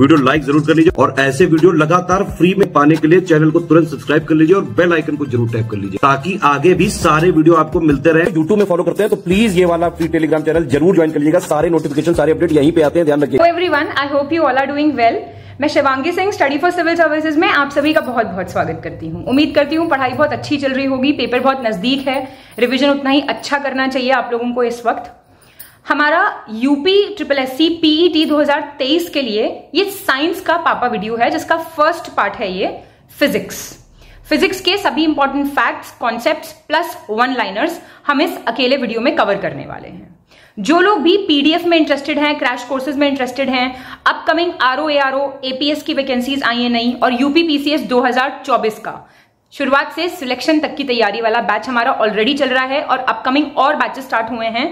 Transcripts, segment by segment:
Video like जरूर कर लीजिए और ऐसे वीडियो लगातार फ्री में पाने के लिए चैनल को तुरंत सब्सक्राइब कर लीजिए और बेल आइकन को जरूर टैप कर लीजिए ताकि आगे भी सारे वीडियो आपको मिलते रहे यूट्यूब में फॉलो करते हैं तो प्लीज ये वाला फ्री टेलीग्राम चैनल जरूर ज्वाइन कर लीजिएगा सारे नोटिफिकेशन सारे अपडेट यहीं पे आते हैं ध्यान रखिए everyone I hope you all are doing well मैं Shivangi Singh study for civil services में आप सभी का बहुत बहुत स्वागत करती हूँ उम्मीद करती हूँ पढ़ाई बहुत अच्छी चल रही होगी पेपर बहुत नजदीक है रिविजन उतना ही अच्छा करना चाहिए आप लोगों को इस वक्त हमारा UP triple S C PE T दो के लिए ये साइंस का पापा वीडियो है जिसका फर्स्ट पार्ट है ये फिजिक्स फिजिक्स के सभी important facts concepts plus one liners हम इस अकेले वीडियो में कवर करने वाले हैं जो लोग भी पीडीएफ में इंटरेस्टेड हैं क्रैश कोर्सेज में इंटरेस्टेड हैं upcoming R O A R O APS की वैकेंसीज आई है नई और यूपी पीसीएस 2024 का शुरुआत से सिलेक्शन तक की तैयारी वाला बैच हमारा ऑलरेडी चल रहा है और अपकमिंग और बैचेस स्टार्ट हुए हैं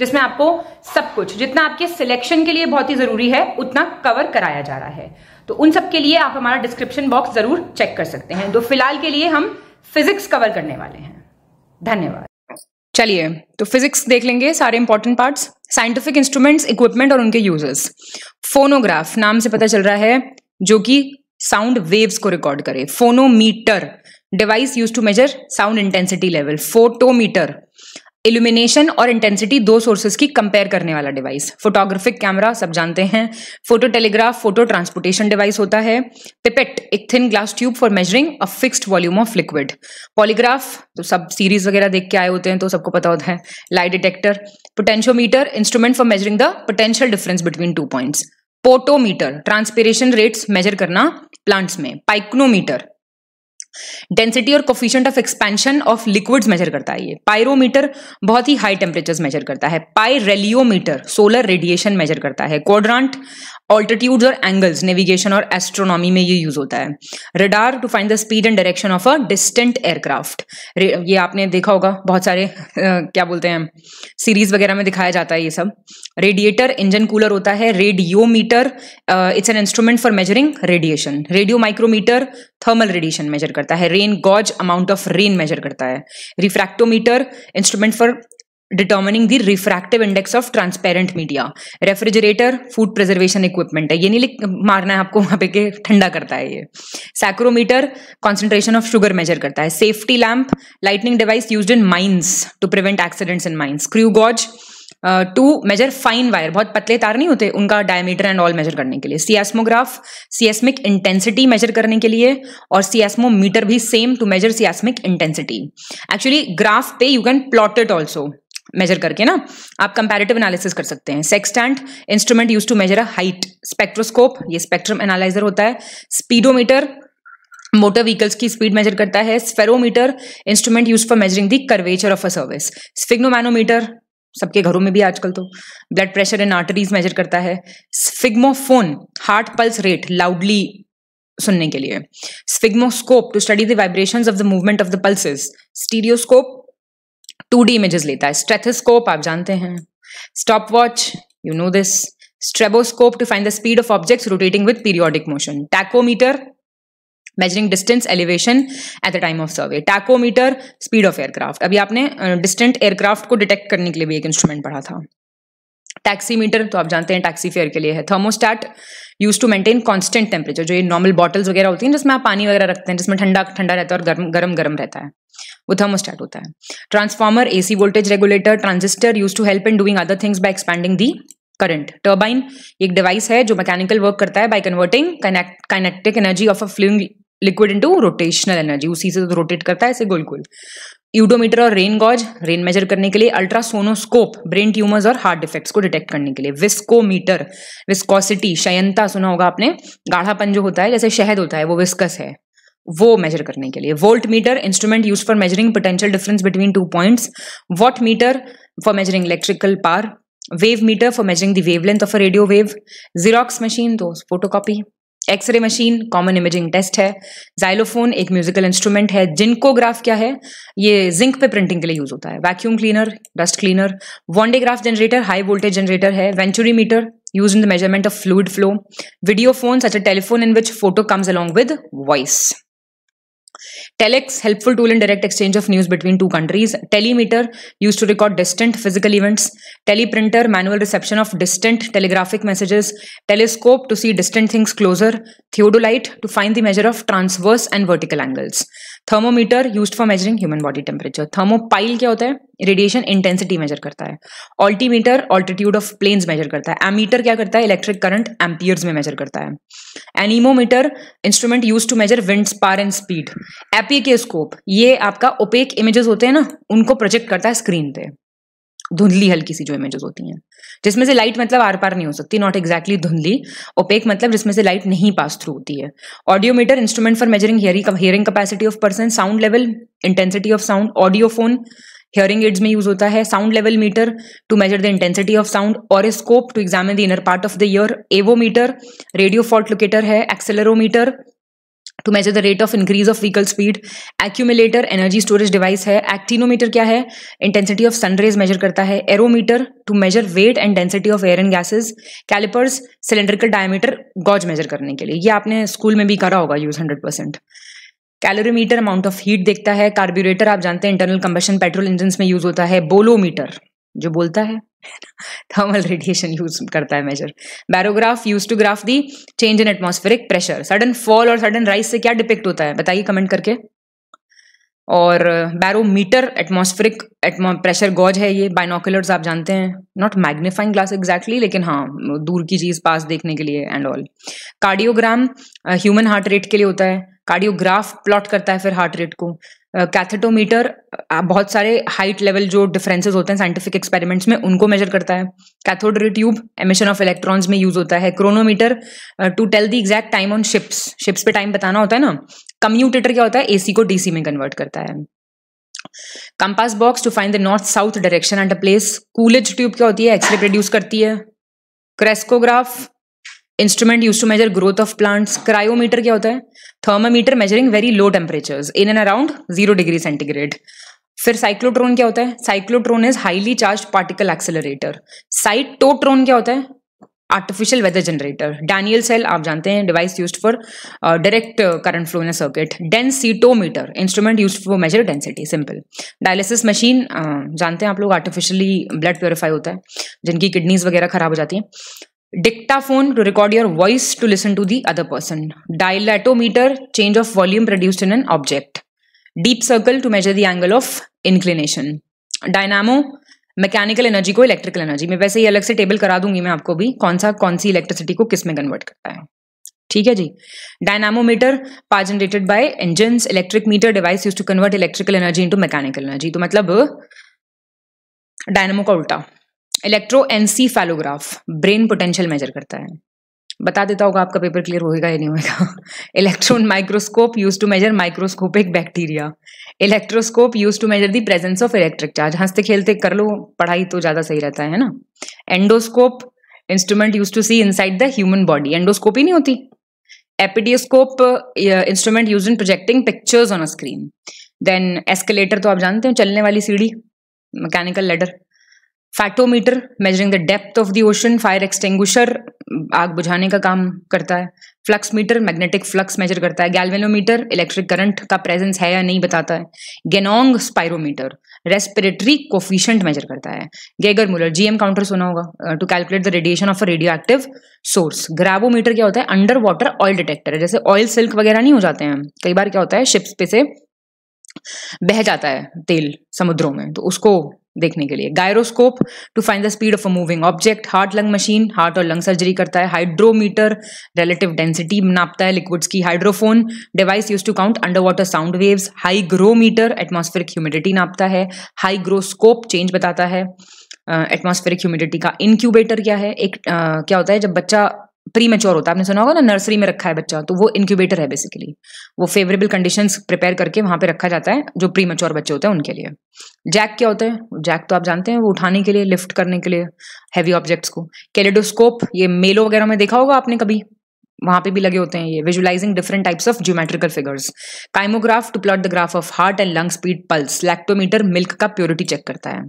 जिसमें आपको सब कुछ जितना आपके सिलेक्शन के लिए बहुत ही जरूरी है उतना कवर कराया जा रहा है तो उन सब के लिए आप हमारा डिस्क्रिप्शन बॉक्स जरूर चेक कर सकते हैं तो फिलहाल के लिए हम फिजिक्स कवर करने वाले हैं धन्यवाद चलिए तो फिजिक्स देख लेंगे सारे important parts scientific instruments equipment और उनके यूजर्स फोनोग्राफ नाम से पता चल रहा है जो कि साउंड वेव्स को रिकॉर्ड करे phonometer device use to measure sound intensity level photometer illumination और इंटेंसिटी दो सोर्सेज की कंपेयर करने वाला डिवाइस फोटोग्राफिक कैमरा सब जानते हैं photo telegraph photo transportation device होता है पिपेट एक thin glass tube for measuring a fixed volume of liquid polygraph तो सब सीरीज वगैरह देख के आए होते हैं तो सबको पता होता है light detector potentiometer instrument for measuring the potential difference between two points potometer transpiration rates measure करना प्लांट्स में पाइक्नोमीटर डेंसिटी और coefficient of expansion of liquids measure करता है ये पायरोमीटर बहुत ही हाई टेम्परेचर मेजर करता है पायरेलियोमीटर सोलर रेडिएशन मेजर करता है क्वाड्रांट ऑल्टीट्यूड्स और एंगल्स नेविगेशन और एस्ट्रोनॉमी में ये यूज होता है radar to find the speed and direction of a distant aircraft ये आपने देखा होगा बहुत सारे क्या बोलते हैं सीरीज वगैरह में दिखाया जाता है ये सब रेडिएटर इंजन कूलर होता है radiometer it's an instrument for measuring radiation radio micrometer thermal radiation measure करता है rain gauge amount of rain measure करता है refractometer instrument for determining the refractive index of transparent media refrigerator food preservation equipment है ये नहीं मारना है आपको वहां पे के ठंडा करता है ये saccharometer concentration of sugar measure करता है safety lamp lighting device use in mines to prevent accidents in mines screw gauge to measure fine wire बहुत पतले तार नहीं होते उनका डायमीटर एंड ऑल मेजर करने के लिए सियास्मोग्राफ सीएसमिक इंटेंसिटी मेजर करने के लिए और मीटर भी same to measure seismic intensity actually graph पे you can plot it also measure करके ना आप कंपैरेटिव एनालिसिस कर सकते हैं sextant instrument use to measure height spectroscope ये स्पेक्ट्रम एनालाइजर होता है स्पीडोमीटर मोटर व्हीकल्स की स्पीड मेजर करता है spherometer instrument use for measuring the curvature of a surface sphygmomanometer सबके घरों में भी आजकल तो blood pressure and arteries measure करता है स्फिग्मोफोन हार्ट पल्स रेट लाउडली सुनने के लिए sphygmoscope to study the vibrations of the movement of the pulses stereoscope two D images लेता है स्ट्रेथोस्कोप आप जानते हैं stop watch you know this stroboscope to find the speed of objects rotating with periodic motion tachometer measuring distance elevation at the time of survey tachometer speed of aircraft अभी आपने distant aircraft को detect करने के लिए भी एक instrument पढ़ा था टैक्सीमीटर तो आप जानते हैं टैक्सी फेयर के लिए है thermostat use to maintain constant temperature जो ये नॉर्मल बॉटल्स वगैरह होती हैं जिसमें आप पानी वगैरह रखते हैं जिसमें ठंडा ठंडा रहता है और गर्म गर्म गर्म रहता है वो थर्मोस्टैट होता है transformer AC voltage regulator transistor use to help in doing other things by expanding the current turbine एक डिवाइस है जो मैकेनिकल वर्क करता है by converting kinetic energy of a flowing liquid into rotational energy उसी से तो rotate करता है ऐसे गोल गोल यूडोमीटर और रेन गॉज रेन मेजर करने के लिए अल्ट्रासोनोस्कोप ब्रेन ट्यूमर्स और हार्ट डिफेक्ट्स को डिटेक्ट करने के लिए विस्कोमीटर विस्कोसिटी शयनता सुना होगा आपने गाढ़ापन जो होता है जैसे शहद होता है वो विस्कस है वो मेजर करने के लिए volt meter instrument use for measuring potential difference between two points watt meter for measuring electrical power wave meter for measuring the wavelength of a radio wave Xerox machine तो photocopy X ray machine common imaging test है xylophone एक musical instrument है zincograph क्या है ये zinc पे printing के लिए यूज होता है vacuum cleaner dust cleaner Van de Graaff generator high voltage generator है venturi meter use in the measurement of fluid flow video phone such a telephone in which photo comes along with voice Telex, helpful tool in direct exchange of news between two countries. Telemeter, used to record distant physical events. Teleprinter, manual reception of distant telegraphic messages. Telescope, to see distant things closer. Theodolite, to find the measure of transverse and vertical angles. Thermometer use for measuring human body temperature thermopile क्या होता है radiation intensity measure करता है altimeter altitude of planes measure करता है ammeter क्या करता है इलेक्ट्रिक करंट एम्पियर्स में मेजर करता है anemometer instrument use to measure wind power and speed एपी के स्कोप ये आपका ओपेक इमेजेस होते हैं ना उनको प्रोजेक्ट करता है स्क्रीन पे धुंधली हल्की सी जो इमेजेस होती हैं जिसमें से लाइट मतलब आर पार नहीं हो सकती नॉट एक्जैक्टली धुंधली ओपेक मतलब जिसमें से लाइट नहीं पास थ्रू होती है audiometer instrument for measuring hearing capacity of person sound level intensity of sound audiophone hearing aids में यूज होता है sound level meter to measure the intensity of sound और a scope to examine the inner part of the ear avometer radio fault locator है accelerometer to measure the rate of increase of vehicle speed accumulator energy storage device है actinometer क्या है intensity of sun rays major करता है aerometer to measure weight and density of air and gases callipers cylindrical diameter gauge measure करने के लिए ये आपने स्कूल में भी करा होगा use hundred percent calorimeter amount of heat देखता है कार्ब्यूरेटर आप जानते हैं इंटरनल कंबेशन पेट्रोल इंजन में यूज होता है बोलोमीटर जो बोलता है थर्मल रेडिएशन यूज करता है measure barograph use to graph the change in atmospheric pressure sudden fall और सडन राइज से क्या डिपेक्ट होता है बताइए कमेंट करके और बैरोमीटर एटमोस्फेरिक प्रेशर गॉज है ये बाइनोकुलर्स आप जानते हैं नॉट मैग्नीफाइंग ग्लास एग्जैक्टली लेकिन हाँ दूर की चीज पास देखने के लिए and all cardiogram human heart rate के लिए होता है कार्डियोग्राफ प्लॉट करता है फिर हार्ट रेट को कैथेटोमीटर बहुत सारे हाइट लेवल जो डिफरेंसेस होते हैं साइंटिफिक एक्सपेरिमेंट्स में उनको मेजर करता है cathode ray tube emission of electrons में यूज होता है chronometer to tell the exact time on ships ships पे टाइम बताना होता है ना कम्यूटेटर क्या होता है एसी को डीसी में कन्वर्ट करता है compass box to find the north south direction at a place Coolidge tube क्या होती है एक्सरे प्रोड्यूस करती है crescograph instrument use to measure growth of plants cryometer क्या होता है thermometer measuring very low temperatures in and around zero degree centigrade फिर cyclotron क्या होता है cyclotron is highly charge particle accelerator cytotron क्या होता है artificial weather generator Daniell cell आप जानते हैं device use for direct current flow in circuit densitometer instrument use for measure density simple dialysis machine जानते हैं आप लोग आर्टिफिशियली ब्लड प्योरीफाई होता है जिनकी किडनीज वगैरह खराब हो जाती हैं Dictaphone to record your voice to listen to the other person dilatometer change of volume produced in an object dip circle to measure the angle of inclination dynamo mechanical energy को electrical energy में वैसे ही अलग से table करा दूंगी मैं आपको भी कौन सा कौन सी इलेक्ट्रिसिटी को किस में कन्वर्ट करता है ठीक है जी dynamometer power generated by engine electric meter device use to convert electrical energy into mechanical energy तो मतलब डायनामो का उल्टा electroencephalograph brain potential measure करता है बता देता होगा आपका पेपर क्लियर होएगा या नहीं होएगा electron microscope use to measure microscopic bacteria electroscope use to measure the presence of electric charge हंसते खेलते कर लो पढ़ाई तो ज्यादा सही रहता है ना endoscope instrument use to see inside the human body endoscopy नहीं होती epidiascope instrument use in projecting pictures on a screen then escalator तो आप जानते हो चलने वाली सीढ़ी mechanical ladder fathometer measuring the depth of the ocean fire extinguisher आग बुझाने का काम करता है flux meter magnetic flux measure करता है गैल्वेनोमीटर इलेक्ट्रिक करंट का प्रेजेंस है या नहीं बताता है Ganong spirometer respiratory coefficient measure करता है गेगर मुलर जीएम काउंटर सुना होगा to calculate the radiation of a radioactive source gravimeter क्या होता है अंडर वाटर ऑयल डिटेक्टर है जैसे ऑयल सिल्क वगैरह नहीं हो जाते हैं कई बार क्या होता है शिप्स पे से बह जाता है तेल समुद्रों में तो उसको देखने के लिए gyroscope to find the speed of a moving object heart lung machine heart और लंग सर्जरी करता है हाइड्रोमीटर रिलेटिव डेंसिटी नापता है लिक्विड्स की hydrophone device use to count underwater sound waves hygrometer atmospheric humidity नापता है hygroscope change बताता है एटमोस्फेरिक uh, ह्यूमिडिटी का इनक्यूबेटर क्या है एक uh, क्या होता है जब बच्चा प्री मेच्योर होता है आपने सुना होगा ना नर्सरी में रखा है बच्चा तो वो इंक्यूबेटर है बेसिकली वो फेवरेबल कंडीशंस प्रिपेयर करके वहां पे रखा जाता है जो प्री मेच्योर बच्चे होते हैं उनके लिए जैक क्या होता है जैक तो आप जानते हैं वो उठाने के लिए लिफ्ट करने के लिए हैवी ऑब्जेक्ट्स को कैलेडोस्कोप ये मेलो वगैरह में देखा होगा आपने कभी वहां पे भी लगे होते हैं ये visualising different types of geometrical figures kymograph to plot the graph of heart and lung speed pulse lactometer milk का प्योरिटी चेक करता है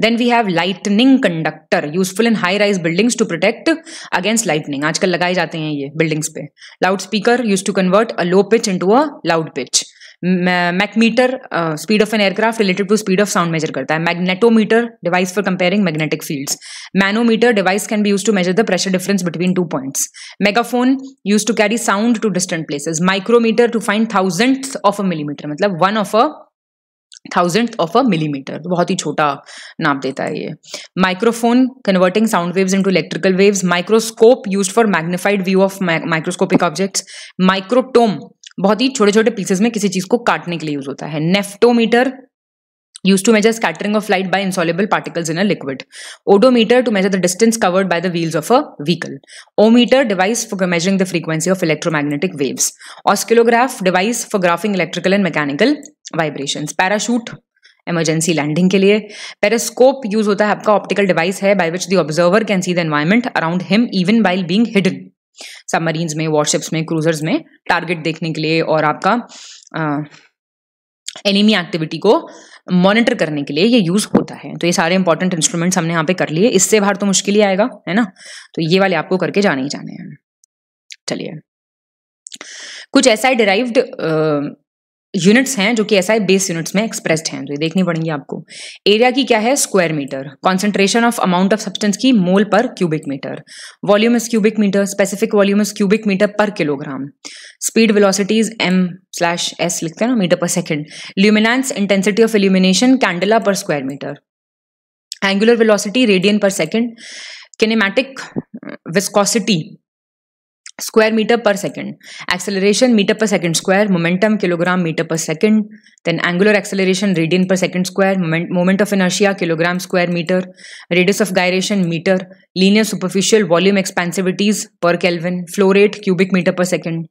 then we have lightning conductor useful in high rise buildings to protect against lightning आजकल लगाए जाते हैं ये buildings पे loud speaker use to convert a low pitch into a loud pitch Machmeter speed of an aircraft related to speed of sound measure करता है magnetometer device for comparing magnetic fields manometer device can be use to measure the pressure difference between two points megaphone use to carry sound to distant places micrometer to find thousand of a millimetre मतलब one of a thousand of a millimetre बहुत ही छोटा नाप देता है ये microphone converting sound waves into electrical waves microscope used for magnified view of microscopic objects microtome बहुत ही छोटे छोटे पीसेस में किसी चीज को काटने के लिए यूज होता है nephelometer use to measure scattering of light by insoluble particles in a liquid odometer to measure the distance covered by the wheels of a vehicle ohmmeter device for measuring the frequency of electromagnetic waves oscillograph device for graphing electrical and mechanical vibration parachute emergency landing के लिए periscope use होता है आपका optical device है by which the observer can see the environment around him even bile being hidden submarines में warships में cruisers में target देखने के लिए और आपका एनिमी एक्टिविटी को मॉनिटर करने के लिए ये यूज़ होता है तो ये सारे इंपॉर्टेंट इंस्ट्रूमेंट्स हमने यहाँ पे कर लिए इससे बाहर तो मुश्किल ही आएगा है ना तो ये वाले आपको करके जाने ही जाने हैं चलिए कुछ ऐसा डिराइव्ड यूनिट्स हैं जो कि एस आई बेस यूनिट्स में एक्सप्रेस्ड हैं तो ये देखनी पड़ेंगी आपको एरिया की क्या है square metre concentration of amount of substance की mole per cubic metre volume is cubic metre specific volume is cubic metre per kilogram speed velocities m slash s लिखते हैं ना metre per second luminance intensity of illumination candela per square metre angular velocity radian per second kinematic viscosity square metre per second acceleration metre per second square momentum kilogram metre per second then angular acceleration radian per second square moment of inertia kilogram square metre radius of gyration metre linear superficial volume expansivities per kelvin flow rate cubic metre per second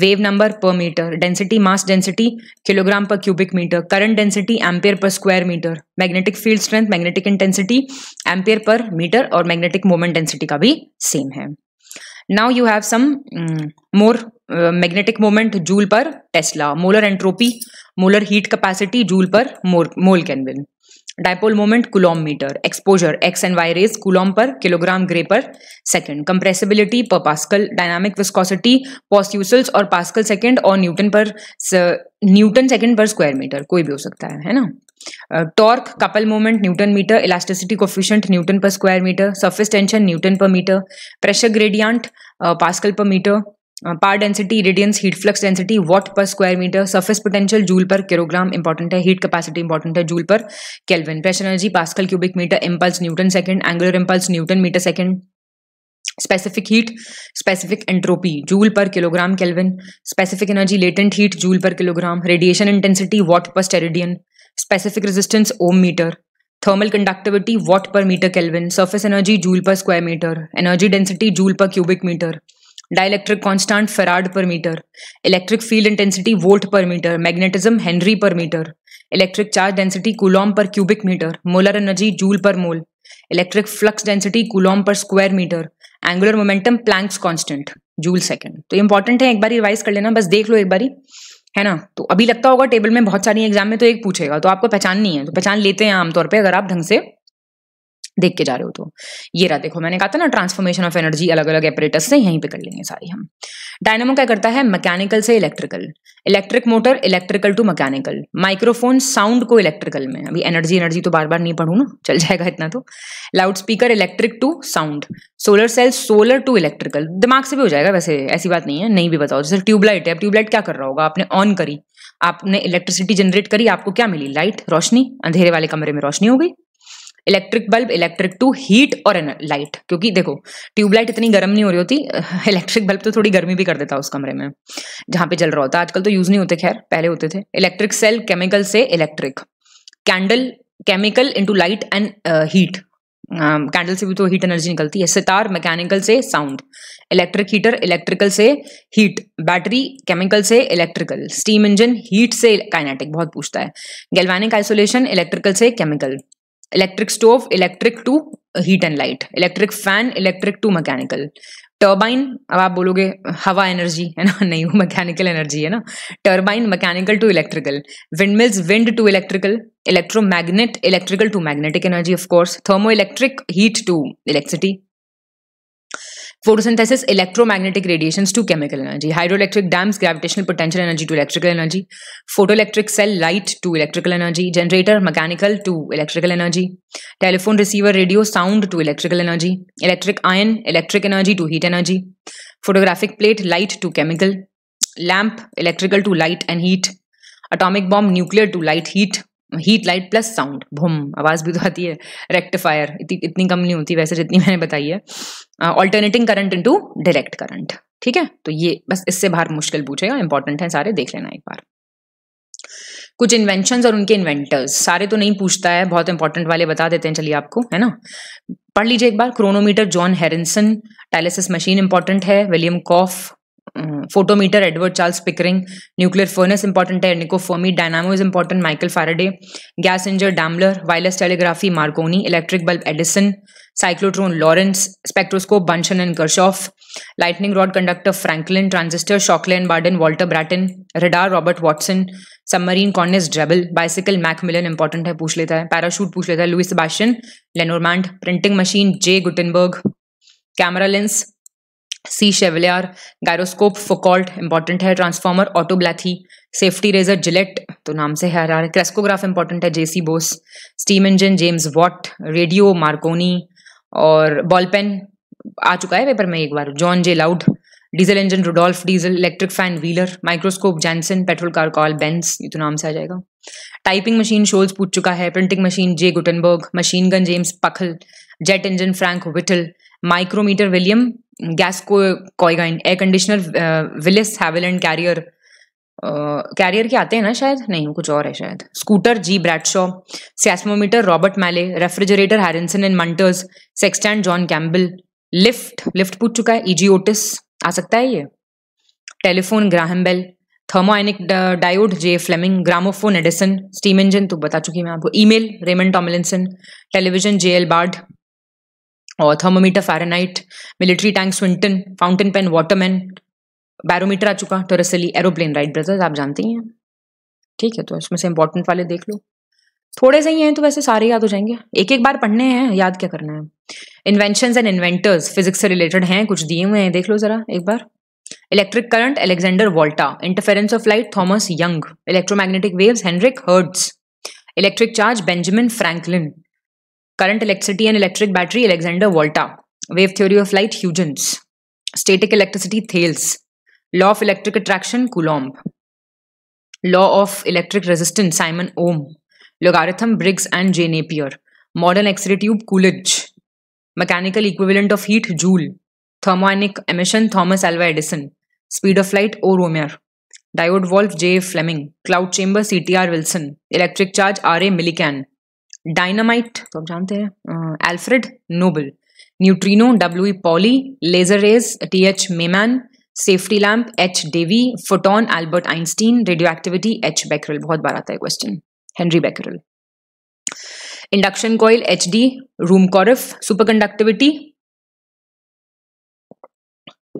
wave number per metre density mass density kilogram per cubic metre current density ampere per square metre magnetic field strength magnetic intensity ampere per metre और magnetic moment density का भी same है now you have some more magnetic moment joule per tesla molar entropy molar heat capacity joule per mole kelvin dipole moment coulomb metre exposure X and Y rays coulomb per kilogram gray per second compressibility per pascal dynamic viscosity poiseuilles और pascal second और newton per newton second per square metre कोई भी हो सकता है है ना torque couple moment newton metre elasticity coefficient newton per square metre surface tension newton per metre pressure gradient pascal per metre per density radiance heat flux density watt per square metre surface potential joule per kilogram important है heat capacity important है joule per kelvin pressure energy pascal cubic metre impulse newton second angular impulse newton metre second specific heat specific entropy joule per kilogram kelvin specific energy latent heat joule per kilogram radiation intensity watt per steradian specific resistance ohm metre thermal conductivity watt per metre kelvin surface energy joule per square metre energy density joule per cubic metre dielectric constant farad per metre electric field intensity volt per metre magnetism henry per metre electric charge density coulomb per cubic metre molar energy joule per mole electric flux density coulomb per square metre angular momentum Planck's constant joule second तो important है एक बार revise कर लेना बस देख लो एक बारी है ना तो अभी लगता होगा टेबल में बहुत सारी एग्जाम में तो एक पूछेगा तो आपको पहचान नहीं है तो पहचान लेते हैं आमतौर पर अगर आप ढंग से देख के जा रहे हो तो ये रहा देखो मैंने कहा था ना ट्रांसफॉर्मेशन ऑफ एनर्जी अलग अलग एपरेटस से यहीं पे कर लेंगे सारी हम डायनामो क्या करता है मैकेनिकल से electrical electric motor electrical to mechanical microphone sound को इलेक्ट्रिकल में अभी एनर्जी एनर्जी तो बार बार नहीं पढ़ू ना चल जाएगा इतना तो loudspeaker electric to sound solar cell solar to electrical दिमाग से भी हो जाएगा वैसे ऐसी बात नहीं है नहीं भी बताओ जैसे ट्यूबलाइट है ट्यूबलाइट क्या कर रहा होगा आपने ऑन करी आपने इलेक्ट्रिसिटी जनरेट करी आपको क्या मिली लाइट रोशनी अंधेरे वाले कमरे में रोशनी हो गई electric bulb electric to heat और लाइट क्योंकि देखो ट्यूबलाइट इतनी गर्म नहीं हो रही होती इलेक्ट्रिक बल्ब तो थोड़ी गर्मी भी कर देता उस कमरे में जहां पे जल रहा होता आजकल तो यूज नहीं होते खैर पहले होते थे इलेक्ट्रिक सेल केमिकल से electric candle chemical into light and heat candle से भी तो हीट एनर्जी निकलती है सितार मैकेनिकल से साउंड इलेक्ट्रिक हीटर इलेक्ट्रिकल से हीट बैटरी केमिकल से इलेक्ट्रिकल स्टीम इंजन हीट से काइनेटिक बहुत पूछता है गैल्वेनिक आइसोलेशन इलेक्ट्रिकल से chemical electric stove electric to heat and light electric fan electric to mechanical turbine अब आप बोलोगे हवा एनर्जी है ना नहीं वो मैकेनिकल एनर्जी है ना turbine mechanical to electrical windmills wind to electrical electromagnet electrical to magnetic energy of course thermo electric heat to electricity photosynthesis electromagnetic radiations to chemical energy hydroelectric dams gravitational potential energy to electrical energy photoelectric cell light to electrical energy generator mechanical to electrical energy telephone receiver radio sound to electrical energy electric iron electric energy to heat energy photographic plate light to chemical lamp electrical to light and heat atomic bomb nuclear to light heat heat light plus sound भूम आवाज़ भी तो आती है rectifier इतनी इतनी कम नहीं होती वैसे जितनी मैंने बताई है alternating current into direct current ठीक है तो ये बस इससे बाहर मुश्किल पूछेगा इंपॉर्टेंट है सारे देख लेना एक बार कुछ इन्वेंशन और उनके इन्वेंटर्स सारे तो नहीं पूछता है बहुत इंपॉर्टेंट वाले बता देते हैं चलिए आपको है ना पढ़ लीजिए एक बार chronometer John Harrison dialysis machine important है William Kolff photometer Edward Charles Pickering nuclear furnace important है Enrico Fermi dynamo is important Michael Faraday gas engine Daimler wireless telegraphy Marconi electric bulb Edison cyclotron Lawrence spectroscope Bunsen and Kirchhoff lightning rod conductor Franklin transistor Shockley Bardeen Walter Brattain radar Robert Watson submarine Cornelius Drebbel bicycle Macmillan important है पूछ लेता है parachute पूछ लेता है Louis Sebastien Lenormand printing machine J Gutenberg camera lens C Chevalier gyroscope Foucault important है transformer Otto Blathy safety razor Gillette तो नाम से है क्रेस्कोग्राफ इंपॉर्टेंट है J C Bose steam engine James Watt radio Marconi और बॉल पेन आ चुका है पेपर में एक बार John J Loud diesel engine Rudolf Diesel electric fan Wheeler microscope Janssen petrol car Karl Benz ये तो नाम से आ जाएगा टाइपिंग मशीन शोल्स पूछ चुका है printing machine J Gutenberg machine gun James Puckle jet engine Frank Whittle micrometer William को Gascoigne air conditioner Willis Haviland Carrier Carrier के आते हैं ना शायद नहीं कुछ और है शायद scooter G Bradshaw seismometer Robert Mallet refrigerator Harrison and Munters sextant John Campbell lift lift पूछ चुका है ईजी e ओटिस आ सकता है ये telephone Graham Bell ENIAC diode J Fleming gramophone Edison steam engine तो बता चुकी मैं आपको email Raymond Tomlinson television J L Baird और thermometer Fahrenheit military tank Swinton fountain pen Waterman barometer आ चुका टोरसली एरोप्लेन राइट ब्रदर्स आप जानते ही हैं ठीक है तो इसमें से इंपॉर्टेंट वाले देख लो थोड़े से ही हैं तो वैसे सारे याद हो जाएंगे एक एक बार पढ़ने हैं याद क्या करना है इन्वेंशन एंड इन्वेंटर्स फिजिक्स से रिलेटेड हैं कुछ दिए हुए हैं देख लो जरा एक बार electric current Alexander Volta interference of light Thomas Young electromagnetic waves Heinrich Hertz electric charge Benjamin Franklin current electricity and electric battery, Alexander Volta. Wave theory of light, Huygens. Static electricity, Thales. Law of electric attraction, Coulomb. Law of electric resistance, Simon Ohm. Logarithm, Briggs and J. Napier. Modern X-ray tube, Coolidge. Mechanical equivalent of heat, Joule. Thermionic emission, Thomas Alva Edison. Speed of light, O. Romer. Diode valve, J. Fleming. Cloud chamber, C. T. R. Wilson. Electric charge, R. A. Millikan. Dynamite तो आप जानते हैं Alfred Nobel neutrino W Pauli laser rays T H Maiman safety lamp H Davy photon Albert Einstein radioactivity H Becquerel बहुत बार आता है question Henri Becquerel induction coil H D Ruhmkorff superconductivity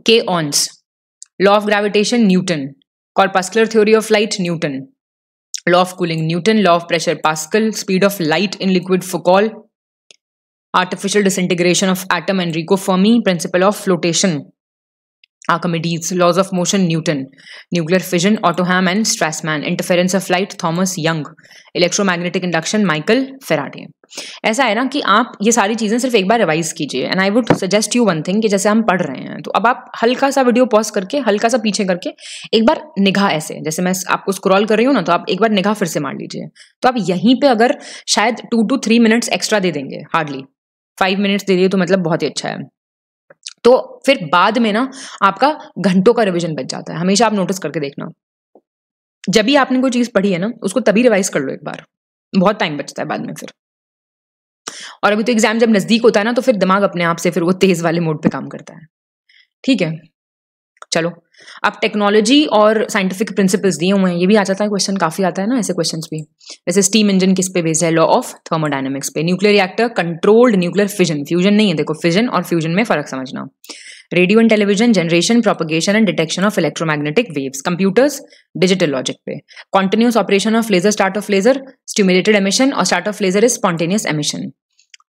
K Onnes law of gravitation Newton corpuscular theory of light Newton law of cooling Newton, law of pressure Pascal, speed of light in liquid Foucault, artificial disintegration of atom Enrico Fermi, principle of flotation. Archimedes, laws of motion Newton nuclear fission Otto Hahn and Strassmann interference of light Thomas Young electromagnetic induction Michael Faraday ऐसा है ना कि आप ये सारी चीज़ें सिर्फ एक बार रिवाइज कीजिए and I would suggest you one thing कि जैसे हम पढ़ रहे हैं तो अब आप हल्का सा वीडियो पॉज करके हल्का सा पीछे करके एक बार निगाह ऐसे जैसे मैं आपको स्क्रॉल कर रही हूँ ना तो आप एक बार निगाह फिर से मार लीजिए तो आप यहीं पर अगर शायद two two three minutes extra दे देंगे हार्डली फाइव मिनट्स दे दिए तो मतलब बहुत ही अच्छा है तो फिर बाद में ना आपका घंटों का रिविजन बच जाता है हमेशा आप नोटिस करके देखना जब भी आपने कोई चीज़ पढ़ी है ना उसको तभी रिवाइज कर लो एक बार बहुत टाइम बचता है बाद में फिर और अभी तो एग्जाम जब नज़दीक होता है ना तो फिर दिमाग अपने आप से फिर वो तेज़ वाले मोड पे काम करता है ठीक है चलो अब टेक्नोलॉजी और साइंटिफिक प्रिंसिपल्स दिए हुए हैं ये भी आ जाता है क्वेश्चन काफी आता है ना ऐसे क्वेश्चन भी वैसे स्टीम इंजन किस पे बेस्ड है लॉ ऑफ थर्मोडाइनमिक्स पे nuclear reactor controlled nuclear fission fusion नहीं है देखो फिजन और फ्यूजन में फर्क समझना radio and television generation propagation and detection of electromagnetic waves computers digital logic पे continuous operation of laser start of laser stimulated emission और start of laser is spontaneous emission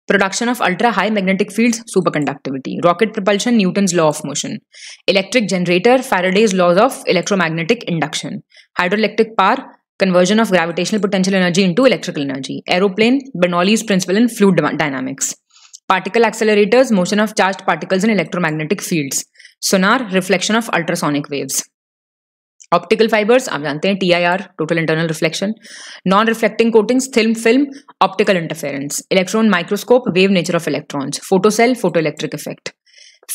Production of ultra-high magnetic fields, superconductivity. Rocket propulsion, Newton's law of motion. Electric generator, Faraday's laws of electromagnetic induction. Hydroelectric power, conversion of gravitational potential energy into electrical energy. Aeroplane, Bernoulli's principle in fluid dynamics. Particle accelerators, motion of charged particles in electromagnetic fields. Sonar, reflection of ultrasonic waves. Optical fibres आप जानते हैं TIR total internal reflection non reflecting coatings film film optical interference electron microscope wave nature of electrons photocell photo electric effect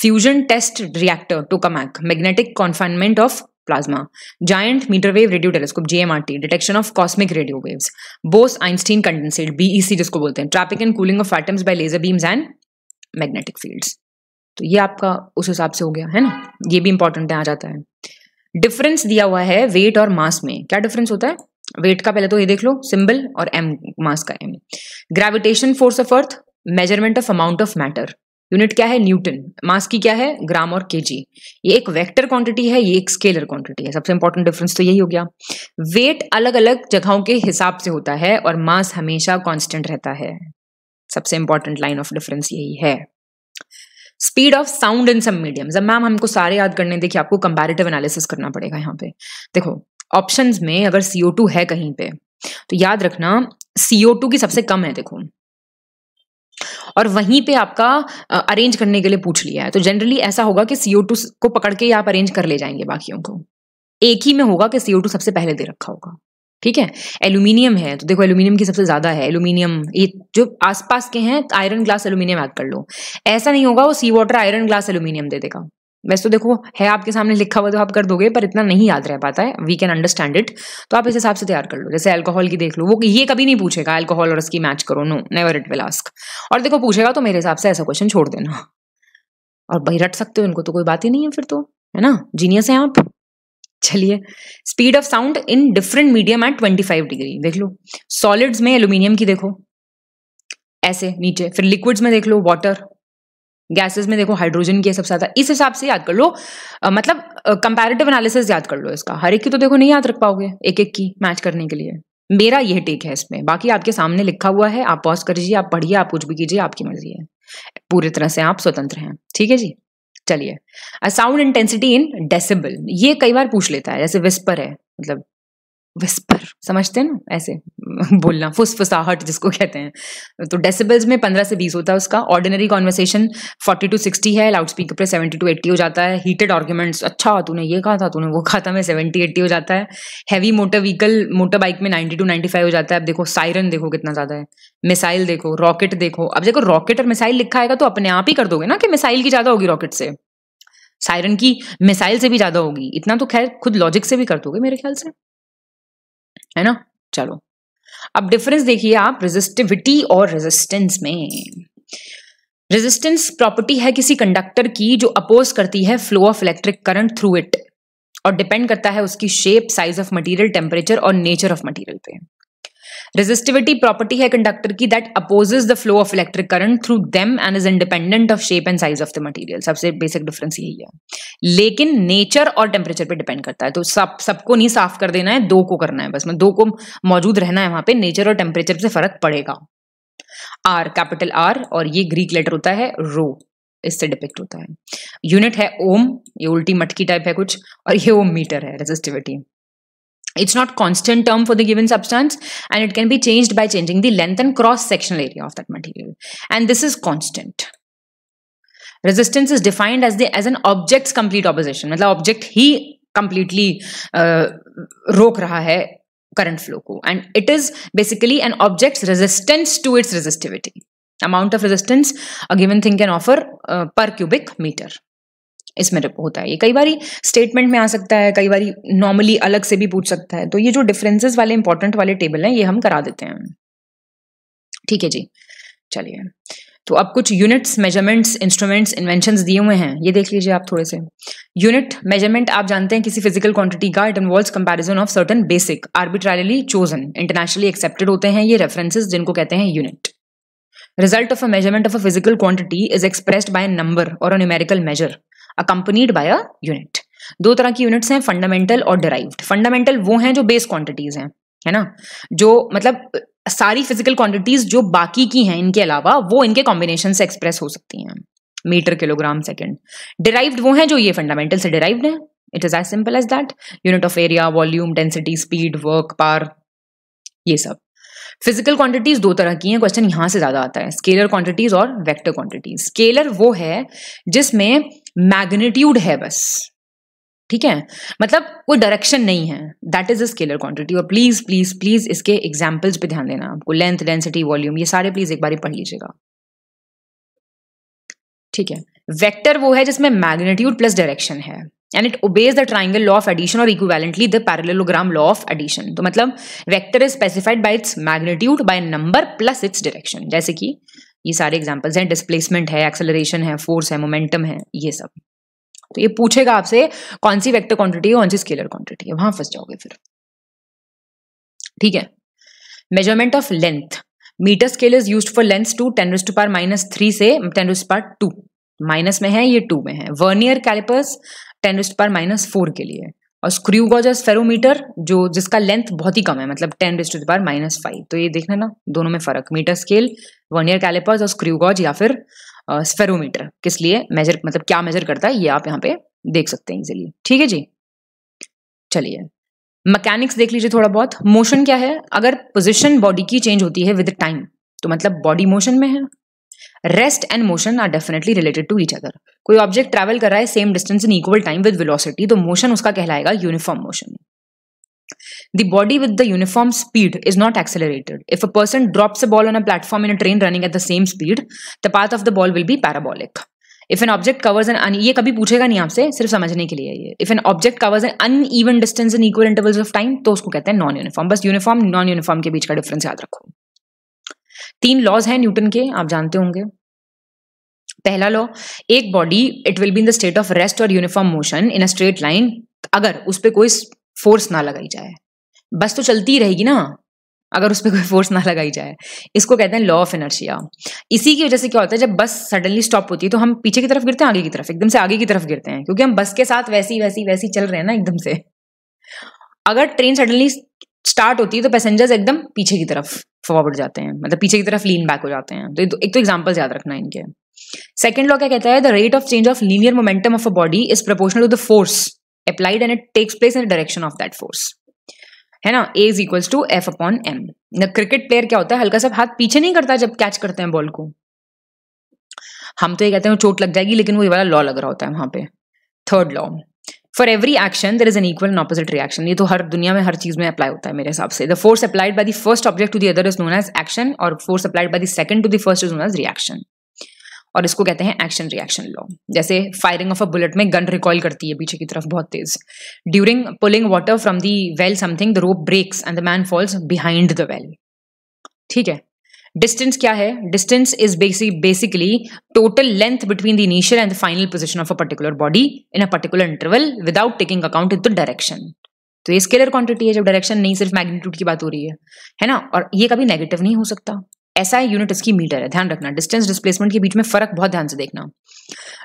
fusion test reactor tokamak magnetic confinement of plasma giant metre wave radio telescope GMRT detection of cosmic radio waves Bose Einstein condensate BEC जिसको बोलते हैं trapping and cooling of atoms by laser beams and magnetic fields तो ये आपका उस हिसाब से हो गया है ना ये भी इंपॉर्टेंट है आ जाता है डिफरेंस दिया हुआ है वेट और मास में क्या डिफरेंस होता है वेट का पहले तो ये देख लो सिंबल और एम मास का M gravitation force of earth measurement of amount of matter unit क्या है न्यूटन मास की क्या है ग्राम और केजी ये एक वेक्टर क्वांटिटी है ये एक स्केलर क्वांटिटी है सबसे इंपॉर्टेंट डिफरेंस तो यही हो गया वेट अलग अलग जगहों के हिसाब से होता है और मास हमेशा कांस्टेंट रहता है सबसे इंपॉर्टेंट लाइन ऑफ डिफरेंस यही है speed of sound in some mediums अब मैम हमको सारे याद करने देखिए आपको कंपैरेटिव एनालिसिस करना पड़ेगा यहाँ पे देखो ऑप्शंस में अगर सीओ टू है कहीं पे तो याद रखना सीओ टू की सबसे कम है देखो और वहीं पे आपका अरेंज करने के लिए पूछ लिया है तो जनरली ऐसा होगा कि सीओ टू को पकड़ के आप अरेंज कर ले जाएंगे बाकियों को एक ही में होगा कि सीओ टू सबसे पहले दे रखा होगा ठीक है एल्यूमिनियम है तो देखो एल्यूमिनियम की सबसे ज्यादा है एल्यूमिनियम ये जो आसपास के हैं आयरन ग्लास एल्यूमिनियम ऐड कर लो ऐसा नहीं होगा वो sea water iron glass aluminium दे देगा वैसे तो देखो है आपके सामने लिखा हुआ तो आप कर दोगे पर इतना नहीं याद रह पाता है वी कैन अंडरस्टैंड इट तो आप इस हिसाब से तैयार कर लो जैसे अल्कोहल की देख लो वो ये कभी नहीं पूछेगा अल्कोहल और इसकी मैच करो no never it will ask और देखो पूछेगा तो मेरे हिसाब से ऐसा क्वेश्चन छोड़ देना और भाई रट सकते हो इनको तो कोई बात ही नहीं है फिर तो है ना जीनियस है आप चलिए speed of sound in different medium at 25 degree देख लो सॉलिड्स में एल्यूमिनियम की देखो ऐसे नीचे फिर लिक्विड्स में देख लो वाटर गैसेस में देखो हाइड्रोजन की सबसे ज्यादा इस हिसाब से याद कर लो आ, मतलब कंपैरेटिव एनालिसिस याद कर लो इसका हर एक की तो देखो नहीं याद रख पाओगे एक एक की मैच करने के लिए मेरा यह टेक है इसमें बाकी आपके सामने लिखा हुआ है आप पॉज करिए आप पढ़िए आप कुछ भी कीजिए आपकी मर्जी है पूरी तरह से आप स्वतंत्र हैं ठीक है जी चलिए uh sound intensity in decibel ये कई बार पूछ लेता है जैसे विस्पर है मतलब विस्पर समझते हैं ना ऐसे बोलना फुसफुसाहट जिसको कहते हैं तो डेसिबल्स में पंद्रह से बीस होता है उसका ordinary conversation forty to sixty है लाउड स्पीकर पर सेवेंटी टू एट्टी हो जाता है हीटेड आर्ग्यूमेंट्स अच्छा तूने ये कहा था तूने वो कहा था मैं सेवेंटी एट्टी हो जाता है heavy motor vehicle motor bike में नाइन्टी टू नाइन्टी फाइव हो जाता है अब देखो साइरन देखो कितना ज़्यादा है मिसाइल देखो रॉकेट देखो अब देखो रॉकेट और मिसाइल लिखा आएगा तो अपने आप ही कर दोगे ना कि मिसाइल की ज़्यादा होगी रॉकेट से साइरन की मिसाइल से भी ज़्यादा होगी इतना तो खैर खुद लॉजिक से भी कर दोगे मेरे ख्याल से है ना चलो अब डिफरेंस देखिए आप रेजिस्टिविटी और रेजिस्टेंस में रेजिस्टेंस प्रॉपर्टी है किसी कंडक्टर की जो अपोज करती है flow of electric current through it और डिपेंड करता है उसकी shape size of material temperature और नेचर ऑफ मटेरियल पे रेजिस्टिविटी प्रॉपर्टी है कंडक्टर की that opposes the flow of electric current through them and is independent of shape and size of the material सबसे basic difference यही है लेकिन nature और temperature पे डिपेंड करता है तो सब सबको नहीं साफ कर देना है दो को करना है बस में दो को मौजूद रहना है वहां पे नेचर और टेम्परेचर से फर्क पड़ेगा आर कैपिटल आर और ये ग्रीक लेटर होता है रो इससे डिपेक्ट होता है यूनिट है ओम ये उल्टी मटकी टाइप है कुछ और ये ओम मीटर है resistivity it's not constant term for the given substance and it can be changed by changing the length and cross sectional area of that material and this is constant resistance is defined as the as an object's complete opposition मतलब object he completely uh, रोक रहा है current flow को and it is basically an object's resistance to its resistivity amount of resistance a given thing can offer uh, per cubic meter इसमें होता है ये कई बार स्टेटमेंट में आ सकता है कई बार नॉर्मली अलग से भी पूछ सकता है तो ये जो डिफरेंसेस वाले इंपॉर्टेंट वाले टेबल हैं ये हम करा देते हैं ठीक है जी चलिए तो अब कुछ यूनिट्स मेजरमेंट्स इंस्ट्रूमेंट्स इन्वेंशन दिए हुए हैं ये देख लीजिए आप थोड़े से यूनिट मेजरमेंट आप जानते हैं किसी फिजिकल क्वांटिटी का it involve comparison of certain basic arbitrarily chosen internationally accepted होते हैं ये रेफरेंसेस जिनको कहते हैं unit result of a measurement of a physical quantity is expressed by number और a numerical measure accompanied by a unit दो तरह की यूनिट्स हैं फंडामेंटल और डिराइव्ड फंडामेंटल वो हैं जो बेस क्वांटिटीज हैं है ना जो मतलब सारी फिजिकल क्वांटिटीज जो बाकी की हैं इनके अलावा वो इनके कॉम्बिनेशन से एक्सप्रेस हो सकती हैं मीटर किलोग्राम सेकेंड डिराइव्ड वो हैं जो ये फंडामेंटल से डिराइव्ड हैं it is as simple as that unit of area volume density speed work per ये सब फिजिकल क्वांटिटीज दो तरह की हैं क्वेश्चन यहां से ज्यादा आता है स्केलर क्वांटिटीज और वेक्टर क्वांटिटीज स्केलर वो है जिसमें मैग्नीट्यूड है बस ठीक है मतलब कोई डायरेक्शन नहीं है that is a scalar quantity और प्लीज प्लीज प्लीज इसके एग्जाम्पल्स पे ध्यान देना आपको लेंथ डेंसिटी वॉल्यूम ये सारे प्लीज एक बार पढ़ लीजिएगा ठीक है वेक्टर वो है जिसमें मैग्नीट्यूड प्लस डायरेक्शन है and it obeys the triangle law of addition और equivalently the parallelogram law of addition तो मतलब vector is specified by its magnitude by number plus its direction जैसे कि ये सारे एग्जाम्पल्स हैं डिस्प्लेसमेंट है एक्सेलरेशन है फोर्स है मोमेंटम है ये सब तो ये पूछेगा आपसे कौन सी वेक्टर क्वांटिटी है कौन सी स्केलर क्वांटिटी है वहां फंस जाओगे फिर ठीक है measurement of length metre scale is use for length to ten to power minus three से टेन पार टू माइनस में है ये टू में है vernier callipers ten power minus four के लिए और स्क्रू गॉजर्स फेरोमीटर जो जिसका लेंथ बहुत ही कम है मतलब ten raise to the minus five तो ये देखना ना दोनों में फर्क metre scale vernier callipers और स्क्रू गॉज या फिर स्फेरोमीटर किस लिए मेजर मतलब क्या मेजर करता है ये आप यहाँ पे देख सकते हैं इजिली ठीक है जी चलिए मैकेनिक्स देख लीजिए थोड़ा बहुत मोशन क्या है अगर पोजिशन बॉडी की चेंज होती है विद टाइम तो मतलब बॉडी मोशन में है rest and motion are definitely related to each other कोई ऑब्जेक्ट ट्रैवल कर रहा है same distance in equal time with velocity तो मोशन उसका कहलाएगा uniform motion The body with the uniform speed is not accelerated. If a person drops a ball on a platform in a train running at the same speed, the path of the ball will be parabolic. If an object covers an ये कभी पूछेगा नहीं आपसे सिर्फ समझने के लिए ये if an object covers an uneven distance in equal intervals of time तो उसको कहते हैं नॉन यूनिफॉर्म बस यूनिफॉर्म नॉन यूनिफॉर्म के बीच का डिफरेंस याद रखो तीन लॉज हैं न्यूटन के आप जानते होंगे पहला लॉ एक body it will be in the state of rest और uniform motion in a straight line अगर उस पर कोई फोर्स ना लगाई जाए बस तो चलती ही रहेगी ना अगर उस पर कोई फोर्स ना लगाई जाए इसको कहते हैं लॉ ऑफ एनर्जिया इसी की वजह से क्या होता है जब बस सडनली स्टॉप होती है तो हम पीछे की तरफ गिरते हैं आगे की तरफ एकदम से आगे की तरफ गिरते हैं क्योंकि हम बस के साथ वैसी वैसी वैसी चल रहे हैं ना एकदम से अगर ट्रेन सडनली स्टार्ट होती है तो पैसेंजर्स एकदम पीछे की तरफ फॉरवर्ड जाते हैं मतलब पीछे की तरफ लीन बैक हो जाते हैं तो एक तो एग्जाम्पल तो याद रखना है इनके सेकेंड लॉ क्या कहता है the rate of change of linear momentum of a body is proportional to the force applied and it takes place in direction of that force है ना A is equals to F upon M cricket player क्या होता है हल्का सा हाथ पीछे नहीं करता जब कैच करते हैं बॉल को हम तो ये कहते हैं चोट लग जाएगी लेकिन वो ये वाला लॉ लग रहा होता है वहां पे third law for every action there is an equal and opposite reaction ये तो हर दुनिया में हर चीज में अप्लाई होता है मेरे हिसाब से the force applied by the first object to the other is known as action और force applied by the second to the first is known as reaction और इसको कहते हैं एक्शन रिएक्शन लॉ जैसे फायरिंग ऑफ अ बुलेट में gun recoil करती है पीछे की तरफ बहुत तेज during pulling water from the well something the rope breaks and the man falls behind the well ठीक है डिस्टेंस क्या है distance is basic basically total length between the initial and the final position of a particular body in a particular interval without taking account in the direction तो ये scalar quantity है जब direction नहीं सिर्फ magnitude की बात हो रही है है ना और ये कभी नेगेटिव नहीं हो सकता ऐसा यूनिट इसकी मीटर है ध्यान रखना डिस्टेंस डिस्प्लेसमेंट के बीच में फर्क बहुत ध्यान से देखना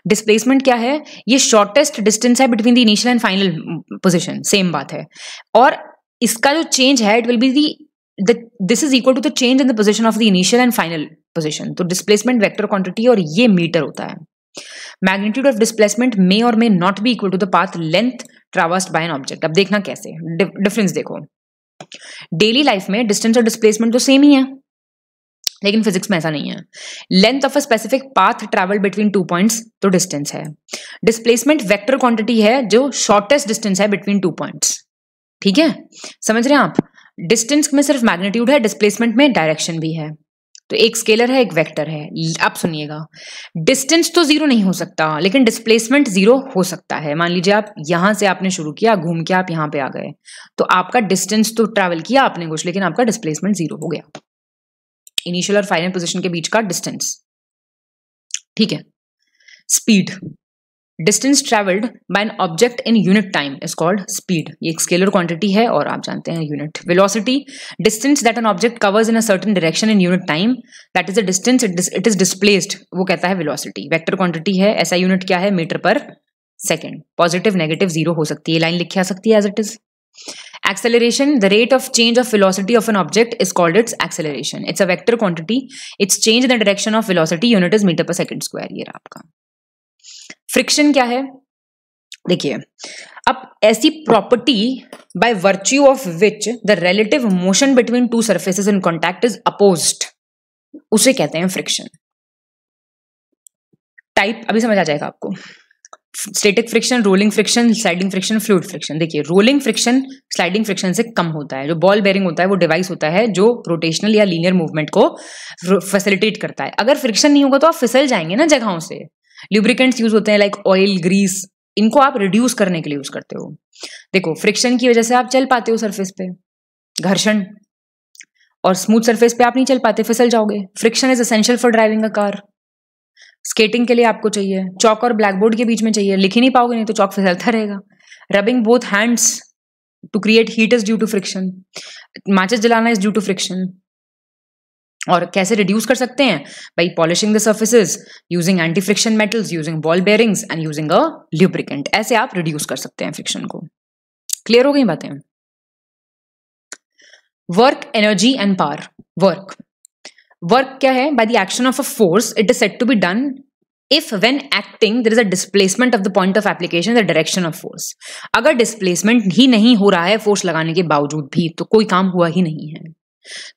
डिस्प्लेसमेंट क्या है ये शॉर्टेस्ट डिस्टेंस है between the initial and final position same बात है और इसका जो चेंज है it will be the the this is equal to the change in the position of the initial and final position तो डिस्प्लेसमेंट वैक्टर क्वांटिटी और ये metre होता है मैग्नीट्यूड ऑफ डिस्प्लेसमेंट मे और may not be equal to the path length traversed by an object अब देखना कैसे difference देखो डेली लाइफ में डिस्टेंस और डिस्प्लेसमेंट तो सेम ही है लेकिन फिजिक्स में ऐसा नहीं है length of a specific path travel between two points तो डिस्टेंस है डिस्प्लेसमेंट वेक्टर क्वांटिटी है जो शॉर्टेस्ट डिस्टेंस है बिटवीन टू पॉइंट्स ठीक है समझ रहे हैं आप डिस्टेंस में सिर्फ मैग्नीट्यूड है डिस्प्लेसमेंट में डायरेक्शन भी है तो एक स्केलर है एक वेक्टर है आप सुनिएगा डिस्टेंस तो जीरो नहीं हो सकता लेकिन डिस्प्लेसमेंट जीरो हो सकता है मान लीजिए आप यहां से आपने शुरू किया घूम के आप यहां पे आ गए तो आपका डिस्टेंस तो ट्रैवल किया आपने कुछ लेकिन आपका डिस्प्लेसमेंट जीरो हो गया इनिशियल और फाइनल पोजिशन के बीच का डिस्टेंस ठीक है speed distance travelled by an object in unit time is called speed ये एक स्केलर क्वांटिटी है और आप जानते हैं unit velocity distance that an object covers in a certain direction in unit time that is a distance it is displaced वो कहता है वेलोसिटी वेक्टर क्वांटिटी है ऐसा यूनिट क्या है metre per second positive negative zero हो सकती है लाइन लिखी आ सकती है as it is acceleration the rate of change of velocity of an object is called its acceleration it's a vector quantity its change the the of of velocity unit is meter per second square ye friction क्या है देखिए अब ऐसी property by virtue of which the relative motion between two surfaces in contact is opposed उसे कहते हैं friction type अभी समझ आ जाएगा आपको static friction rolling friction sliding friction fluid friction देखिए रोलिंग फ्रिक्शन स्लाइडिंग फ्रिक्शन से कम होता है जो बॉल बेरिंग होता है वो डिवाइस होता है जो रोटेशनल या लीनियर मूवमेंट को फैसिलिटेट करता है अगर फ्रिक्शन नहीं होगा तो आप फिसल जाएंगे ना जगहों से ल्यूब्रिकेंट्स यूज होते हैं लाइक ऑयल ग्रीस इनको आप रिड्यूस करने के लिए यूज करते हो देखो फ्रिक्शन की वजह से आप चल पाते हो सरफेस पे घर्षण और स्मूथ सरफेस पे आप नहीं चल पाते फिसल जाओगे friction is essential for driving a car skating के लिए आपको चाहिए चौक और ब्लैक बोर्ड के बीच में चाहिए लिख ही नहीं पाओगे नहीं तो चौक फिसलता रहेगा rubbing both hands to create heat is due to friction माचिस जलाना इज ड्यू टू फ्रिक्शन और कैसे रिड्यूस कर सकते हैं by polishing the surface using anti friction metals using ball bearings and using a lubricant ऐसे आप रिड्यूस कर सकते हैं फ्रिक्शन को क्लियर हो गई बातें work energy and power work work क्या है by the action of a force it is said to be done if when acting there is a displacement of the point of application the direction of force अगर displacement ही नहीं हो रहा है force लगाने के बावजूद भी तो कोई काम हुआ ही नहीं है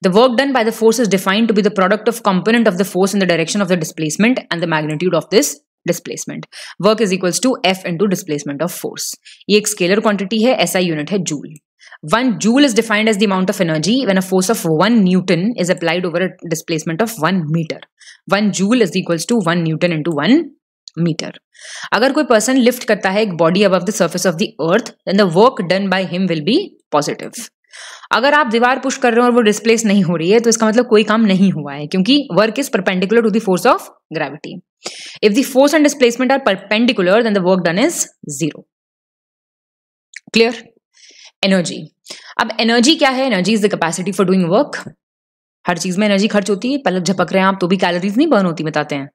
The work done by the force is defined to be the product of component of the force in the direction of the displacement and the magnitude of this displacement. Work is equals to F into displacement of force. This a scalar quantity, hai, SI unit is joule. One joule is defined as the amount of energy when a force of one newton is applied over a displacement of one meter. One joule is equals to one newton into one meter. Agar koi person lift karta body above the surface of the earth, then the work done by him will be positive. अगर आप दीवार push कर रहे हो और वो displace नहीं हो रही है तो इसका मतलब कोई काम नहीं हुआ है क्योंकि work is perpendicular to the force of gravity if the force and displacement are perpendicular then the work done is zero clear energy अब एनर्जी क्या है energy is the capacity for doing work हर चीज में energy खर्च होती है पलक झपक रहे हैं आप तो भी कैलोरीज नहीं बर्न होती बताते हैं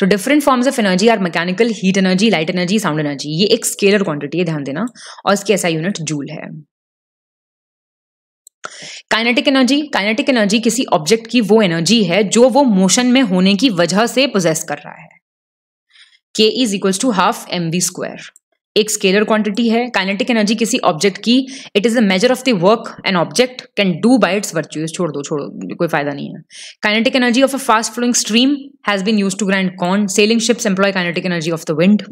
so different forms of energy are mechanical heat energy light energy sound energy ये एक स्केलर क्वांटिटी है ध्यान देना और इसकी ऐसा यूनिट जूल है काइनेटिक एनर्जी काइनेटिक एनर्जी किसी ऑब्जेक्ट की वो एनर्जी है जो वो मोशन में होने की वजह से प्रोजेस कर रहा है K is equals to half m v square एक स्केलर क्वांटिटी है काइनेटिक एनर्जी किसी ऑब्जेक्ट की it is a measure of the work an object can do by its virtues छोड़ दो छोड़ो कोई फायदा नहीं है kinetic energy of a fast flowing stream has been use to grind corn sailing ships employ kinetic energy of the wind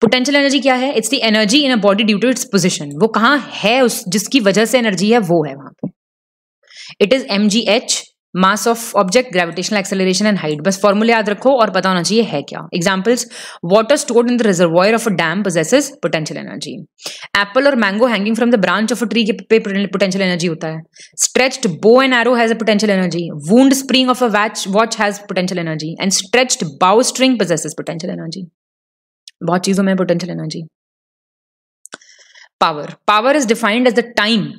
potential energy क्या है it's the energy in a body due to its position वो कहाँ है उस जिसकी वजह से energy है वो है वहां पे it is m g h mass of object gravitational acceleration and height बस फॉर्मूले याद रखो और पता होना चाहिए है क्या examples water stored in the reservoir of a dam possesses potential energy apple और mango hanging from the branch of a tree के पे पोटेंशियल एनर्जी होता है stretched bow and arrow has a potential energy wound spring of a watch watch has potential energy and stretched bow string possess potential energy बहुत चीजों में potential energy power power is defined as the time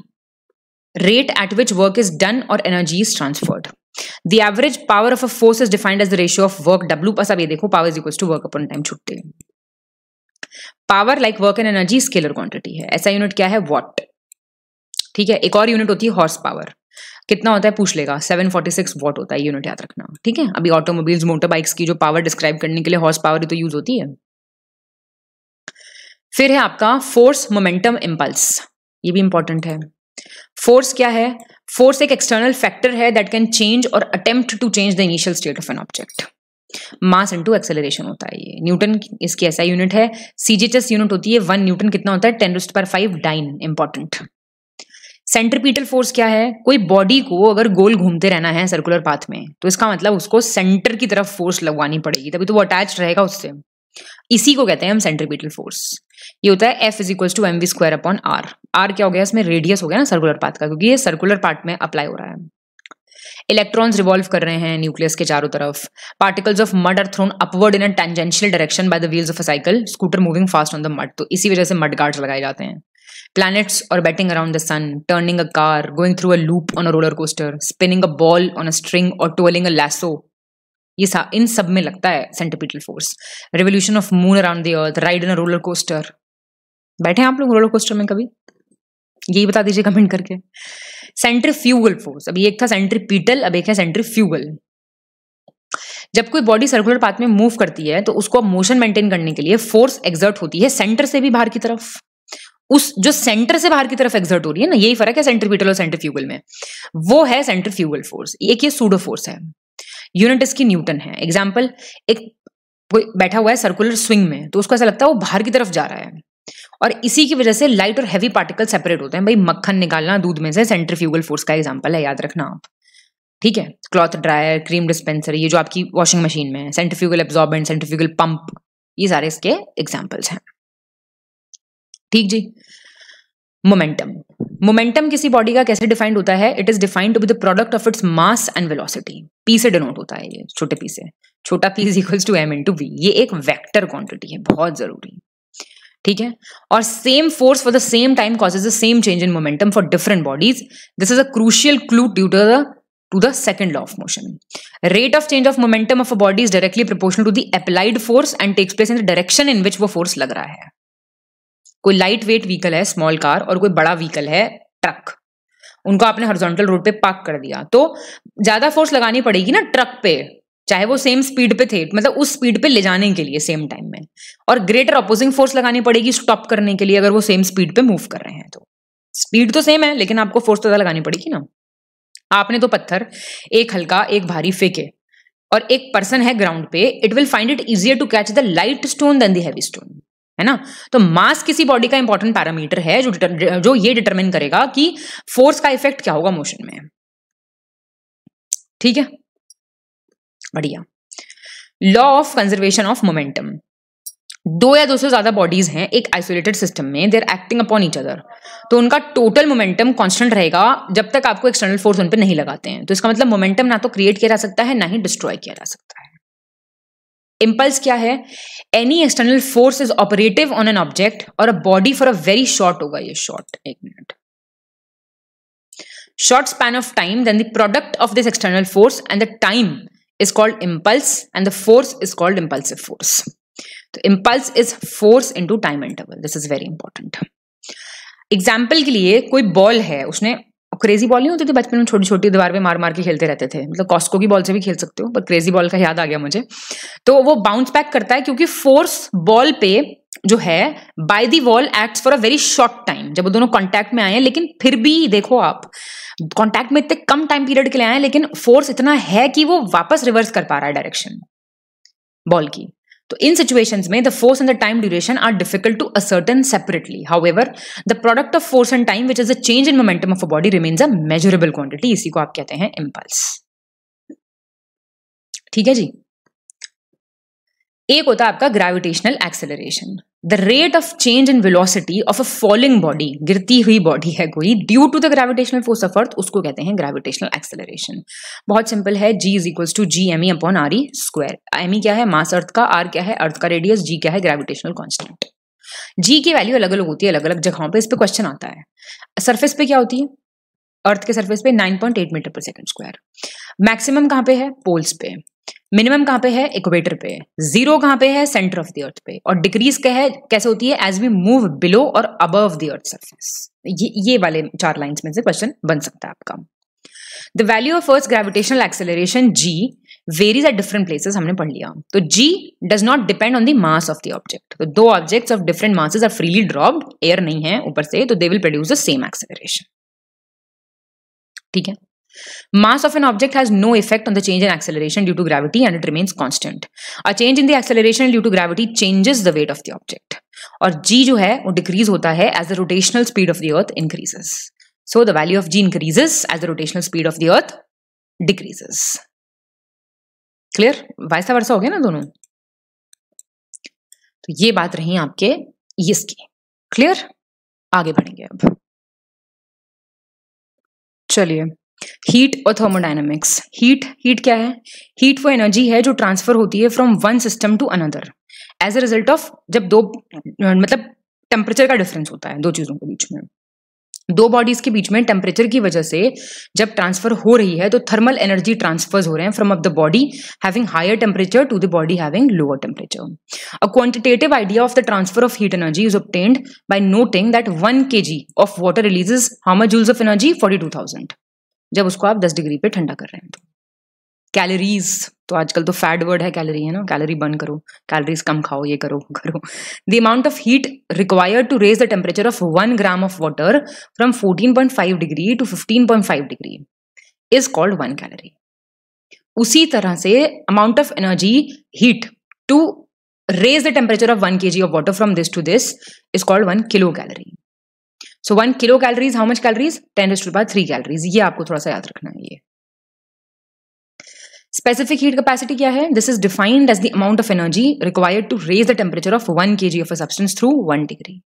rate eight which work is done और energy is transferred the average power of a force is defined as the ratio of work W plus अब ये देखो power is equal to work upon time छूटते power like work and energy scalar quantity है ऐसा unit क्या है what ठीक है एक और यूनिट होती है हॉर्स पावर कितना होता है पूछ लेगा 746 वॉट होता है यूनिट याद रखना ठीक है अभी ऑटोमोबाइल्स मोटर बाइक्स की जो पावर डिस्क्राइब करने के लिए हॉर्स पावर ही तो यूज होती है फिर है आपका फोर्स मोमेंटम इम्पल्स ये भी इंपॉर्टेंट है फोर्स क्या है फोर्स एक एक्सटर्नल फैक्टर है दैट कैन चेंज और attempt to change the initial state of an object mass into acceleration होता है ये न्यूटन इसकी ऐसा यूनिट है सीजीएचएस यूनिट होती है वन न्यूटन कितना होता है टेन रुस्ट पर five dyne important centripetal force क्या है कोई बॉडी को अगर गोल घूमते रहना है सर्कुलर पाथ में तो इसका मतलब उसको सेंटर की तरफ फोर्स लगवानी पड़ेगी तभी तो वो अटैच रहेगा उससे इसी को कहते हैं हम सेंट्रीपिटल फोर्स ये होता है F is equal to m v square upon r r क्या हो गया इसमें रेडियस हो गया ना सर्कुलर पाथ का क्योंकि ये सर्कुलर पार्ट में अप्लाई हो रहा है इलेक्ट्रॉन्स रिवॉल्व कर रहे हैं न्यूक्लियस के चारों तरफ particles of mud are thrown upward in a tangential direction by the wheels of a cycle scooter moving fast on the mud तो इसी वजह से मड गार्ड्स लगाए जाते हैं प्लैनेट्स और batting around the sun turning a car going through a loop on a roller coaster spinning a ball on a string और twirling a lasso ये इन सब में लगता है centripetal force revolution of moon around the earth ride in roller coaster बैठे आप लोग रोलर कोस्टर में कभी यही बता दीजिए कमेंट करके सेंट्रीफ्यूगल फोर्स अभी एक था सेंट्रीपीटल अब एक है सेंट्रीफ्यूगल जब कोई बॉडी सर्कुलर पाथ में मूव करती है तो उसको मोशन मेंटेन करने के लिए फोर्स एक्सर्ट होती है सेंटर से भी बाहर की तरफ उस जो सेंटर से बाहर की तरफ एक्सर्ट हो रही है ना यही फर्क है पीटल और सेंट्रीफ्यूगल में वो है सेंट्रीफ्यूगल फोर्स एक ये सूडो फोर्स है यूनिट इसकी न्यूटन है एग्जाम्पल एक कोई बैठा हुआ है सर्कुलर स्विंग में तो उसको ऐसा लगता है वो बाहर की तरफ जा रहा है और इसी की वजह से लाइट और हैवी पार्टिकल सेपरेट होते हैं भाई मक्खन निकालना दूध में से सेंट्रीफ्यूगल फोर्स का एग्जाम्पल है याद रखना आप ठीक है क्लॉथ ड्रायर क्रीम डिस्पेंसर ये जो आपकी वॉशिंग मशीन में है सेंट्रीफ्यूगल एब्जॉर्बेंट सेंट्रीफ्यूगल पंप ये सारे इसके एग्जाम्पल्स हैं ठीक जी मोमेंटम मोमेंटम किसी बॉडी का कैसे डिफाइंड होता है it is defined to be the product of its mass and velocity p से डिनोट होता है ये छोटे पी से छोटा p is equals to m into v ये एक वेक्टर क्वांटिटी है बहुत जरूरी ठीक है और same force for the same time causes the same change in momentum for different bodies this is a crucial clue due to the to the second law of motion. Rate of change of momentum of a body is directly proportional to the applied force and takes place in the direction in which वो force लग रहा है कोई light weight vehicle है small car और कोई बड़ा vehicle है ट्रक उनको आपने हॉरिजॉन्टल रोड पे पार्क कर दिया तो ज्यादा फोर्स लगानी पड़ेगी ना ट्रक पे चाहे वो सेम स्पीड पे थे मतलब उस स्पीड पे ले जाने के लिए सेम टाइम में और ग्रेटर अपोजिंग फोर्स लगानी पड़ेगी स्टॉप करने के लिए अगर वो सेम स्पीड पे मूव कर रहे हैं तो स्पीड तो सेम है लेकिन आपको फोर्स तो ज्यादा लगानी पड़ेगी ना आपने तो पत्थर एक हल्का एक भारी फेंके और एक पर्सन है ग्राउंड पे it will find it easier to catch the light stone than the heavy stone है ना तो मास किसी बॉडी का इंपॉर्टेंट पैरामीटर है जो जो ये डिटरमिन करेगा कि फोर्स का इफेक्ट क्या होगा मोशन में ठीक है बढ़िया law of conservation of momentum दो या दो से ज्यादा बॉडीज हैं एक आइसोलेटेड सिस्टम में there acting upon each other तो उनका टोटल मोमेंटम कांस्टेंट रहेगा जब तक आपको एक्सटर्नल फोर्स उन पर नहीं लगाते हैं तो इसका मतलब मोमेंटम ना तो क्रिएट किया जा सकता है ना ही डिस्ट्रॉय किया जा सकता है इंपल्स क्या है any external force is operative on an object और a body for a very short होगा ये शॉर्ट एक minute short span of time then the product of this external force and the time is called impulse and the force is called impulsive force तो impulse is force into time and table this is very important example के लिए कोई ball है उसने crazy ball नहीं होती थी बचपन में छोटी छोटी दीवार पे मार मार के खेलते रहते थे मतलब कॉस्को की बॉल से भी खेल सकते हो पर क्रेजी बॉल का याद आ गया मुझे तो वो बाउंस बैक करता है क्योंकि फोर्स बॉल पे जो है by the wall act for a very short time जब वो दोनों कॉन्टैक्ट में आए हैं लेकिन फिर भी देखो आप कॉन्टैक्ट में इतने कम टाइम पीरियड के लिए आए हैं लेकिन फोर्स इतना है कि वो वापस रिवर्स कर पा रहा है डायरेक्शन बॉल की तो इन सिचुएशंस में the force and the time duration are difficult to ascertain separately however the product of force and time which is a change in momentum of a body remains a measurable quantity इसी को आप कहते हैं impulse ठीक है जी एक होता है आपका gravitational acceleration the rate of change in velocity of a falling body गिरती हुई बॉडी है कोई due to the gravitational force of earth उसको कहते हैं ग्रेविटेशनल एक्सेलरेशन बहुत सिंपल है g is equals to G M E upon R E square M E क्या है मास अर्थ का आर क्या है अर्थ का रेडियस जी क्या है ग्रेविटेशनल कॉन्स्टेंट जी की वैल्यू अलग अलग होती है अलग अलग जगहों पर इस पर क्वेश्चन आता है सर्फेस पे क्या होती है अर्थ के सर्फेस पे 9.8 metre per second square maximum कहाँ पे है पोल्स पे मिनिमम कहाँ पे है इक्वेटर पे जीरो कहाँ पे है सेंटर ऑफ द अर्थ पे और डिग्रीज क्या है कैसे होती है एज वी मूव बिलो और अबव द अर्थ सर्फेस ये ये वाले चार लाइंस में से क्वेश्चन बन सकता है आपका the value of first gravitational acceleration g varies at different places हमने पढ़ लिया तो g does not depend on the mass of the object तो दो objects of different masses are freely dropped air नहीं है ऊपर से तो they will produce the same acceleration ठीक है Mass of an object has no effect on the change in acceleration due to gravity and it remains constant. A change in the acceleration due to gravity changes the weight of the object. और g जो है वो decrease होता है as the rotational speed of the earth increases so the value of g increases as the rotational speed of the earth decreases clear वैसा वैसा हो गया ना दोनों तो ये बात रही आपके इसकी क्लियर आगे बढ़ेंगे अब चलिए हीट और थर्मोडाइनमिक्स हीट हीट क्या है हीट वो एनर्जी है जो ट्रांसफर होती है from one system to another as a result of जब दो मतलब टेम्परेचर का डिफरेंस होता है दो चीज़ों के बीच में दो बॉडीज के बीच में टेम्परेचर की वजह से जब ट्रांसफर हो रही है तो थर्मल एनर्जी ट्रांसफर्स हो रहे हैं from of the body having higher temperature to the body having lower temperature a quantitative idea of the transfer of heat energy is noting by one that of water of how much joules of energy forty two thousand जब उसको आप दस degree पे ठंडा कर रहे हैं तो कैलोरीज तो आजकल तो फैट वर्ड है कैलोरी है ना कैलोरी बर्न करो कैलोरीज कम खाओ ये करो करो the amount of heat required to raise the temperature of one gram of water from fourteen point five degree to fifteen point five degree is called one calorie उसी तरह से amount of energy heat to raise the temperature of one k g of water from this to this is called one kilo calorie so one kilo calories how much calories ten raised to three calories ये आपको थोड़ा सा याद रखना है ये specific heat capacity क्या है this is defined as the amount of energy required to raise the temperature of one k g of a substance through one degree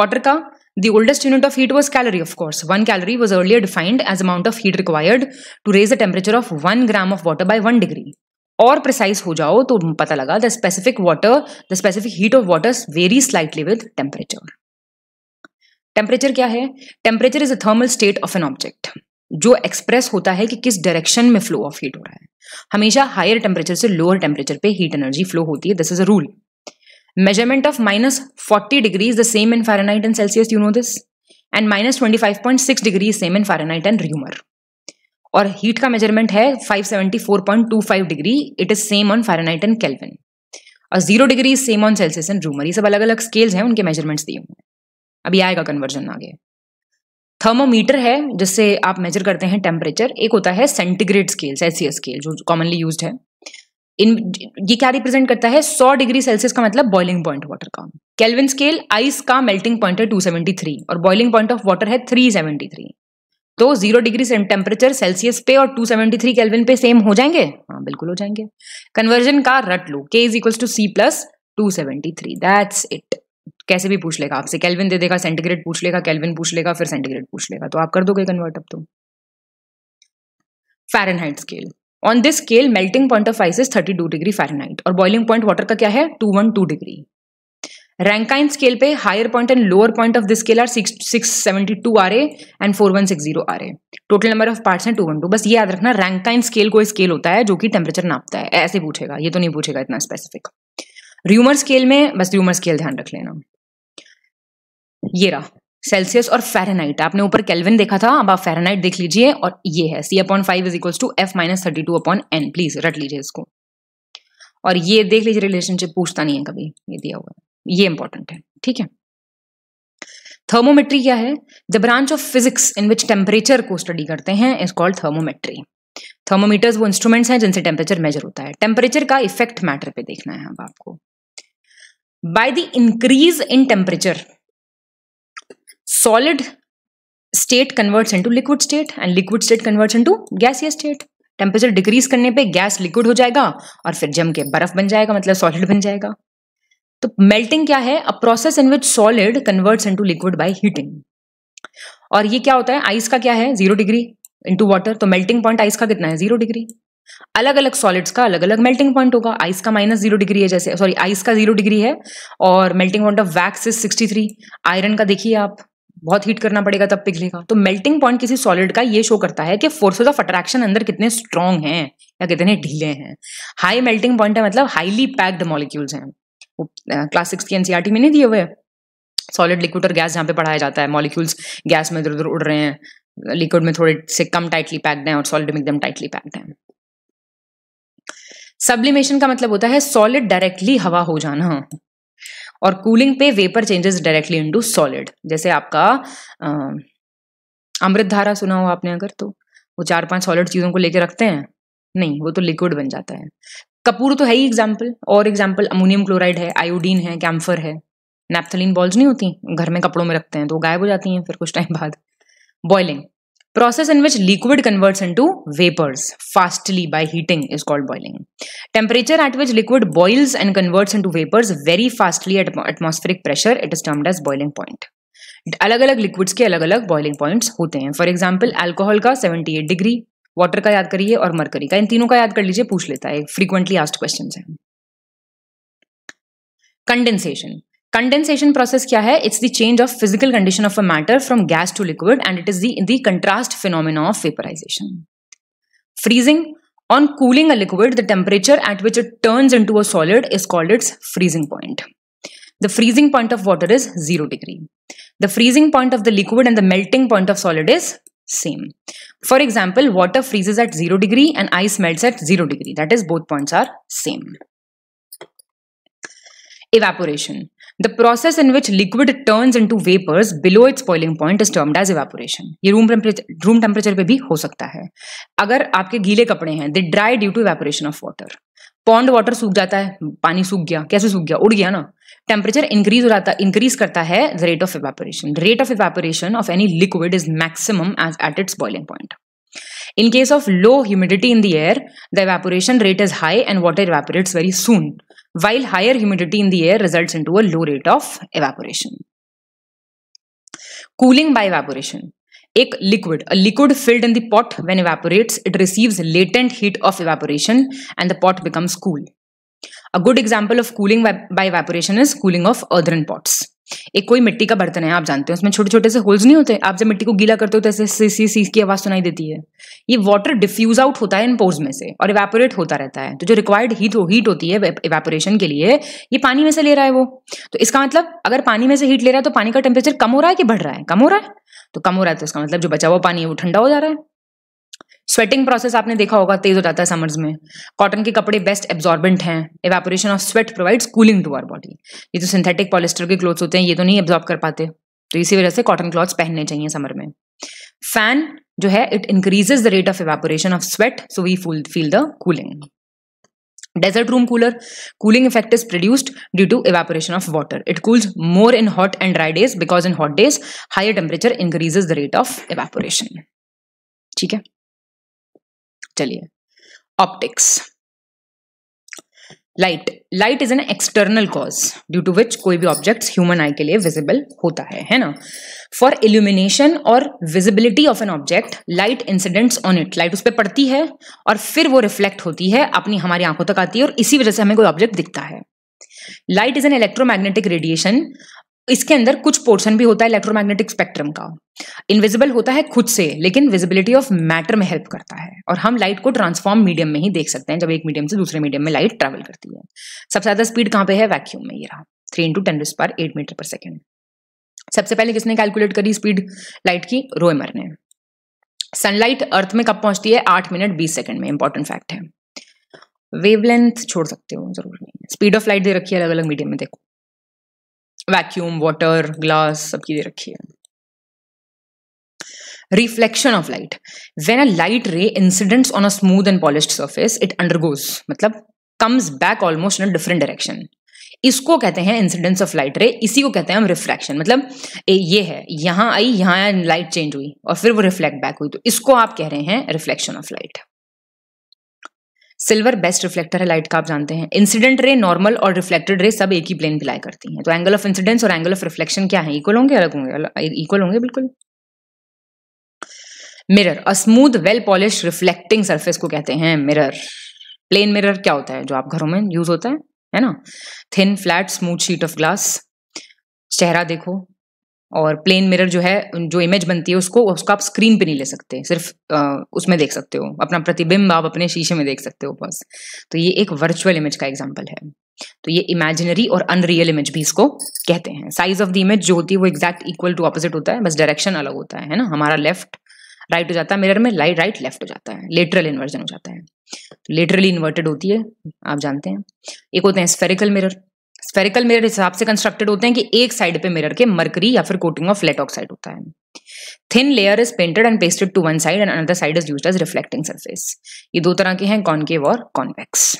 water का The oldest unit of heat was calorie, of course. One calorie was earlier defined as amount of heat required to raise the temperature of one gram of water by one degree. और precise हो जाओ तो पता लगा the specific water the specific heat of water very slightly with temperature temperature क्या है temperature is a thermal state of an object जो express होता है कि किस डायरेक्शन में फ्लो ऑफ हीट हो रहा है हमेशा हायर टेम्परेचर से लोअर टेम्परेचर पे हीट एनर्जी फ्लो होती है this is a rule measurement of minus forty degrees the same in Fahrenheit and Celsius you know this and minus twenty five point six degree same in Fahrenheit and Reaumur और heat का measurement है five seventy four point two five degree it is same on Fahrenheit and Kelvin और zero degree same on Celsius and Reaumur ये सब अलग अलग scales हैं उनके मेजरमेंट्स दिए हुए हैं अभी आएगा कन्वर्जन आगे थर्मोमीटर है जिससे आप मेजर करते हैं टेम्परेचर एक होता है सेंटीग्रेड स्केल सेल्सियस स्केल जो कॉमनली यूज है इन ये क्या रिप्रेजेंट करता है 100 डिग्री सेल्सियस का मतलब बॉइलिंग पॉइंट वाटर का केल्विन स्केल आइस का मेल्टिंग पॉइंट है 273 और बॉइलिंग पॉइंट ऑफ वाटर है 373 तो जीरो डिग्री टेम्परेचर सेल्सियस पे और 273 केल्विन पे सेम हो जाएंगे हाँ बिल्कुल हो जाएंगे कन्वर्जन का रट लो K is equals to C plus two seventy three that's it कैसे भी पूछ लेगा आपसे कैलविन दे देगा सेंटीग्रेड पूछ लेगा कैलविन पूछ लेगा फिर सेंटीग्रेड पूछ लेगा तो आप कर दोगे कन्वर्ट अब तो Fahrenheit scale on this scale melting point of ice is thirty two degree Fahrenheit और बॉइलिंग पॉइंट वाटर का क्या है two one two degree Rankine scale पे higher point and lower point of this scale are six six seventy two R A and four one six zero R A total number of parts हैं two one two बस ये याद रखना Rankine scale कोई scale होता है जो कि टेम्परेचर नापता है ऐसे पूछेगा ये तो नहीं पूछेगा इतना स्पेसिफिक र्यूमर स्केल में बस र्यूमर स्केल ध्यान रख लेना ये रहा सेल्सियस और फेरेनाइट आपने ऊपर कैलविन देखा था अब आप फेरेनाइट देख लीजिए और ये है C upon five is equal to F minus thirty two upon N please रट लीजिए इसको और ये देख लीजिए रिलेशनशिप पूछता नहीं है कभी ये दिया हुआ है ये इंपॉर्टेंट है ठीक है थर्मोमेट्री क्या है the branch of physics in which temperature को स्टडी करते हैं इज कॉल्ड थर्मोमेट्री थर्मोमीटर्स वो इंस्ट्रूमेंट्स हैं जिनसे टेम्परेचर मेजर होता है टेम्परेचर का इफेक्ट मैटर पे देखना है अब आपको by the increase in temperature solid state converts into liquid state and liquid state converts into gaseous state temperature decrease करने पे गैस लिक्विड हो जाएगा और फिर जम के बर्फ बन जाएगा मतलब सॉलिड बन जाएगा तो मेल्टिंग क्या है a process in which solid converts into liquid by heating और ये क्या होता है आइस का क्या है जीरो डिग्री इनटू वाटर तो मेल्टिंग पॉइंट आइस का कितना है जीरो डिग्री अलग अलग सॉलिड्स का अलग अलग मेल्टिंग पॉइंट होगा आइस का माइनस जीरो डिग्री है जैसे सॉरी आइस का जीरो डिग्री है और melting point of wax is sixty three iron का देखिए आप बहुत हीट करना पड़ेगा तब पिघलेगा तो मेल्टिंग पॉइंट किसी सॉलिड का ये शो करता है कि फोर्सेस ऑफ अट्रैक्शन अंदर कितने स्ट्रांग हैं या कितने ढीले हैं हाई मेल्टिंग पॉइंट है मतलब हाईली पैक्ड मॉलिक्यूल्स हैं क्लास सिक्स की एनसीआरटी e में नहीं दिए हुए सॉलिड लिक्विड और गैस जहाँ पे पढ़ाया जाता है मॉलिक्यूल्स गैस में इधर उधर उड़ रहे हैं लिक्विड में थोड़े से कम टाइटली पैक्ड हैं और सॉलिड में एकदम टाइटली पैक्ड हैं सब्लिमेशन का मतलब होता है सॉलिड डायरेक्टली हवा हो जाना और कूलिंग पे vapour changes directly into solid जैसे आपका अमृत धारा सुना हो आपने अगर तो वो चार पांच सॉलिड चीजों को लेके रखते हैं नहीं वो तो लिक्विड बन जाता है कपूर तो है ही एग्जाम्पल और एग्जाम्पल अमोनियम क्लोराइड है आयोडीन है कैम्फर है नेप्थलिन बॉल्स नहीं होती घर में कपड़ों में रखते हैं तो गायब हो जाती हैं फिर कुछ टाइम बाद boiling Process in which liquid converts into vapors fastly by heating is called boiling. Temperature at which liquid boils and converts into vapors very fastly at atmospheric pressure it is termed as boiling point. अलग अलग liquids के अलग अलग boiling points होते हैं for example alcohol का 78 degree water का याद करिए और मरकरी का इन तीनों का याद कर लीजिए पूछ लेता है फ्रीक्वेंटली आस्ट क्वेश्चन है condensation Condensation process kya hai? It's the change of physical condition of a matter from gas to liquid and it is the, the contrast phenomena of vaporization. Freezing. On cooling a liquid, the temperature at which it turns into a solid is called its freezing point. The freezing point of water is 0 degree. The freezing point of the liquid and the melting point of solid is same. For example, water freezes at 0 degree and ice melts at 0 degree. That is both points are same. Evaporation. Process in which liquid turn into vapours below its boiling point is termed as evaporation. ये room temperature room temperature पे भी हो सकता है अगर आपके गीले कपड़े हैं they dry due to evaporation of water. Pond water सूख जाता है पानी सूख गया कैसे सूख गया उड़ गया ना टेम्परेचर इंक्रीज हो जाता है इंक्रीज करता है rate of evaporation rate of evaporation of any liquid is maximum at its boiling point in case of low humidity in the air the evaporation rate is high and water evaporates very soon while higher humidity in the air results into a low rate of evaporation. Cooling by evaporation. A liquid. A liquid filled in the pot when evaporates, it receives latent heat of evaporation and the pot becomes cool. A good example of cooling by evaporation is cooling of earthen pots. एक कोई मिट्टी का बर्तन है आप जानते हो उसमें छोटे छोटे से होल्स नहीं होते आप जब मिट्टी को गीला करते हो तो ऐसे सी सी सी की आवाज़ सुनाई देती है ये वाटर डिफ्यूज आउट होता है इन पोर्स में से और इवेपोरेट होता रहता है तो जो रिक्वायर्ड हीट हो हीट होती है इवेपोरेशन के लिए ये पानी में से ले रहा है वो तो इसका मतलब अगर पानी में से हीट ले रहा है तो पानी का टेम्परेचर कम हो रहा है कि बढ़ रहा है कम हो रहा है तो कम हो रहा है तो इसका मतलब जो बचा हुआ पानी है वो ठंडा हो जा रहा है स्वेटिंग प्रोसेस आपने देखा होगा तेज हो जाता है समर्स में कॉटन के कपड़े बेस्ट एब्जॉर्बेंट हैं evaporation of sweat provides cooling to our body ये जो सिंथेटिक पॉलिस्टर के क्लोथ्स होते हैं ये तो नहीं एब्जॉर्ब कर पाते तो इसी वजह से कॉटन क्लॉथ्स पहनने चाहिए समर में फैन जो है it increases the rate of evaporation of sweat so we fool feel the cooling desert room cooler cooling effect is produced due to evaporation of water it cools more in hot and dry days because in hot days higher temperature increases the rate of evaporation ठीक है चलिए optics light light is an external cause due to which कोई भी object human आई के लिए visible होता है है ना फॉर इल्यूमिनेशन और visibility of an object light incidents on it light उस पर पड़ती है और फिर वो रिफ्लेक्ट होती है अपनी हमारी आंखों तक आती है और इसी वजह से हमें कोई ऑब्जेक्ट दिखता है light is an electromagnetic radiation इसके अंदर कुछ पोर्शन भी होता है इलेक्ट्रोमैग्नेटिक स्पेक्ट्रम का इनविजिबल होता है खुद से लेकिन विजिबिलिटी ऑफ मैटर में हेल्प करता है और हम लाइट को ट्रांसफॉर्म मीडियम में ही देख सकते हैं जब एक मीडियम से दूसरे मीडियम में लाइट ट्रेवल करती है सबसे ज्यादा स्पीड कहाँ पे है वैक्यूम में ये रहा थ्री इंटू टेन पर एट मीटर पर सेकेंड सबसे पहले किसने कैलकुलेट करी स्पीड लाइट की रोएमर ने सनलाइट अर्थ में कब पहुंचती है आठ मिनट बीस सेकंड में इंपॉर्टेंट फैक्ट है वेवलेंथ छोड़ सकते हो जरूर नहीं स्पीड ऑफ लाइट दे रखी है अलग अलग मीडियम में देखो वैक्यूम वाटर ग्लास सबकी दे रखी है reflection of light when a light ray incidents on a smooth and polish surface it undergoes मतलब comes back almost in different direction इसको कहते हैं इंसिडेंट्स ऑफ लाइट रे इसी को कहते हैं हम रिफ्रैक्शन मतलब ए, ये है यहां आई यहां लाइट चेंज हुई और फिर वो रिफ्लेक्ट बैक हुई तो इसको आप कह रहे हैं reflection of light silver best reflector है लाइट का आप जानते हैं इंसिडेंट रे नॉर्मल और रिफ्लेक्टेड रे सब एक ही प्लेन पे लाई करती हैं तो एंगल ऑफ इंसिडेंस और एंगल ऑफ रिफ्लेक्शन क्या है इक्वल होंगे अलग होंगे इक्वल होंगे बिल्कुल mirror a smooth well polish reflecting surface को कहते हैं मिरर प्लेन मिरर क्या होता है जो आप घरों में यूज होता है है ना thin flat smooth sheet of glass चेहरा देखो और प्लेन मिरर जो है जो इमेज बनती है उसको उसको आप स्क्रीन पे नहीं ले सकते सिर्फ उसमें देख सकते हो अपना प्रतिबिंब आप अपने शीशे में देख सकते हो बस तो ये एक वर्चुअल इमेज का एग्जाम्पल है तो ये इमेजिनरी और अनरियल इमेज भी इसको कहते हैं साइज ऑफ द इमेज जो होती है वो एग्जैक्ट इक्वल टू अपोजिट होता है बस डायरेक्शन अलग होता है है ना हमारा लेफ्ट राइट हो जाता है मिरर में लाइट राइट लेफ्ट हो जाता है लेटरल इन्वर्जन हो जाता है लेटरली तो इन्वर्टेड होती है आप जानते हैं एक होते हैं स्फेरिकल मिरर स्फेरिकल मिरर हिसाब से कंस्ट्रक्टेड होते हैं कि एक साइड पे मिरर के मरकरी या फिर कोटिंग ऑफ लेट ऑक्साइड होता है thin layer is painted and pasted to one side and another side is use as reflecting surface ये दो तरह के हैं कॉन्केव और कॉन्वेक्स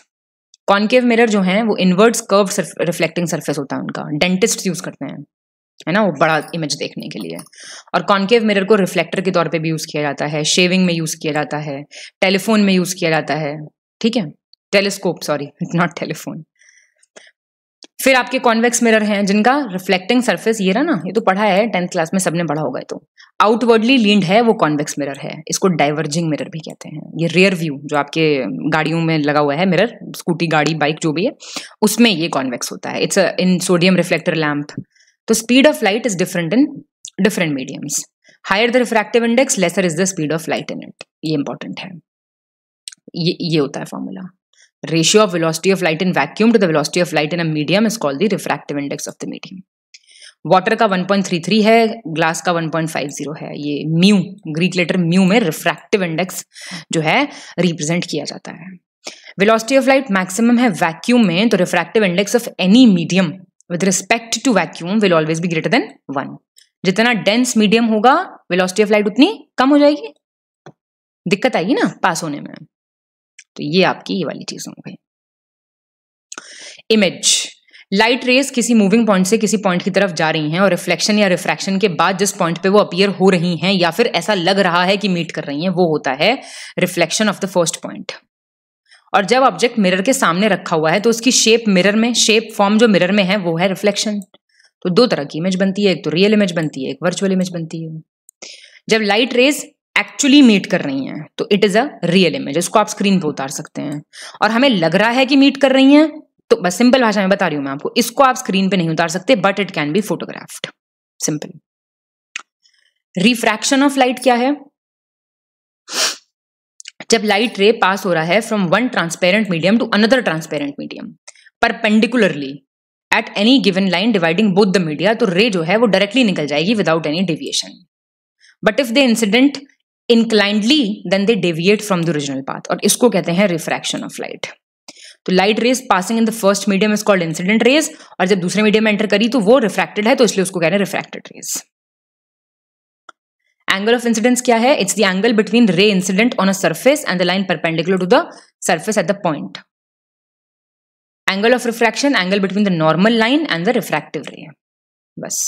कॉन्केव मिरर जो है वो इनवर्ड्स कर्व रिफ्लेक्टिंग सर्फेस होता है उनका डेंटिस्ट यूज करते हैं है ना वो बड़ा इमेज देखने के लिए और कॉन्केव मिरर को रिफ्लेक्टर के तौर पे भी यूज़ किया जाता है शेविंग में यूज़ किया जाता है टेलीफोन में यूज़ किया जाता है ठीक है टेलीस्कोप सॉरी नॉट टेलीफोन फिर आपके कॉन्वेक्स मिरर हैं जिनका रिफ्लेक्टिंग सरफेस ये रहा ना ये तो पढ़ा है टेंथ क्लास में सबने पढ़ा होगा तो आउटवर्डली लीड है वो कॉन्वेक्स मिरर है इसको डाइवर्जिंग मिरर भी कहते हैं ये रेयर व्यू जो आपके गाड़ियों में लगा हुआ है मिरर स्कूटी गाड़ी बाइक जो भी है उसमें ये कॉन्वेक्स होता है it's in sodium reflector lamp तो speed of light is different in different mediums higher the refractive index lesser is the speed of light in it ये इंपॉर्टेंट है ये ये होता है formula Ratio of velocity of light in vacuum to the velocity of light in a medium is called the refractive index of the medium. Water का 1.33 है glass का 1.50 है ये म्यू ग्रीक लेटर म्यू में रिफ्रैक्टिव इंडेक्स जो है represent किया जाता है वेलोसिटी ऑफ लाइट मैक्सिमम है वैक्यूम में तो refractive index of any medium with respect to vacuum will always be greater than one जितना डेंस मीडियम होगा वेलोसिटी ऑफ लाइट उतनी कम हो जाएगी दिक्कत आएगी ना पास होने में तो ये आपकी ये वाली चीज़ हो गई इमेज लाइट रेज किसी मूविंग पॉइंट से किसी पॉइंट की तरफ जा रही हैं और रिफ्लेक्शन या रिफ्रैक्शन के बाद जिस पॉइंट पे वो अपियर हो रही हैं या फिर ऐसा लग रहा है कि मीट कर रही हैं वो होता है reflection of the first point और जब ऑब्जेक्ट मिरर के सामने रखा हुआ है तो उसकी शेप मिरर में शेप फॉर्म जो मिरर में है वो है रिफ्लेक्शन तो दो तरह की इमेज बनती है एक तो रियल इमेज बनती है एक वर्चुअल इमेज बनती है जब लाइट रेज एक्चुअली मीट कर रही हैं तो it is a real image इसको आप स्क्रीन पर उतार सकते हैं और हमें लग रहा है कि मीट कर रही हैं तो बस सिंपल भाषा में बता रही हूं मैं आपको इसको आप स्क्रीन पे नहीं उतार सकते but it can be photographed simple refraction of light क्या है जब लाइट रे पास हो रहा है from one transparent medium to another transparent medium perpendicularly at any given line dividing both the media तो रे जो है वो डायरेक्टली निकल जाएगी without any deviation but if the incident inclinedly then they deviate from the original path और इसको कहते हैं रिफ्रैक्शन ऑफ लाइट तो light rays passing in the first medium is called incident rays और जब दूसरे मीडियम में एंटर करी तो वो रिफ्रैक्टेड है तो इसलिए उसको कह रहे हैं refracted rays angle of incidence क्या है it's the angle between ray incident on a surface and the line perpendicular to the surface at the point angle of refraction angle between the normal line and the refractive ray बस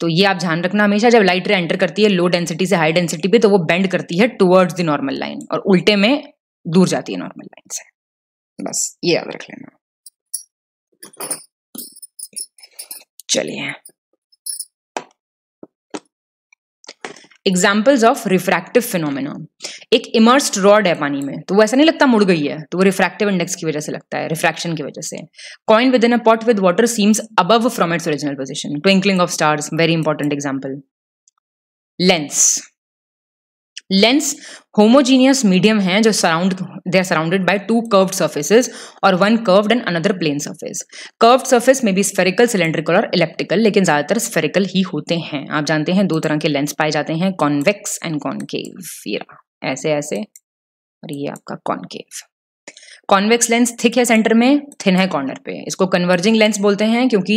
तो ये आप ध्यान रखना हमेशा जब light रे enter करती है लो डेंसिटी से हाई डेंसिटी पे तो वो बेंड करती है टुवर्ड्स द नॉर्मल लाइन और उल्टे में दूर जाती है नॉर्मल लाइन से बस ये याद रख लेना चलिए एग्जाम्पल्स ऑफ रिफ्रैक्टिव फिनोमिनॉन एक इमर्स्ड रॉड है पानी में तो वो ऐसा नहीं लगता मुड़ गई है तो वो रिफ्रैक्टिव इंडेक्स की वजह से लगता है रिफ्रैक्शन की वजह से coin within a pot with water seems above from its original position twinkling of stars very important example lens lens homogeneous medium है जो surround they are surrounded by two curved surfaces और one curved and another plane surface curved surface में भी spherical cylindrical और elliptical लेकिन ज्यादातर spherical ही होते हैं आप जानते हैं दो तरह के लेंस पाए जाते हैं कॉन्वेक्स एंड कॉन्केव ऐसे ऐसे और ये आपका कॉन्केव कॉन्वेक्स लेंस थिक है सेंटर में थिन है कॉर्नर पे इसको कन्वर्जिंग लेंस बोलते हैं क्योंकि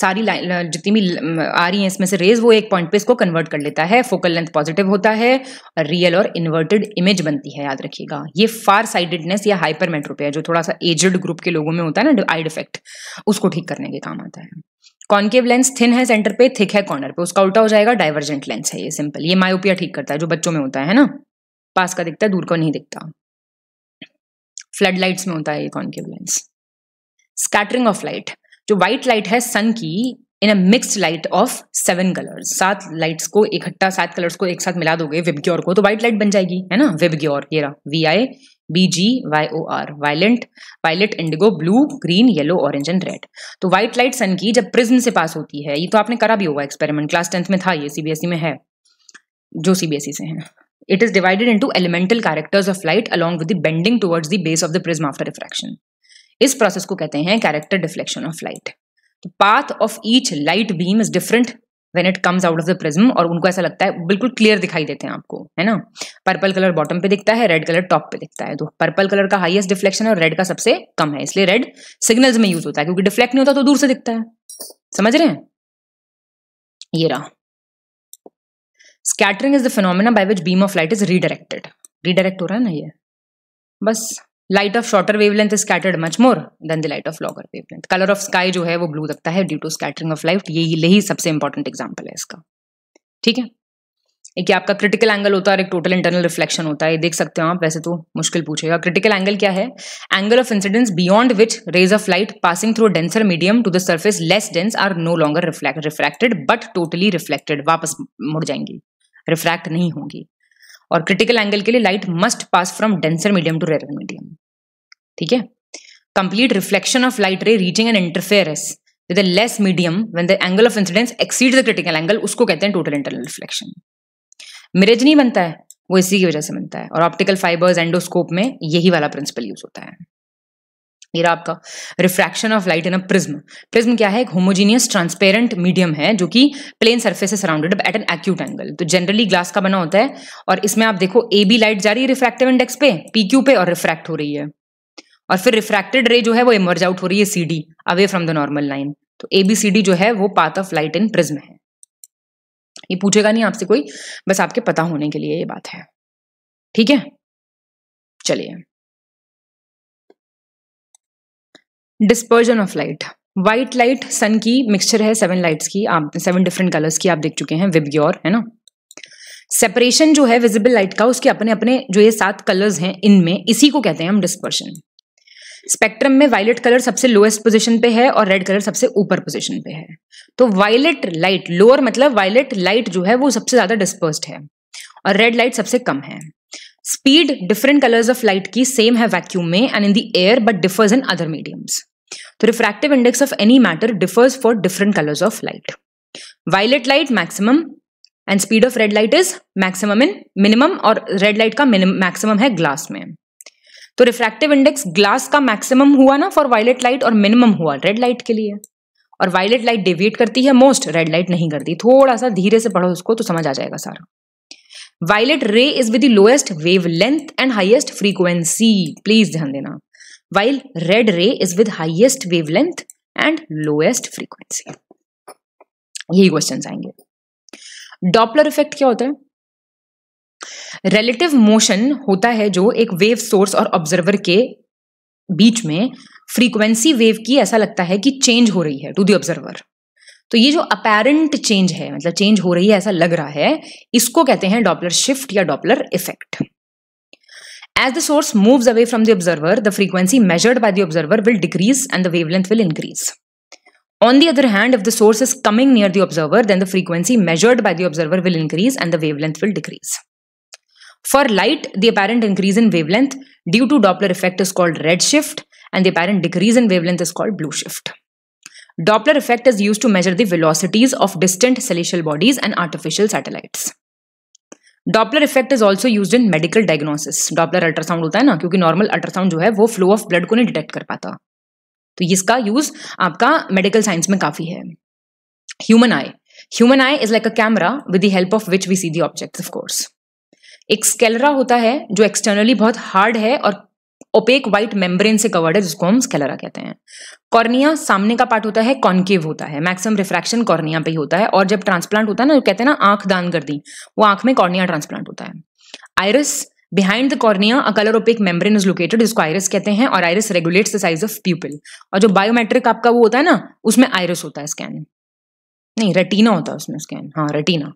सारी जितनी भी आ रही है इसमें से रेज वो एक पॉइंट पे इसको कन्वर्ट कर लेता है फोकल लेंथ पॉजिटिव होता है रियल और इन्वर्टेड इमेज बनती है याद रखिएगा ये फार साइडेडनेस या हाइपर मेट्रोपिया जो थोड़ा सा एजड ग्रुप के लोगों में होता है ना आई डिफेक्ट उसको ठीक करने के काम आता है कॉन्केव लेंस थिन है सेंटर पे थिक है कॉर्नर पे उसका उल्टा हो जाएगा डाइवर्जेंट लेंस है ये सिंपल ये मायोपिया ठीक करता है जो बच्चों में होता है ना पास का दिखता है दूर का नहीं दिखता फ्लड लाइट्स में होता है ये concave lens scattering of light जो व्हाइट लाइट है सन की in a mixed light of seven colours सात लाइट्स को इकट्ठा सात कलर्स को एक साथ मिला दोगे विबग्योर को तो व्हाइट लाइट बन जाएगी है ना विबग्योर ये V I B G Y O R violent violet indigo blue green yellow orange and red तो व्हाइट लाइट सन की जब प्रिज्म से पास होती है ये तो आपने करा भी होगा एक्सपेरिमेंट क्लास टेंथ में था ये सीबीएसई e में है जो सीबीएसई e से है It is divided into elemental characters of light along with the bending towards the base of the prism after refraction. इस प्रोसेस को कहते हैं character deflection of light path of each light beam is different when it comes out of the prism और उनको ऐसा लगता है बिल्कुल क्लियर दिखाई देते हैं आपको है ना पर्पल कलर बॉटम पे दिखता है रेड कलर टॉप पे दिखता है तो पर्पल कलर का हाइएस्ट डिफ्लेक्शन है और रेड का सबसे कम है इसलिए रेड सिग्नल्स में यूज होता है क्योंकि डिफ्लेक्ट नहीं होता तो दूर से दिखता है समझ रहे हैं ये रहा scattering is the phenomena by which beam of light is redirected redirect हो रहा है ना ये बस light of shorter wavelength is scattered much more than the light of longer wavelength colour of sky जो है वो ब्लू लगता है due to scattering of light यही यही सबसे इंपॉर्टेंट एग्जाम्पल है इसका ठीक है एक आपका क्रिटिकल एंगल होता है और एक टोटल इंटरनल रिफ्लेक्शन होता है देख सकते हो आप वैसे तो मुश्किल पूछेगा क्रिटिकल एंगल क्या है angle of incidence beyond which rays of light passing through denser medium to the surface less dense are no longer reflected but totally reflected वापस मुड़ जाएंगी रिफ्रैक्ट नहीं होंगी और क्रिटिकल एंगल के लिए light must pass from denser medium to rare medium ठीक है complete reflection of light ray reaching and interference with less medium when the angle of incidence exceed the critical angle उसको कहते हैं total internal reflection mirage नहीं बनता है वो इसी की वजह से बनता है और ऑप्टिकल फाइबर्स एंडोस्कोप में यही वाला प्रिंसिपल यूज होता है मेरा आपका refraction of light in a prism prism क्या है एक होमोजीनियस ट्रांसपेरेंट मीडियम है जो कि प्लेन सरफेस से surrounded at an acute angle तो जनरली ग्लास का बना होता है और इसमें आप देखो ए बी लाइट जा रही है रिफ्रैक्टिव इंडेक्स पे पी क्यू पे और रिफ्रैक्ट हो रही है और फिर रिफ्रैक्टेड रे जो है वो इमर्ज आउट हो रही है C D away from the normal line तो ए बी सी डी जो है वो path of light in prism है ये पूछेगा नहीं आपसे कोई बस आपके पता होने के लिए ये बात है ठीक है चलिए dispersion of light white light sun की मिक्सचर है सेवन लाइट्स की आप सेवन डिफरेंट कलर्स की आप देख चुके हैं विबग्योर है ना सेपरेशन जो है विजिबल लाइट का उसके अपने अपने जो ये सात कलर्स हैं इनमें इसी को कहते हैं हम डिस्पर्शन स्पेक्ट्रम में वायलेट कलर सबसे लोएस्ट पोजीशन पे है और रेड कलर सबसे ऊपर पोजीशन पे है तो वायलेट लाइट लोअर मतलब वायलेट लाइट जो है वो सबसे ज्यादा डिस्पर्स्ड है और रेड लाइट सबसे कम है speed different colours of light की सेम है वैक्यूम में and in the air but differs in other mediums तो refractive index of any matter differs for different colours of light violet light maximum and speed of red light is maximum in minimum और red light का maximum है glass में तो refractive index glass का maximum हुआ ना for violet light और minimum हुआ रेड लाइट के लिए और वायलेट लाइट डेविएट करती है मोस्ट रेड लाइट नहीं करती थोड़ा सा धीरे से पढ़ो उसको तो समझ आ जाएगा सारा violet ray is with the lowest length and highest frequency please ध्यान देना while red ray is with highest wave length and lowest frequency यही क्वेश्चन आएंगे डॉपलर इफेक्ट क्या होता है रिलेटिव मोशन होता है जो एक वेव सोर्स और ऑब्जर्वर के बीच में फ्रीक्वेंसी वेव की ऐसा लगता है कि चेंज हो रही है टू द ऑब्जर्वर तो ये जो अपेरेंट चेंज है मतलब चेंज हो रही है ऐसा लग रहा है इसको कहते हैं डॉपलर शिफ्ट या Doppler effect as the source move away from the observer the frequency measured by the observer will decrease and the length will increase on the other hand of the source is coming near the observer then the frequency measured by the observer will increase and the wave length will decrease for light the apparent increase in wave length due to Doppler effect is called red shift and the apparent decrease in wave length is called blue shift Doppler effect is used to measure the velocities of distant celestial bodies and artificial satellites. Doppler effect is also use in medical diagnosis Doppler ultrasound होता है ना क्योंकि normal ultrasound जो है वो flow of blood को नहीं detect कर पाता तो इसका यूज आपका मेडिकल साइंस में काफी है human eye human eye is like a camera with the help of which we see the object of course एक स्केलरा होता है जो एक्सटर्नली बहुत हार्ड है और ओपेक व्हाइट मेम्ब्रेन से कवर्ड है जिसको हम स्केलरा कहते हैं कॉर्निया सामने का पार्ट होता है कॉन्केव होता है मैक्सिमम रिफ्रैक्शन कॉर्निया पे ही होता है और जब ट्रांसप्लांट होता है ना कहते हैं ना आंख दान कर दी वो आंख में कॉर्निया ट्रांसप्लांट होता है iris behind the cornea a colour opaque membrane is located जिसको आयरस कहते हैं और iris regulates the size of pupil और जो बायोमेट्रिक आपका वो होता है ना उसमें आयरस होता है स्कैन नहीं रेटिना होता है उसमें स्कैन हाँ retina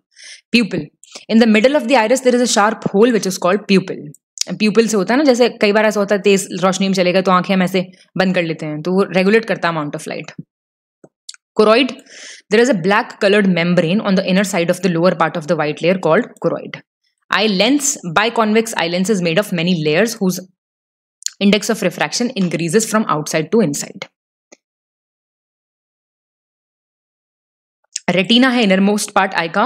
pupil in the middle of the iris there is a sharp hole which is called pupil pupil से होता है ना जैसे कई बार ऐसा होता है तेज रोशनी में चलेगा तो आंखें हम ऐसे बंद कर लेते हैं तो वो रेगुलेट करता है amount of light choroid there is a black coloured membrane on the inner side of the lower part of the white layer called choroid eye lens by convex eye lens is made of many layers whose index of refraction increases from outside to inside retina है inner most part eye का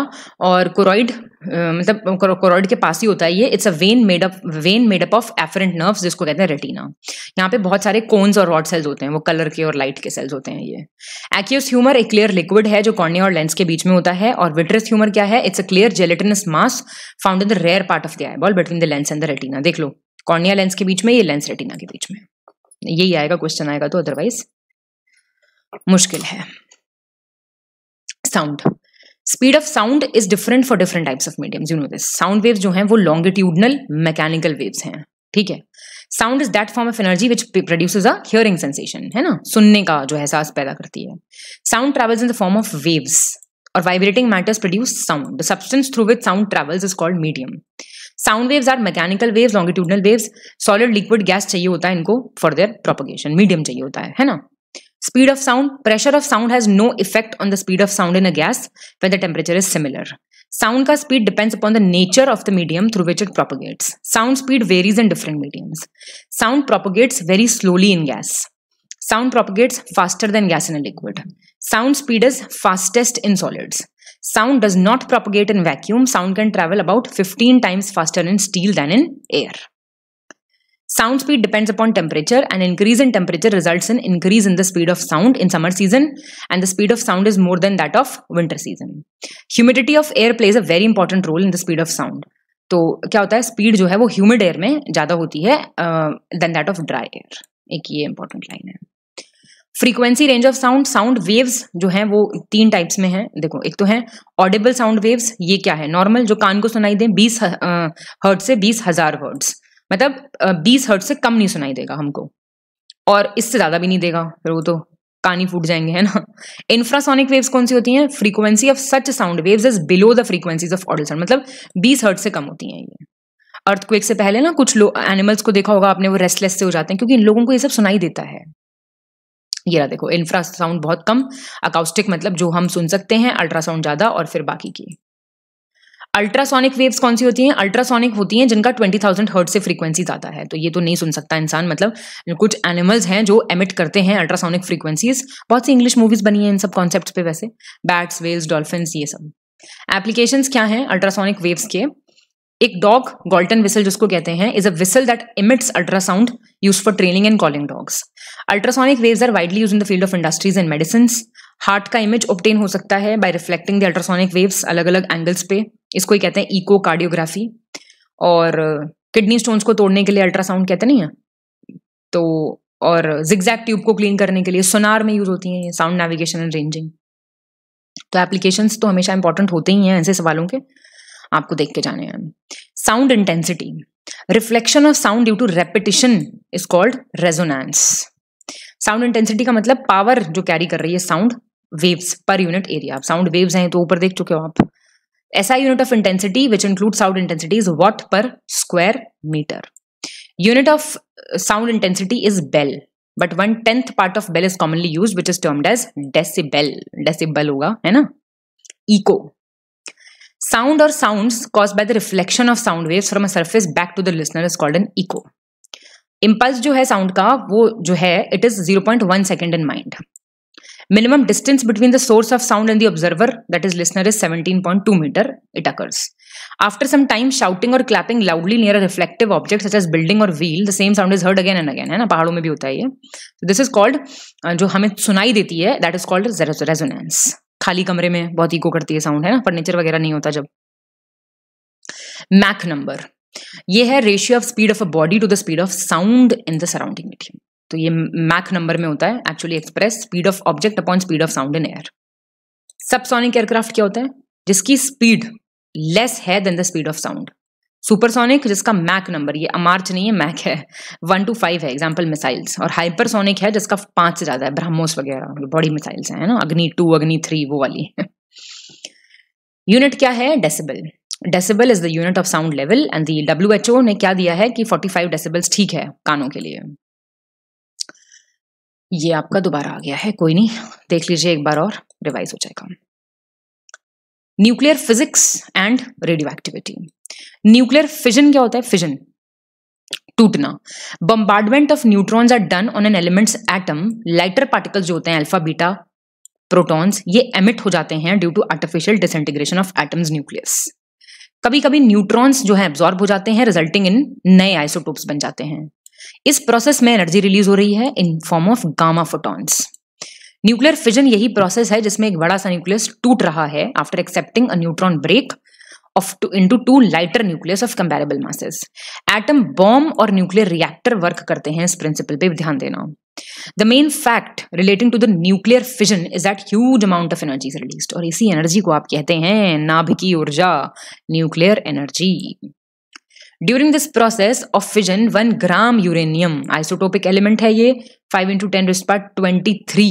और choroid मतलब choroid के पास ही होता है ये it's a vein made up vein made up of afferent nerves जिसको कहते हैं रेटिना यहाँ पे बहुत सारे कोन्स और रॉड सेल्स होते हैं वो कलर के और लाइट के सेल्स होते हैं ये एक्यूस ह्यूमर एक क्लियर लिक्विड है जो कॉर्निया और लेंस के बीच में होता है और विट्रस ह्यूमर क्या है it's a clear gelatinous mass found in the rear part of the eyeball between the lens and the retina देख लो कॉर्निया लेंस के बीच में ये लेंस रेटिना के बीच में यही आएगा क्वेश्चन आएगा तो अदरवाइज मुश्किल है sound speed of sound is different for different types of medium you know this sound waves जो हैं वो लॉन्गिट्यूडनल मैकेनिकल वेव्स हैं ठीक है sound is that form of energy which produce a hearing sensation है ना सुनने का जो एहसास पैदा करती है sound travels in the form of waves और vibrating matters produce sound the substance through with sound travels is called medium sound waves are mechanical waves longitudinal waves solid liquid gas चाहिए होता है इनको फॉर देयर प्रोपोगेशन मीडियम चाहिए होता है है ना Speed of sound, pressure of sound has no effect on the speed of sound in a gas when the temperature is similar. Sound ka speed depends upon the nature of the medium through which it propagates. Sound speed varies in different mediums. Sound propagates very slowly in gas. Sound propagates faster than gas in a liquid. Sound speed is fastest in solids. Sound does not propagate in vacuum. Sound can travel about 15 times faster in steel than in air. Sound speed depends upon temperature and increase in temperature results in increase in the speed of sound in summer season and the speed of sound is more than that of winter season. Humidity of air plays a very important role in the speed of sound. तो क्या होता है speed जो है वो humid air में ज़्यादा होती है then that of dry air एक ये इंपॉर्टेंट लाइन है frequency range of sound sound waves जो है वो तीन टाइप्स में है देखो एक तो है ऑडिबल साउंड वेव्स ये क्या है नॉर्मल जो कान को सुनाई दें बीस हर्ड से बीस हजार हर्ट्स मतलब बीस हर्ट से कम नहीं सुनाई देगा हमको और इससे ज़्यादा भी नहीं देगा फिर वो तो कानी फूट जाएंगे है ना इंफ्रासोनिक वेव्स कौन सी होती हैं frequency of such sound waves is below the frequencies of audible sound मतलब बीस हर्ट से कम होती हैं ये अर्थक्वेक से पहले ना कुछ लोग एनिमल्स को देखा होगा आपने वो रेस्टलेस से हो जाते हैं क्योंकि इन लोगों को ये सब सुनाई देता है ये रहा देखो इंफ्रासाउंड बहुत कम अकाउस्टिक मतलब जो हम सुन सकते हैं अल्ट्रासाउंड ज़्यादा और फिर बाकी की अल्ट्रासोनिक वेव्स कौन सी होती हैं अल्ट्रासोनिक होती हैं जिनका 20,000 हर्ट से फ्रीक्वेंसी ज़्यादा है तो ये तो नहीं सुन सकता इंसान मतलब कुछ एनिमल्स हैं जो एमिट करते हैं अल्ट्रासोनिक फ्रीक्वेंसीज बहुत सी इंग्लिश मूवीज बनी हैं इन सब कॉन्सेप्ट पे वैसे बैट्स वेल्स डॉल्फिन ये सब एप्लीकेशन क्या हैं अल्ट्रासोनिक वेव्स के एक डॉग गोल्टन विसल जिसको कहते हैं is a whistle that emits ultrasound use for training and calling dogs ultrasonic waves are widely use in the field of industries and medicine heart का इमेज ऑप्टेन हो सकता है by reflecting the ultrasonic waves अलग अलग angles पे इसको ही कहते हैं इको कार्डियोग्राफी और किडनी स्टोन्स को तोड़ने के लिए अल्ट्रासाउंड कहते नहीं है तो और जिग्जैक ट्यूब को क्लीन करने के लिए सोनार में यूज होती है साउंड नेविगेशन एंड रेंजिंग तो एप्लीकेशन तो हमेशा इंपॉर्टेंट होते ही हैं ऐसे सवालों के आपको देख के जाने हैं sound intensity reflection of sound due to repetition is called resonance sound intensity का मतलब पावर जो कैरी कर रही है sound waves per unit area sound waves हैं तो ऊपर देख चुके हो आप SI unit of intensity, which includes sound intensity, is watt per square meter. Unit of sound intensity is bell, but one tenth part of bell is commonly used, which is termed as decibel. Decibel hoga, hai na? Echo. Sound or sounds caused by the reflection of sound waves from a surface back to the listener is called an echo. Impulse जो है sound का वो जो है it is 0.1 second in mind Minimum distance between the source of sound and the observer, that is listener, is 17.2 meter. It occurs. After some time, shouting or clapping loudly near a reflective object such as building or wheel, the same sound is heard again and again. है ना पहाड़ों में भी होता है ये. This is called जो हमें सुनाई देती है, that is called resonance. खाली कमरे में बहुत इको करती है साउंड है ना फर्नीचर वगैरह नहीं होता जब मैक नंबर ये है ratio of speed of a body to the speed of sound in the surrounding medium तो ये मैक नंबर में होता है actually express speed of object upon speed of sound in air subsonic aircraft क्या होता है जिसकी स्पीड लेस है then the speed of sound supersonic जिसका मैक नंबर ये अमार्च नहीं है मैक है वन टू फाइव है एग्जाम्पल मिसाइल्स और हाइपरसोनिक है जिसका पांच से ज्यादा है ब्रह्मोस वगैरह बॉडी मतलब मिसाइल्स हैं ना अग्नि टू अग्नि थ्री वो वाली यूनिट क्या है decibel decibel is the unit of sound level and the W H O ने क्या दिया है कि फोर्टी फाइव डेसिबल्स ठीक है कानों के लिए ये आपका दोबारा आ गया है कोई नहीं देख लीजिए एक बार और रिवाइज हो जाएगा nuclear physics and radioactivity nuclear fission क्या होता है फिजन टूटना bombardment of neutrons are done on an elements atom lighter particles जो होते हैं अल्फा बीटा प्रोटॉन्स ये एमिट हो जाते हैं due to artificial disintegration of atoms nucleus कभी कभी न्यूट्रॉन्स जो है एब्जॉर्ब हो जाते हैं रिजल्टिंग इन नए आइसोटोप्स बन जाते हैं इस प्रोसेस में एनर्जी रिलीज हो रही है in form of gamma photons nuclear fission यही प्रोसेस है जिसमें एक बड़ा सा न्यूक्लियस टूट रहा है after accepting a neutron break off to into two lighter nucleus of comparable masses atom bomb और न्यूक्लियर रिएक्टर वर्क करते हैं इस प्रिंसिपल पे ध्यान देना the main fact relating to the nuclear fission is that huge amount of energy release और इसी energy को आप कहते हैं नाभिकीय ऊर्जा nuclear energy during this process of fission one gram uranium isotopic element है ये फाइव इंटू टेन रिस्पार twenty three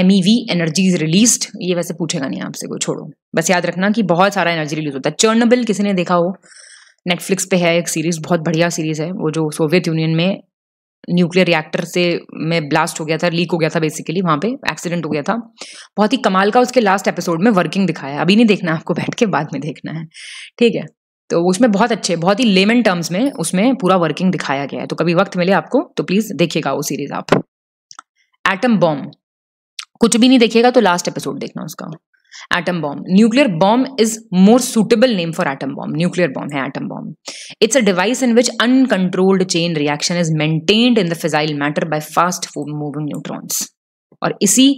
M energy is released ये वैसे पूछेगा नहीं आपसे कोई छोड़ो बस याद रखना कि बहुत सारा एनर्जी रिलीज होता है चर्नबिल किसी ने देखा हो नेटफ्लिक्स पे है एक सीरीज बहुत बढ़िया सीरीज है वो जो सोवियत यूनियन में न्यूक्लियर रिएक्टर से में ब्लास्ट हो गया था लीक हो गया था बेसिकली वहाँ पे एक्सीडेंट हो गया था बहुत ही कमाल का उसके लास्ट एपिसोड में वर्किंग दिखाया अभी नहीं देखना आपको बैठ के बाद में देखना है ठीक है तो उसमें बहुत अच्छे बहुत ही लेमन टर्म्स में उसमें पूरा वर्किंग दिखाया गया है तो कभी वक्त मिले आपको तो प्लीज देखिएगा वो सीरीज आप एटम बॉम्ब कुछ भी नहीं देखिएगा तो लास्ट एपिसोड देखना उसका atom bomb nuclear bomb is more suitable name for atom bomb nuclear bomb है atom bomb it's a device in which uncontrolled chain reaction is maintained in the fissile matter by fast moving neutrons और इसी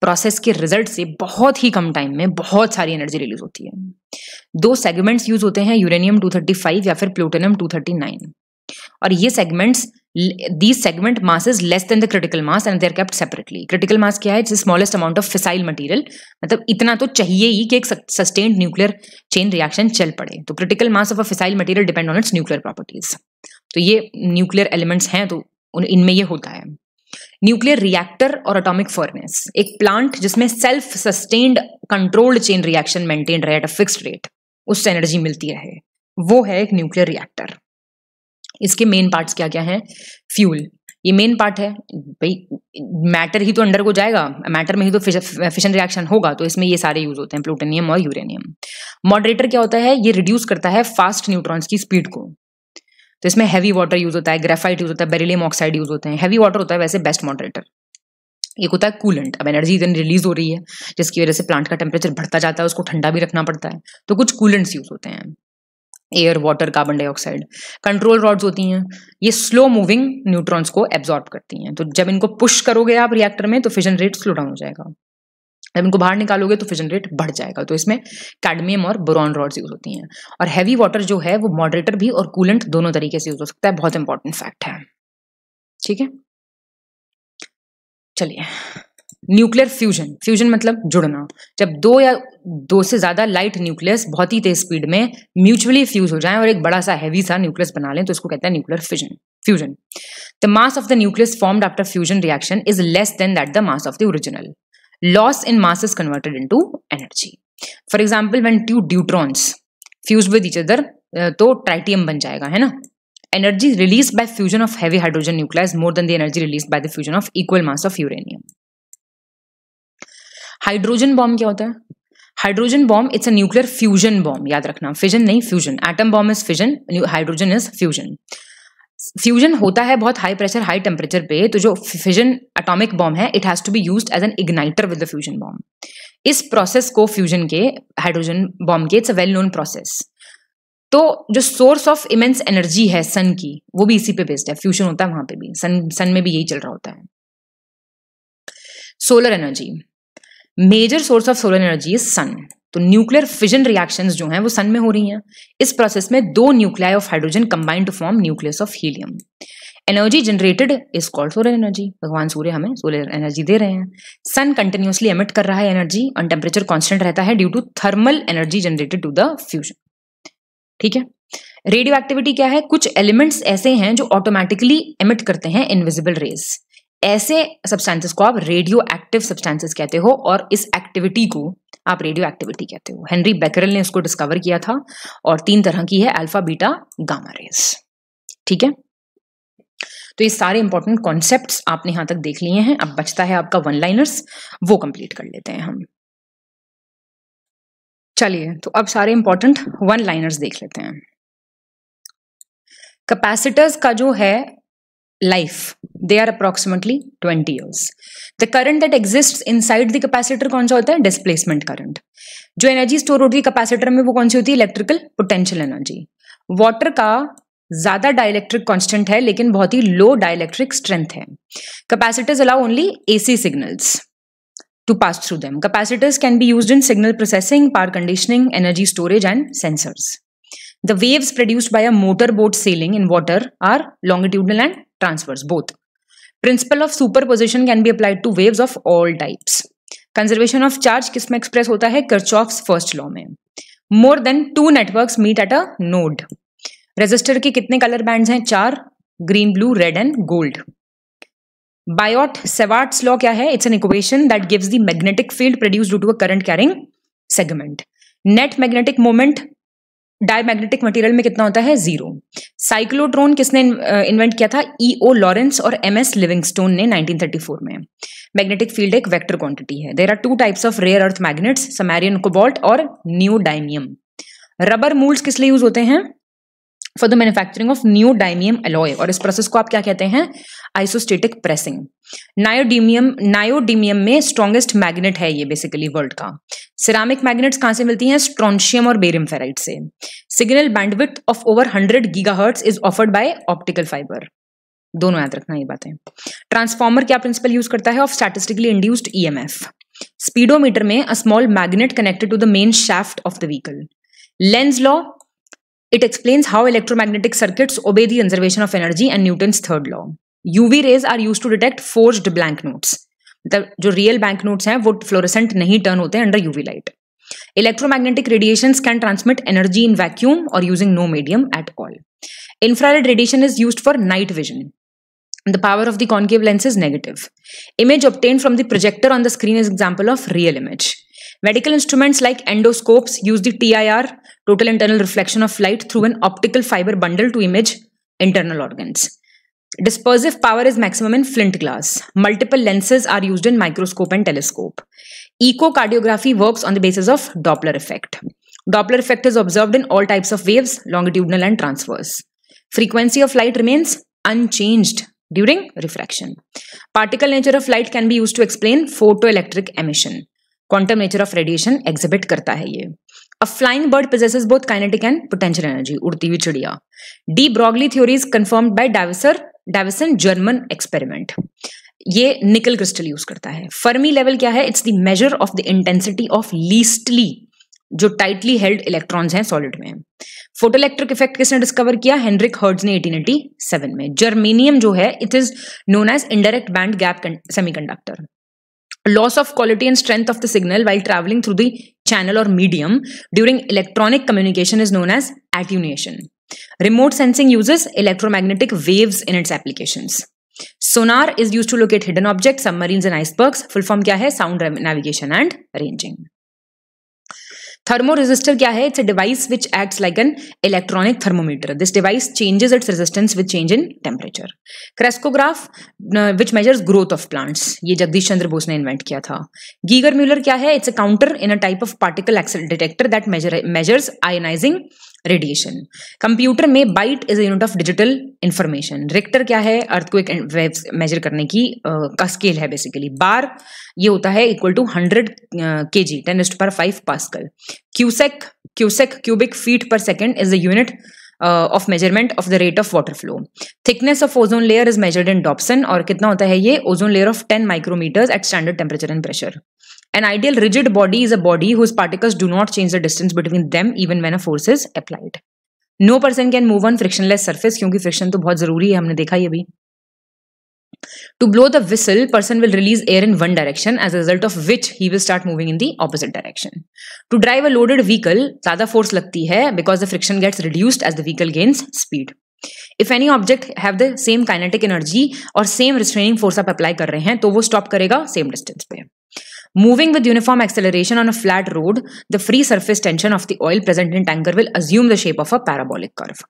process के result से बहुत ही कम time में बहुत सारी energy release होती है दो सेगमेंट्स यूज होते हैं यूरेनियम 235 या फिर प्लूटोनियम 239 और ये segments these segment mass is less than the critical mass and there kept separately critical mass क्या है it's smallest amount of fissile material मतलब इतना तो चाहिए ही कि एक सस्टेन्ड न्यूक्लियर चेन रिएक्शन चल पड़े तो critical mass of a fissile material depend on its nuclear properties तो ये न्यूक्लियर एलिमेंट्स हैं तो इनमें ये होता है न्यूक्लियर रिएक्टर और एटॉमिक फर्नेस एक प्लांट जिसमें self sustained controlled chain reaction maintain रहे एट अ फिक्स्ड रेट उससे एनर्जी मिलती रहे वो है एक न्यूक्लियर रिएक्टर इसके मेन पार्ट्स क्या क्या हैं फ्यूल ये मेन पार्ट है भाई मैटर ही तो अंडर को जाएगा मैटर में ही तो फिशन रिएक्शन होगा तो इसमें ये सारे यूज होते हैं प्लूटोनियम और यूरेनियम मॉडरेटर क्या होता है ये रिड्यूस करता है फास्ट न्यूट्रॉन्स की स्पीड को तो इसमें हैवी वाटर यूज होता है ग्रेफाइट यूज होता है बेरिलियम ऑक्साइड यूज होते हैं हैवी वाटर होता है वैसे बेस्ट मॉडरेटर एक होता है कूलेंट अब एनर्जी इधर रिलीज हो रही है जिसकी वजह से प्लांट का टेम्परेचर बढ़ता जाता है उसको ठंडा भी रखना पड़ता है तो कुछ कूलेंट्स यूज होते हैं air water carbon dioxide control rods होती हैं ये स्लो मूविंग न्यूट्रॉन्स को एब्जॉर्ब करती हैं तो जब इनको पुश करोगे आप रिएक्टर में तो फिजन रेट स्लो डाउन हो जाएगा जब इनको बाहर निकालोगे तो फिजन रेट बढ़ जाएगा तो इसमें कैडमियम और बोरॉन रॉड्स यूज होती हैं और हैवी वाटर जो है वो मॉडरेटर भी और कूलेंट दोनों तरीके से यूज हो सकता है बहुत इंपॉर्टेंट फैक्ट है ठीक है चलिए न्यूक्लियर फ्यूजन फ्यूजन मतलब जुड़ना जब दो या दो से ज्यादा लाइट न्यूक्लियस बहुत ही तेज स्पीड में म्यूचुअली फ्यूज हो जाए और एक बड़ा सा हैवी सा न्यूक्लियस बना लें तो इसको कहते हैं nuclear fusion fusion the mass of the nucleus formed after fusion reaction is less than that the mass of the original loss in mass is converted into energy. For example, when two deuterons fuse with each other, uh, तो tritium बन जाएगा है ना energy release by fusion of heavy hydrogen nucleus more than the energy release by the fusion of equal mass of uranium hydrogen bomb क्या होता है hydrogen bomb it's a nuclear fusion bomb याद रखना fission नहीं fusion atom bomb is fission hydrogen is fusion fusion होता है बहुत high pressure high temperature पे तो जो फिजन अटोमिक बॉम्ब है it has to be use as an igniter with the fusion bomb इस प्रोसेस को फ्यूजन के हाइड्रोजन बॉम्ब के it's a well known process तो जो सोर्स ऑफ इमेंस एनर्जी है सन की वो भी इसी पे बेस्ड है फ्यूजन होता है वहां पे भी सन सन में भी यही चल रहा होता है solar energy major source of solar energy is sun तो न्यूक्लियर फिजन रिएक्शन जो हैं वो सन में हो रही हैं इस प्रोसेस में दो nuclei of hydrogen combined to form nucleus of helium energy generated is called solar energy भगवान सूर्य हमें सोलर एनर्जी दे रहे हैं सन कंटिन्यूसली एमिट कर रहा है एनर्जी और टेम्परेचर कॉन्स्टेंट रहता है due to thermal energy generated to the fusion ठीक है रेडियो एक्टिविटी क्या है कुछ एलिमेंट्स ऐसे हैं जो ऑटोमेटिकली एमिट करते हैं इनविजिबल रेज ऐसे सब्सटेंसेस को आप रेडियो एक्टिव सब्सटेंसेस कहते हो और इस एक्टिविटी को आप रेडियो एक्टिविटी कहते हो हेनरी बेकरल ने इसको डिस्कवर किया था और तीन तरह की है अल्फा बीटा गामा रेस ठीक है तो ये सारे इंपॉर्टेंट कॉन्सेप्ट आपने यहां तक देख लिए हैं अब बचता है आपका वन लाइनर्स वो कंप्लीट कर लेते हैं हम चलिए तो अब सारे इंपॉर्टेंट वन लाइनर्स देख लेते हैं कैपेसिटर्स का जो है life they are approximately 20 years the current that exists inside the capacitor kaun sa hota hai displacement current jo energy store hoti hai capacitor mein wo kaun si hoti hai electrical potential energy water ka ज्यादा dielectric constant है लेकिन बहुत ही low dielectric strength है capacitors allow only AC signals to pass through them capacitors can be used in signal processing power conditioning energy storage and sensors the waves produced by a motor boat sailing in water are longitudinal and transverse, both. Principle of superposition can be applied to waves of all types. Conservation of charge किसमें express होता है Kirchhoff first law में more than two network meet at a node resistor के कितने colour band हैं चार green blue red and gold Biot Savart's law क्या है it's an equation that gives the magnetic field produce due to a current carrying segment net magnetic moment diamagnetic material में कितना होता है जीरो साइक्लोट्रॉन किसने invent किया था E O Lawrence और एम एस लिविंगस्टोन ने 1934 में मैग्नेटिक फील्ड एक वेक्टर क्वांटिटी है there are two types of rare earth magnets samarium cobalt और न्यू डायमियम रबर मूल्स किस लिए यूज होते हैं for the manufacturing of neodymium alloy और इस प्रोसेस को आप क्या कहते हैं आइसोस्टेटिक प्रेसिंग नायोडीमियम नायोडीमियम में स्ट्रॉन्गेस्ट मैग्नेट है ये बेसिकली वर्ल्ड का सिरामिक मैग्नेट्स कहाँ से मिलती हैं स्ट्रॉन्शियम और बेरियम फेराइट से signal bandwidth of over hundred giga is offered by optical fibre दोनों याद रखना ये बातें ट्रांसफॉर्मर क्या प्रिंसिपल यूज करता है of statistically induced EMF speedometer में a small magnet connected to the main shaft of the vehicle Lenz law It explains how electromagnetic circuits obey the conservation of energy and Newton's third law. UV rays are used to detect forged banknotes. The मतलब real banknotes bank notes fluorescent वो fluorescent नहीं turn होते हैं under UV light electromagnetic radiation can transmit energy in vacuum और using no infrared radiation is used for night vision. The power of the concave lens is negative. Image obtained from the projector on the screen is example of real image. Medical instruments like endoscopes use the TIR, total internal reflection of light, through an optical fiber bundle to image internal organs. Dispersive power is maximum in flint glass. Multiple lenses are used in microscope and telescope. Echocardiography works on the basis of Doppler effect. Doppler effect is observed in all types of waves, longitudinal and transverse. Frequency of light remains unchanged during refraction. Particle nature of light can be used to explain photoelectric emission. Quantum nature of radiation exhibit करता है ये a flying bird possesses both kinetic and potential energy उड़ती हुई चिड़िया de Broglie theory is confirmed by Davisson Davisson Germer experiment ये nickel crystal use करता है Fermi level क्या है it's the measure of the intensity of leastly जो tightly held electrons हैं सॉलिड में फोटोइलेक्ट्रिक इफेक्ट किसने डिस्कवर किया हेनरिक हर्ड्स ने 1887 में जर्मेनियम जो है it is known as indirect band gap semiconductor loss of quality and strength of the signal while traveling through the channel or medium during electronic communication is known as attenuation. Remote sensing uses electromagnetic waves in its applications. Sonar is used to locate hidden objects, submarines and icebergs. Full form kya hai? Sound navigation and ranging. Thermo resistor क्या है it's a device which acts like an electronic thermometer this device changes its resistance with change in temperature crescograph which measures growth of plants ये जगदीश चंद्र बोस ने invent किया था Geiger Muller क्या है it's a counter in a type of particle axle detector that measure measures ionising radiation computer में byte is unit of digital information Richter क्या है अर्थ को एक मेजर करने की आ, का स्केल है बेसिकली बार ये होता है equal to hundred K G ten पर फाइव कल cusec cusec cubic feet per second is the unit of measurement of the rate of water flow thickness of ozone layer is measured in Dobson और कितना होता है ये ozone layer of ten micrometres at standard temperature and pressure An ideal rigid body is a body whose particles do not change the distance between them even when a force is applied. No person can move on frictionless surface क्योंकि friction तो बहुत जरूरी है हमने देखा ये भी to blow the whistle person will release air in one direction as a result of which he will start moving in the opposite direction to drive a loaded vehicle ज्यादा फोर्स लगती है because the friction gets reduced as the vehicle gains speed if any object have the same kinetic energy और same restraining force आप apply कर रहे हैं तो वो स्टॉप करेगा सेम डिस्टेंस पे Moving with uniform acceleration on a flat road, the free surface tension of the oil present in tanker will assume the shape of a parabolic curve.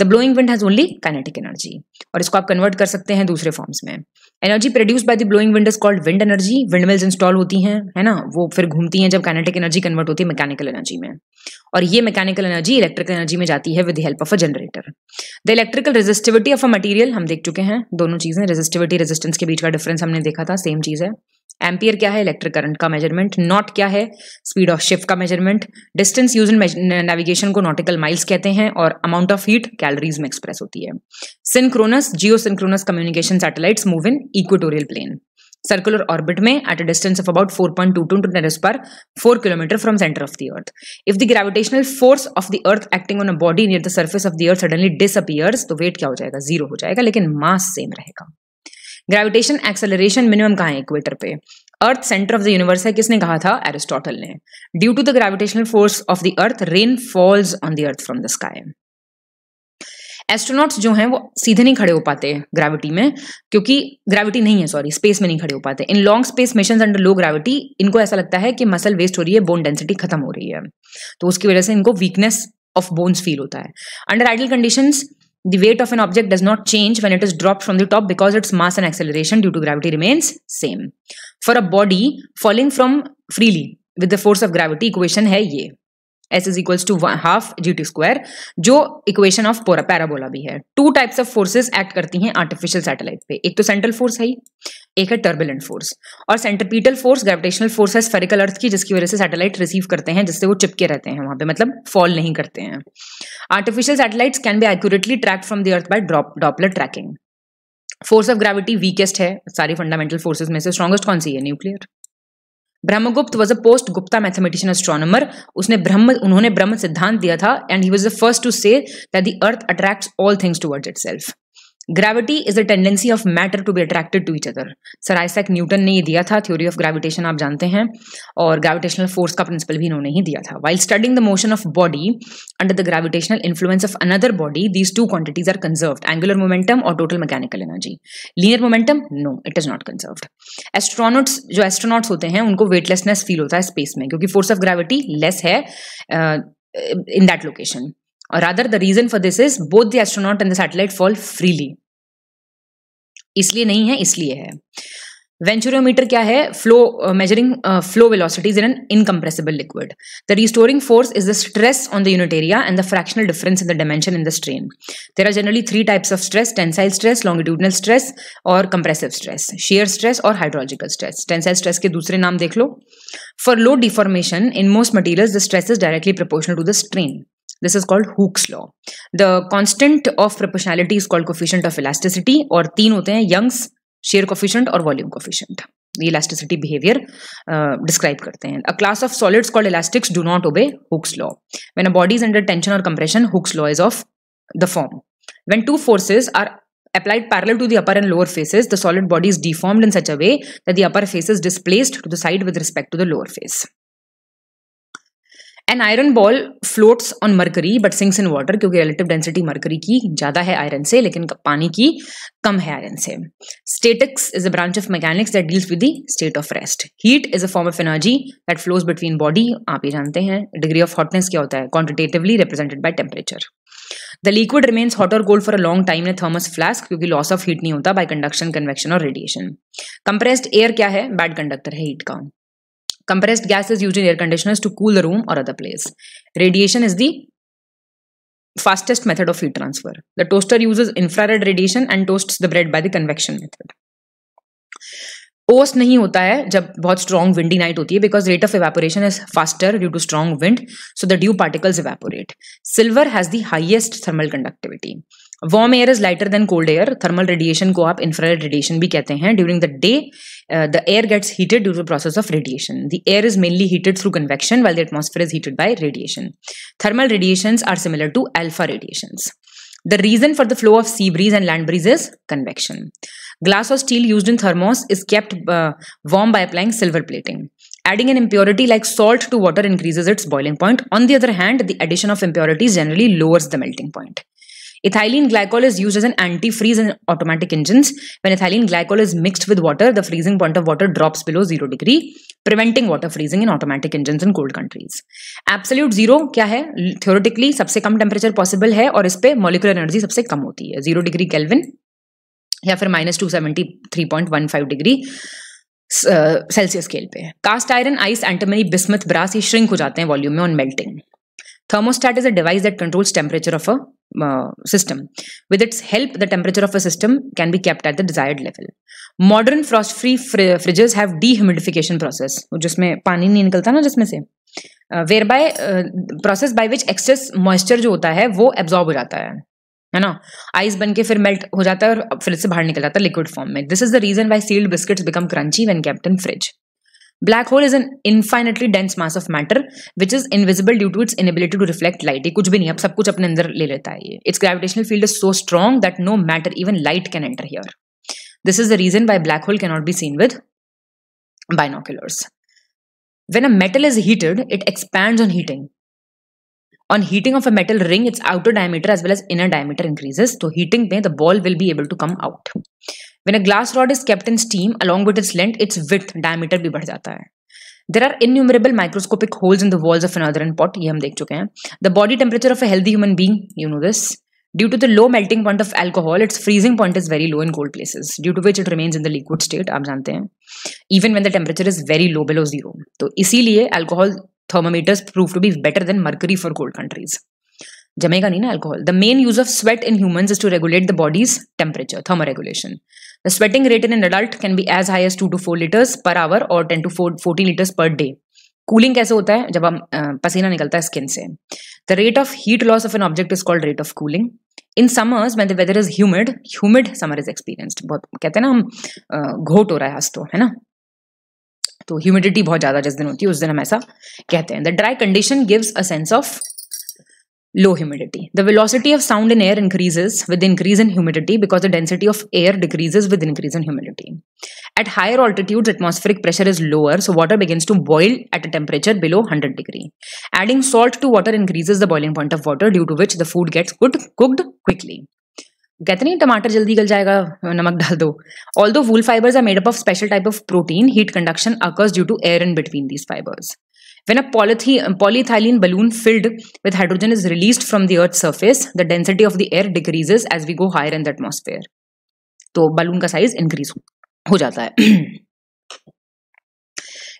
The blowing wind has only kinetic energy और इसको आप convert कर सकते हैं दूसरे forms में energy produce by the blowing wind is called wind energy wind mills install होती हैं है ना वो फिर घूमती हैं जब काइनेटिक एनर्जी कन्वर्ट होती है मैकेनिकल एनर्जी में और ये मैकेनिकल एनर्जी इलेक्ट्रिकल एनर्जी में जाती है with help of a generator the electrical resistivity of a material हम देख चुके हैं दोनों चीज़ें रेजिस्टिविटी रेजिस्टेंस के बीच का डिफरेंस हमने देखा था सेम चीज़ है एम्पियर क्या है इलेक्ट्रिक करंट का मेजरमेंट नॉट क्या है स्पीड ऑफ शिफ्ट का measurement distance use in navigation को नॉटिकल माइल्स कहते हैं और अमाउंट ऑफ हीट कैलोरीज में एक्सप्रेस होती है synchronous geosynchronous communication satellite move in equatorial plane circular orbit में at a distance of about four point two two two पर four kilometre from centre of the earth if the gravitational force of the earth acting on a body near the surface of the earth suddenly disappears तो weight क्या हो जाएगा zero हो जाएगा लेकिन mass same रहेगा gravitation acceleration minimum कहा है इक्वेटर पे earth centre of the universe है किसने कहा था एरिस्टोटल ने due to the gravitational force of the earth rain falls on the earth from the sky astronauts जो हैं वो सीधे नहीं खड़े हो पाते ग्रेविटी में क्योंकि ग्रेविटी नहीं है सॉरी स्पेस में नहीं खड़े हो पाते in long space mission under low gravity इनको ऐसा लगता है कि मसल वेस्ट हो रही है बोन डेंसिटी खत्म हो रही है तो उसकी वजह से इनको वीकनेस ऑफ बोन्स फील होता है under ideal conditions the weight of an object does not change when it is dropped from the top because its mass and acceleration due to gravity remains same. For a body falling from freely with the force of gravity equation है ये S is equals to half G T square जो equation of parabola भी है two types of forces act करती हैं artificial satellite पे एक तो सेंट्रल फोर्स है ही एक है टर्बुलेंट फोर्स और सेंट्रपीटल फोर्स ग्रेविटेशनल फोर्स है स्फेरिकल अर्थ की जिसकी वजह से सैटेलाइट रिसीव करते हैं जिससे वो चिपके रहते हैं वहां पे मतलब फॉल नहीं करते हैं artificial satellites can be accurately track from the earth by Doppler tracking force of gravity weakest है सारी फंडामेंटल फोर्सेज में से स्ट्रॉगेस्ट कौन सी है nuclear Brahmagupta was a post Gupta mathematician astronomer उसने ब्रह्म उन्होंने ब्रह्म सिद्धांत दिया था and he was the first to say that the earth attracts all things towards itself gravity is a tendency of matter to be attracted to each other sir Isaac Newton ने ये दिया था theory of gravitation आप जानते हैं और gravitational force का principal भी इन्होंने ही दिया था while studying the motion of body under the gravitational influence of another body these two quantities are conserve angular momentum और total mechanical energy linear momentum no it is not conserve astronauts जो astronauts होते हैं उनको weightlessness feel होता है space में क्योंकि force of gravity less है इन दैट लोकेशन और rather, the reason for this is both the astronaut and the satellite fall इसलिए नहीं है इसलिए है वेंचुरियोमीटर क्या है flow measuring flow velocities in an incompressible liquid the restoring force is the stress on the unit area and the fractional difference in the dimension in the strain there are generally three types of stress tensile stress longitudinal stress और compressive stress shear stress और hydrological stress tensile stress के दूसरे नाम देख लो for low deformation in most material the stress is directly proportional to the strain This is called Hooke's law. The constant of proportionality is called coefficient of elasticity or तीन होते हैं Young's shear coefficient or volume coefficient. ये elasticity behavior uh, describe करते class of solids called elastics do not obey Hooke's law. When a body is under tension or compression, Hooke's law is of the form. When two forces are applied parallel to the upper and lower faces, the solid body is deformed in such a way that the upper face is displaced to the side with respect to the lower face. An iron ball floats on mercury but sinks in water क्योंकि relative density mercury की ज़्यादा है iron से लेकिन पानी की कम है iron से statics is a branch of mechanics that deals with the state of rest heat is a form of energy that flows between body आप ये जानते हैं डिग्री ऑफ हॉटनेस क्या होता है quantitatively represented by temperature the liquid remains hot और cold for a long time in thermos flask क्योंकि loss of heat नहीं होता बाय कंडक्शन कन्वेक्शन और रेडिएशन कंप्रेस्ड एयर क्या है बैड कंडक्टर है हीट का Compressed gas is used in air conditioners to cool the room or other place. Radiation is the fastest method of heat transfer. The toaster uses infrared radiation and toasts the bread by the convection method. ओस्ट नहीं होता है जब बहुत strong windy night होती है because rate of evaporation is faster due to strong wind so the dew particles evaporate. Silver has the highest thermal conductivity. Warm air is lighter than cold air thermal radiation को आप infrared radiation भी कहते हैं during the day the air gets heated due to process of radiation the air is mainly heated through convection well the atmosphere is heated by radiation thermal radiations are similar to alpha radiations. The reason for the flow of sea breeze and land breezes convection. Glass or steel used in thermos is kept uh, warm by applying silver plating. Adding an impurity like salt to water increases its boiling point. On the other hand, the addition of impurities generally lowers the melting point. Ethylene glycol is used as an antifreeze in automatic engines. When ethylene glycol is mixed with water, the freezing point of water drops below zero degree, preventing water freezing in automatic engines in cold countries. Absolute zero क्या है Theoretically सबसे कम temperature possible है और इसपे molecular energy सबसे कम होती है Zero degree Kelvin या फिर minus two seventy three point one five degree. Celsius scale पे cast iron ice antimony bismuth brass ये श्रिंक हो जाते हैं वॉल्यूम में on melting thermostat is a device that controls temperature of a system with its help the temperature of of system can be kept at the desired level modern frost free fridges fr- fridges have जिसमें पानी नहीं निकलता ना जिसमें से where by process by which excess moisture जो होता है वो एब्जॉर्ब हो जाता है है ना आइस बन के फिर मेल्ट हो जाता है और फिर से बाहर निकल जाता है लिक्विड फॉर्म में this is the reason why sealed biscuits become crunchy when kept in fridge Black hole is an infinitely dense mass of matter which is invisible due to its inability to reflect light. ये कुछ भी नहीं अब Its gravitational field is so strong that no matter, even light, can enter here. This is the reason why black hole cannot be seen with binoculars. When a metal is heated, it expands on heating. On heating of a metal ring, its outer diameter as well as inner diameter increases. So heating, the ball will be able to come out. When a glass rod is kept in steam along with its length, its width, diameter भी बढ़ जाता है there are innumerable microscopic holes in the walls of an अदर pot ये हम देख चुके हैं the body temperature of a healthy human being you know this Due to the low melting point of alcohol, its freezing point is very low in cold places, due to which it remains in the liquid state, आप जानते हैं even when the temperature is very low below zero. तो इसीलिए alcohol thermometers prove to be better than mercury for cold countries. जमेगा नहीं ना alcohol the main use of sweat in human is to regulate the body's temperature thermoregulation The sweating rate in an adult can be as high as 2 to 4 liters per hour or 10 to 4, 40 liters per day. Cooling कैसे होता है जब हम पसीना निकलता है skin से the rate of heat loss of an object is called rate of cooling in summers when the weather is humid humid summer is experienced बहुत कहते हैं ना हम घोट हो रहा है आज तो है ना तो ह्यूमिडिटी बहुत ज़्यादा जिस दिन होती है उस दिन हम ऐसा कहते हैं the dry condition gives a sense of low humidity. The velocity of sound in air increases with increase in humidity because the density of air decreases with increase in humidity. At higher altitudes, atmospheric pressure is lower, so water begins to boil at a temperature below 100 degree. Adding salt to water increases the boiling point of water due to which the food gets good, cooked quickly. Although wool fibers are made up of special type of protein, heat conduction occurs due to air in between these fibers. When a polythe- polyethylene balloon filled with hydrogen is released from the Earth's surface, the density of the air decreases as we go higher in the atmosphere. तो balloon का size increase हो जाता है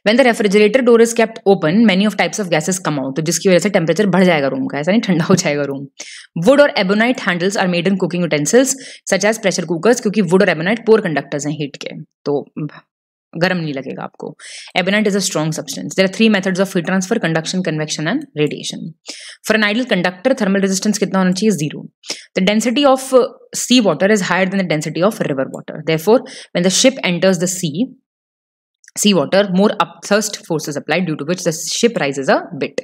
when the refrigerator door is kept open many of types of gases come out तो जिसकी वजह से temperature बढ़ जाएगा रूम का ऐसा नहीं ठंडा हो जाएगा रूम वुड और ebonite handles are made in cooking utensils such as pressure cookers क्योंकि वुड और एबोनाइट पोर कंडक्टर्स हैं हीट के तो गर्म नहीं लगेगा आपको ebonite is a strong substance there are three methods of heat transfer conduction convection and radiation for an ideal conductor thermal resistance कितना होना चाहिए zero the density of sea is higher than the density of river water there therefore when the ship enters the sea sea water, more upthrust forces applied due to which the ship rises a bit.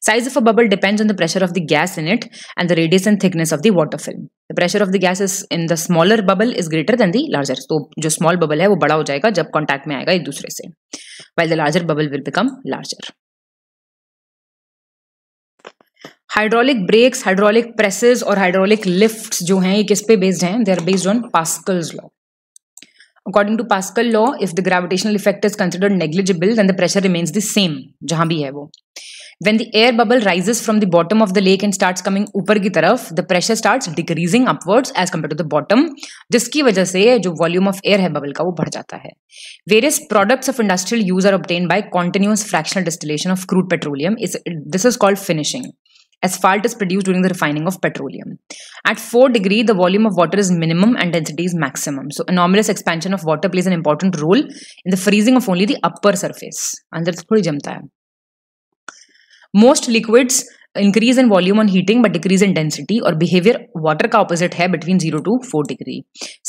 Size of a bubble depends on the pressure of the gas in it and the radius and thickness of the water film. The pressure of the gas is in the smaller bubble is greater than the larger. तो जो small bubble है वो बड़ा हो जाएगा जब contact में आएगा एक दूसरे से While the larger bubble will become larger. Hydraulic brakes hydraulic presses और हाइड्रोलिक लिफ्ट्स जो हैं ये किस पे बेस्ड हैं they are based on Pascal's law according to Pascal law if the gravitational effect is considered negligible the pressure remains the same जहां भी है वो when the air bubble rises from the bottom of the lake and start coming ऊपर की तरफ the pressure start decreasing upwards as compare to the bottom जिसकी वजह से जो वॉल्यूम ऑफ एयर है बबल का वो बढ़ जाता है various products of industrial use are obtained by continuous fractional distillation of crude petroleum this is called finishing Asphalt is produced during the refining of petroleum. At 4 degree, the volume of water is minimum and density is maximum. So anomalous expansion of water plays an important role in the freezing of only the upper surface. अंदर thodi jamta hai Most liquids increase in volume on heating but decrease in density or behavior water ka opposite hai between 0 to 4 degree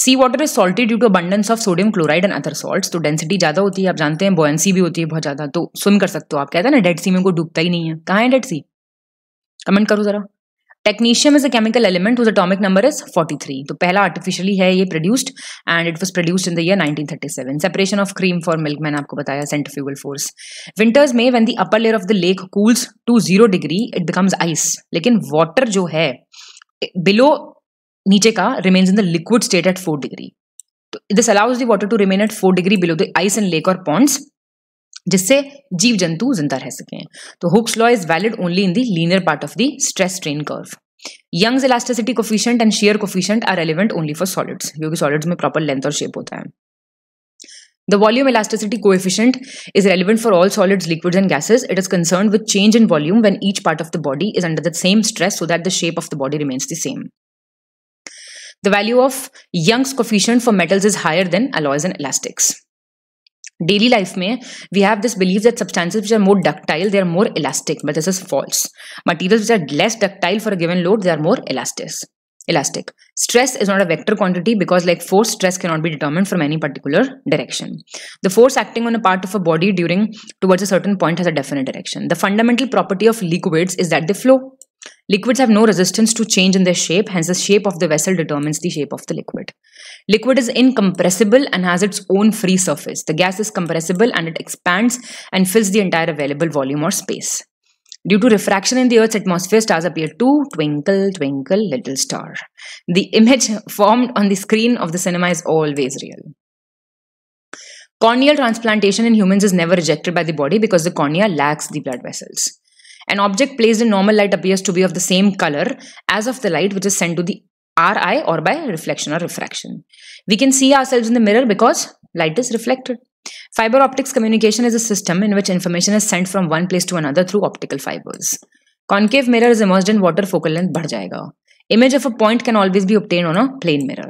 sea water is salty due to abundance of sodium chloride and other salts तो density ज्यादा hoti hai aap jante hain buoyancy bhi hoti hai bahut ज्यादा to swim kar sakte ho aap kehta hai na dead sea mein koi dubta hi nahi hai kahan hai dead sea comment करो जरा technetium is a chemical element whose atomic number is 43 तो पहला artificially है ये produced and it was produced in the year 1937 separation of cream for milk मैंने आपको बताया centrifugal force winters में when the upper layer of the lake cools to zero degree it becomes ice लेकिन water जो है below नीचे का remains in the liquid state eight four degree तो this allows the to remain at four degree below the ice in lake और ponds जिससे जीव जंतु जिंदा रह सकें तो Hooke's law is valid only in the linear part of the stress strain curve Young's elasticity coefficient and shear coefficient are relevant only for solids क्योंकि solids में प्रॉपर लेंथ और शेप होता है The volume elasticity coefficient is relevant for all solids, liquids, and gases. It is concerned with change in volume when each part of the body is under the same stress so that the shape of the body remains the same. The value of Young's coefficient for metals is higher than alloys and elastics. Daily life, may we have this belief that substances which are more ductile they are more elastic but this is false materials which are less ductile for a given load they are more elastic elastic. Stress is not a vector quantity because like force stress cannot be determined from any particular direction. The force acting on a part of a body during towards a certain point has a definite direction. The fundamental property of liquids is that they flow. Liquids have no resistance to change in their shape, hence, the shape of the vessel determines the shape of the liquid. Liquid is incompressible and has its own free surface. The gas is compressible and it expands and fills the entire available volume or space. Due to refraction in the Earth's atmosphere, stars appear to twinkle, twinkle, little star. The image formed on the screen of the cinema is always real. Corneal transplantation in humans is never rejected by the body because the cornea lacks the blood vessels. An object placed in normal light appears to be of the same color as of the light which is sent to the RI or by reflection or refraction. We can see ourselves in the mirror because light is reflected. Fiber optics communication is a system in which information is sent from one place to another through optical fibers. Concave mirror is immersed in water, focal length बढ़ जाएगा. Image of a point can always be obtained on a plane mirror.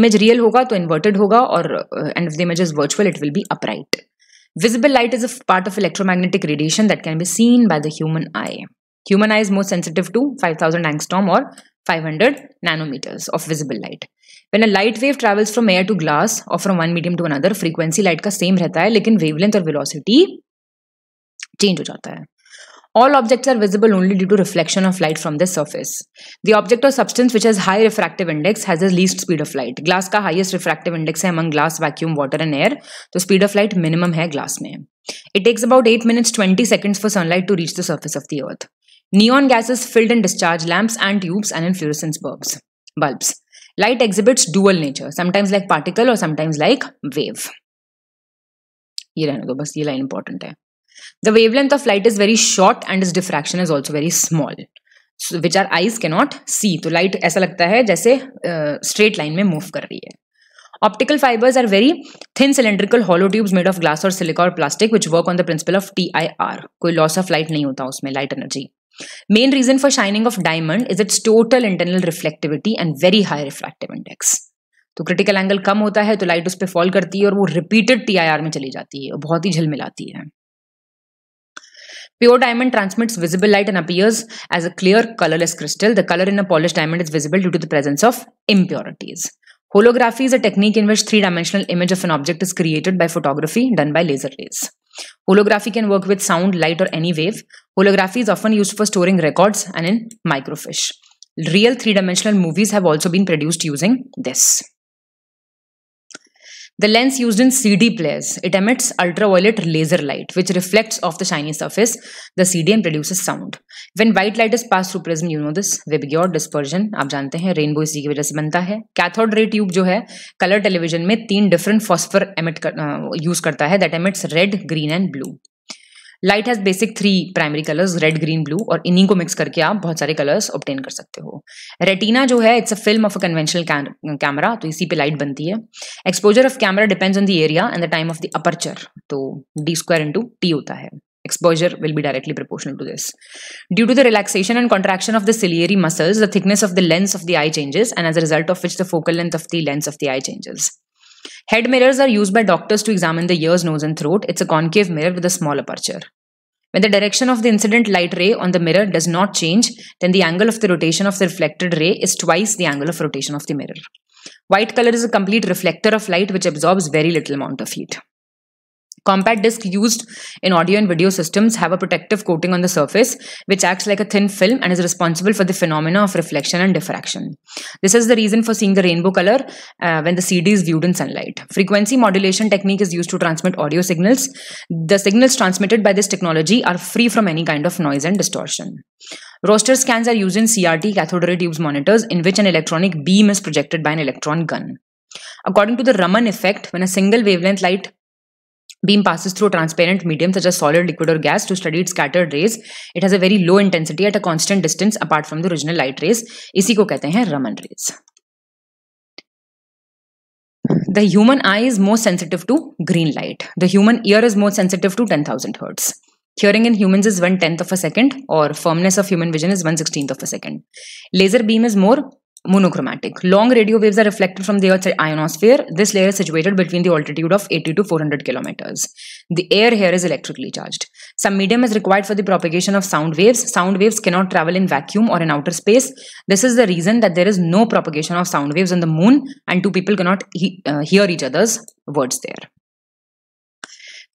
Image real होगा तो inverted होगा और uh, and if the image is virtual it will be upright. Visible light is a part of electromagnetic radiation that can be seen by the human eye. Human eye is most sensitive to 5000 angstrom or 500 nanometers of visible light. When a light wave travels from air to glass or from one medium to another, frequency light ka same रहता hai, लेकिन wavelength or velocity change ho jata hai. All objects are visible only due to reflection of light from their surface. The object or substance which has high refractive index has the least speed of light. Glass ka highest refractive index hai among glass, vacuum, water and air. तो speed of light minimum hai glass mein. It takes about 8 minutes 20 seconds for sunlight to reach the surface of the earth. Neon gases filled in discharge lamps and tubes and in fluorescence bulbs. Bulbs. Light exhibits dual nature, sometimes like particle or sometimes like wave. ये रहने दो बस Ye line important hai. The wavelength of light is very short and its diffraction is also very small. So, which our eyes cannot see. तो light aisa lagta hai jaise uh, straight line mein move kar rahi hai Optical fibers are very thin cylindrical hollow tubes made of glass or silica or plastic which work on the principle of TIR. koi loss of light nahi hota usme light energy. Main reason for shining of diamond is its total internal reflectivity and very high refractive index. तो critical angle कम होता है तो light उस पर fall करती है और वो रिपीटेड टीआईआर में चली जाती है और बहुत ही झलमिलाती है Pure diamond transmits visible light and appears as a clear colorless crystal. The color in a polished diamond is visible due to the presence of impurities. Holography is a technique in which three-dimensional image of an object is created by photography done by laser rays. Holography can work with sound, light or any wave. Holography is often used for storing records and in microfiche. Real three-dimensional movies have also been produced using this. The lens used in CD players, it emits ultraviolet laser light which reflects off the shiny surface, the CD and produces sound. When white light is passed through prism, you know this, Webgyor dispersion, आप जानते हैं rainbow इसी की वजह से बनता है Cathode ray tube जो है color television में तीन different phosphor emit, कर, यूज करता है that emits red green and blue light has basic three primary colours red green blue और इन्हीं को मिक्स करके आप बहुत सारे कलर्स ऑप्टेन कर सकते हो रेटिना जो है it's a film of a conventional camera तो इसी पे लाइट बनती है exposure of camera depends on the area and the time of the aperture तो डी स्क्वायर इंटू टी होता है exposure will be directly proportional to this due to the relaxation and contraction of the ciliary muscle the thickness of the lens of the eye changes and as a result of which the focal length of the lens of the eye changes Head mirrors are used by doctors to examine the ears, nose, and throat. It's a concave mirror with a small aperture. When the direction of the incident light ray on the mirror does not change, then the angle of the rotation of the reflected ray is twice the angle of rotation of the mirror. White color is a complete reflector of light which absorbs very little amount of heat. Compact discs used in audio and video systems have a protective coating on the surface, which acts like a thin film and is responsible for the phenomena of reflection and diffraction. This is the reason for seeing the rainbow color uh, when the CD is viewed in sunlight. Frequency modulation technique is used to transmit audio signals. The signals transmitted by this technology are free from any kind of noise and distortion. Raster scans are used in CRT cathode ray tubes monitors in which an electronic beam is projected by an electron gun. According to the Raman effect, when a single wavelength light beam passes through a transparent medium such as solid, liquid or gas to study its scattered rays. It has a very low intensity at a constant distance apart from the original light rays. isi ko kehte hain Raman rays. The human eye is most sensitive to green light. The human ear is most sensitive to 10,000 hertz. Hearing in humans is 1/10th of a second, or firmness of human vision is 1/16th of a second. Laser beam is more monochromatic. Long radio waves are reflected from the Earth's ionosphere. This layer is situated between the altitude of 80 to 400 kilometers. The air here is electrically charged. Some medium is required for the propagation of sound waves. Sound waves cannot travel in vacuum or in outer space. This is the reason that there is no propagation of sound waves on the moon and two people cannot he uh, hear each other's words there.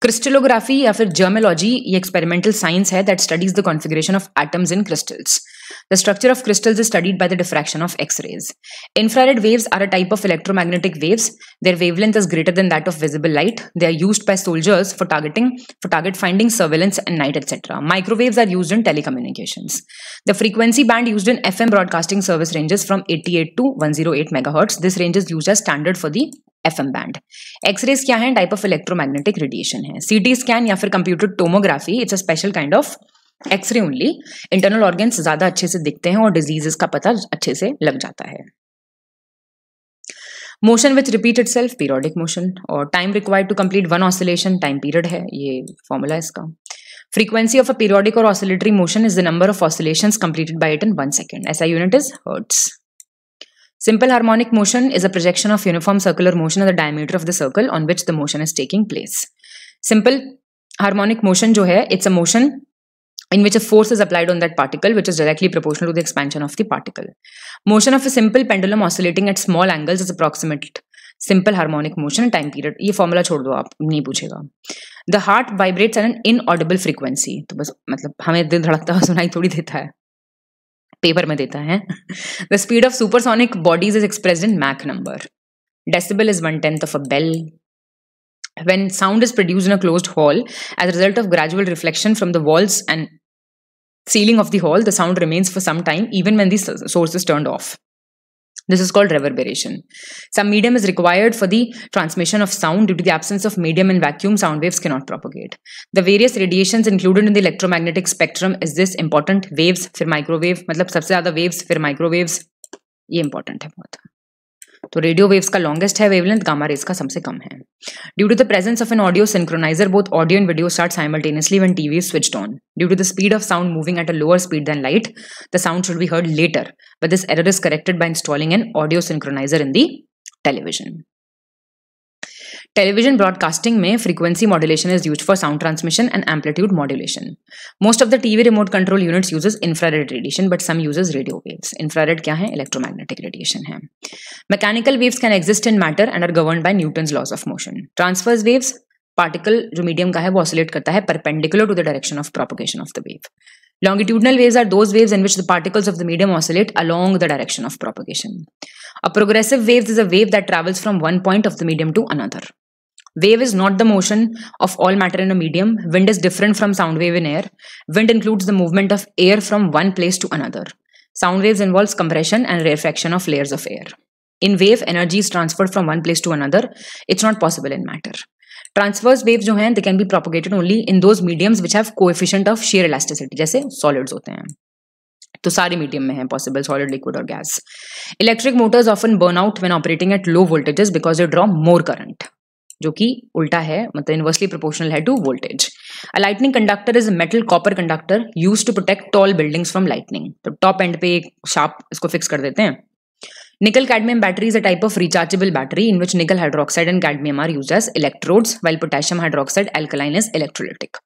Crystallography or फिर gemmology ये experimental science that studies the configuration of atoms in crystals. The structure of crystals is studied by the diffraction of X-rays. Infrared waves are a type of electromagnetic waves. Their wavelength is greater than that of visible light. They are used by soldiers for targeting, for target finding, surveillance and night, etc. Microwaves are used in telecommunications. The frequency band used in FM broadcasting service ranges from 88 to 108 megahertz. This range is used as standard for the FM band. X-rays है type type of electromagnetic radiation. CT scan या फिर computer tomography, it's a special kind of X ray only internal organs ज्यादा अच्छे से दिखते हैं और diseases का पता अच्छे से लग जाता है motion with repeated self periodic motion और time required to complete one oscillation time period है ये फॉर्मूला इसका फ्रीक्वेंसी ऑफ अ पीरियोडिक और oscillatory motion is the number of oscillation completed by it in one second SI unit is hertz Simple harmonic motion is a projection of uniform circular motion at the diameter of the circle on which the motion is taking place. Simple harmonic motion जो है it's a motion in which a force is applied on that particle which is directly proportional to the expansion of the particle. Motion of a simple pendulum oscillating at small angles is approximate simple harmonic motion time period. ye formula chhod do aap nahi puchega the heart vibrates at an inaudible frequency to bas matlab hame dil dhadakta hua sunai thodi deta hai paper mein deta hai the speed of supersonic bodies is expressed in mach number decibel is 1/10th of a bell when sound is produced in a closed hall as a result of gradual reflection from the walls and ceiling of the hall the sound remains for some time even when the source is turned off this is called reverberation. Some medium is required for the transmission of sound due to the absence of medium in vacuum, sound waves cannot propagate. The various radiations included in the electromagnetic spectrum is this important waves, for microwave मतलब सबसे ज़्यादा waves, for microwaves ये important है तो radio waves का longest है wavelength gamma rays का सबसे कम है due to the presence of an audio synchroniser both audio and video start simultaneously when TV switch on due to the speed of sound moving at a lower speed than light the sound should be heard later but this error is corrected by installing an audio synchroniser in the television television broadcasting में frequency modulation is use for sound transmission and amplitude modulation most of the TV remote control units uses infrared radiation but some uses radio waves infrared क्या है electromagnetic radiation है mechanical waves can exist in matter and are govern by Newton laws of motion transverse waves particle जो medium का है वो oscillate करता है perpendicular to the direction of propagation of the wave longitudinal waves are those waves in which the particles of the medium oscillate along the direction of propagation. A progressive wave is a wave that travels from one point of the medium to another. Wave is not the motion of all matter in a medium. Wind is different from sound wave in air. Wind includes the movement of air from one place to another. Sound waves involves compression and rarefaction of layers of air. In wave, energy is transferred from one place to another. It's not possible in matter. Transverse waves, जो they can be propagated only in those mediums which have coefficient of shear elasticity, like solids. होते हैं तो सारे medium में है possible solid liquid और gas electric motors often burn out when operating at low voltages because they draw more current जो कि उल्टा है मतलब इनवर्सली प्रोपोर्शनल है to voltage a lightning conductor is a metal copper conductor use to protect tall buildings from lightning तो top end पे एक sharp इसको फिक्स कर देते हैं nickel cadmium battery is a type of rechargeable battery in which nickel hydroxide and cadmium are use as electrode well potassium hydroxide alkaline is electrolytic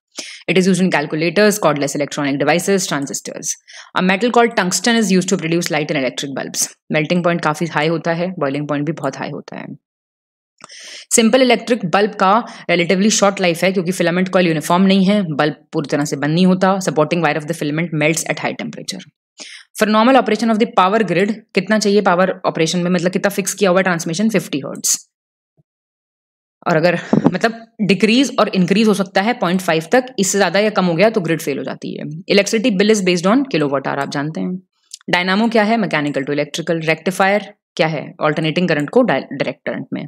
it is use in calculators cordless electronic devices transistors a metal call tungsten is use to produce light in electric bulb melting point काफी high होता है boiling point भी बहुत high होता है simple electric bulb का relatively short life है क्योंकि फिलामेंट कॉल यूनिफॉर्म नहीं है बल्ब पूरी तरह से बंद नहीं होता supporting wire of the filament melts at high temperature for normal operation of the power grid कितना चाहिए पावर ऑपरेशन में मतलब कितना फिक्स किया हुआ ट्रांसमिशन फिफ्टी हर्ट्स और अगर मतलब डिक्रीज और इंक्रीज हो सकता है पॉइंट फाइव तक इससे ज़्यादा या कम हो गया तो ग्रिड फेल हो जाती है electricity bill is based on kilowatt hour आप जानते हैं डायनामो क्या है मैकेनिकल टू इलेक्ट्रिकल रेक्टिफायर क्या है ऑल्टरनेटिंग करंट को डायरेक्ट करंट में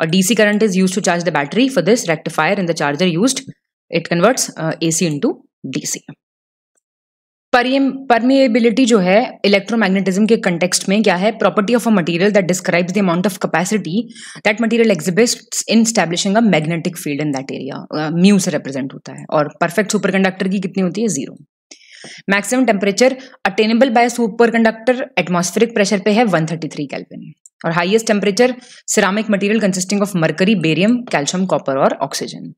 और DC current is use to charge the battery for this rectifier in the charger use it converts A C into D C permeability जो है electromagnetism के context में क्या है property of a material that describes the amount of capacity that material exhibits in establishing a magnetic field in that area mu से represent होता है और परफेक्ट सुपर कंडक्टर की कितनी होती है zero maximum temperature attainable by superconductor atmospheric pressure पे है 133 केल्विन और highest temperature ceramic material consisting of mercury barium calcium copper और oxygen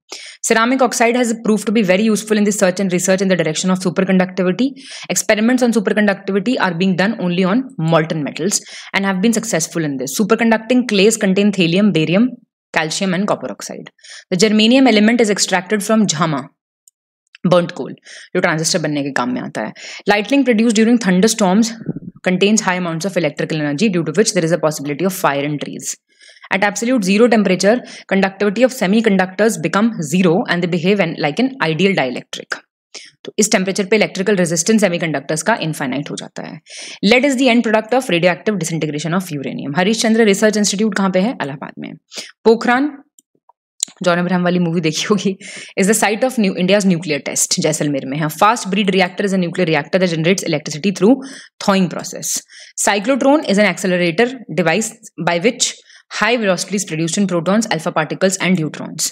ceramic oxide has prove to be very useful in the search and research in the direction of superconductivity experiments on superconductivity are being done only on molten metals and have been successful in this. Superconducting clays contain thallium, barium, calcium, and copper oxide. The germanium element is extracted from jhama, burned coal जो transistor बनने के काम में आता है lightning produce during thunder storms contains high amount of electrical energy due to which there is a possibility of fire and trees at absolute zero temperature conductivity of semiconductors become zero and the behave an like an ideal dielectric तो इस temperature पे electrical resistance semiconductors का infinite हो जाता है let is the and product of radioactive disintegration of uranium Harish Chandra research institute कहाँ पे है अलाहाबाद में पोखरान जॉन अब्राहम वाली मूवी देखी होगी is the site of new India nuclear test Jaisalmer में है fast breed reactor is a nuclear reactor that generates electricity through thawing process cyclotron is an accelerator device by which high velocities produced in protons, alpha particles, and neutrons.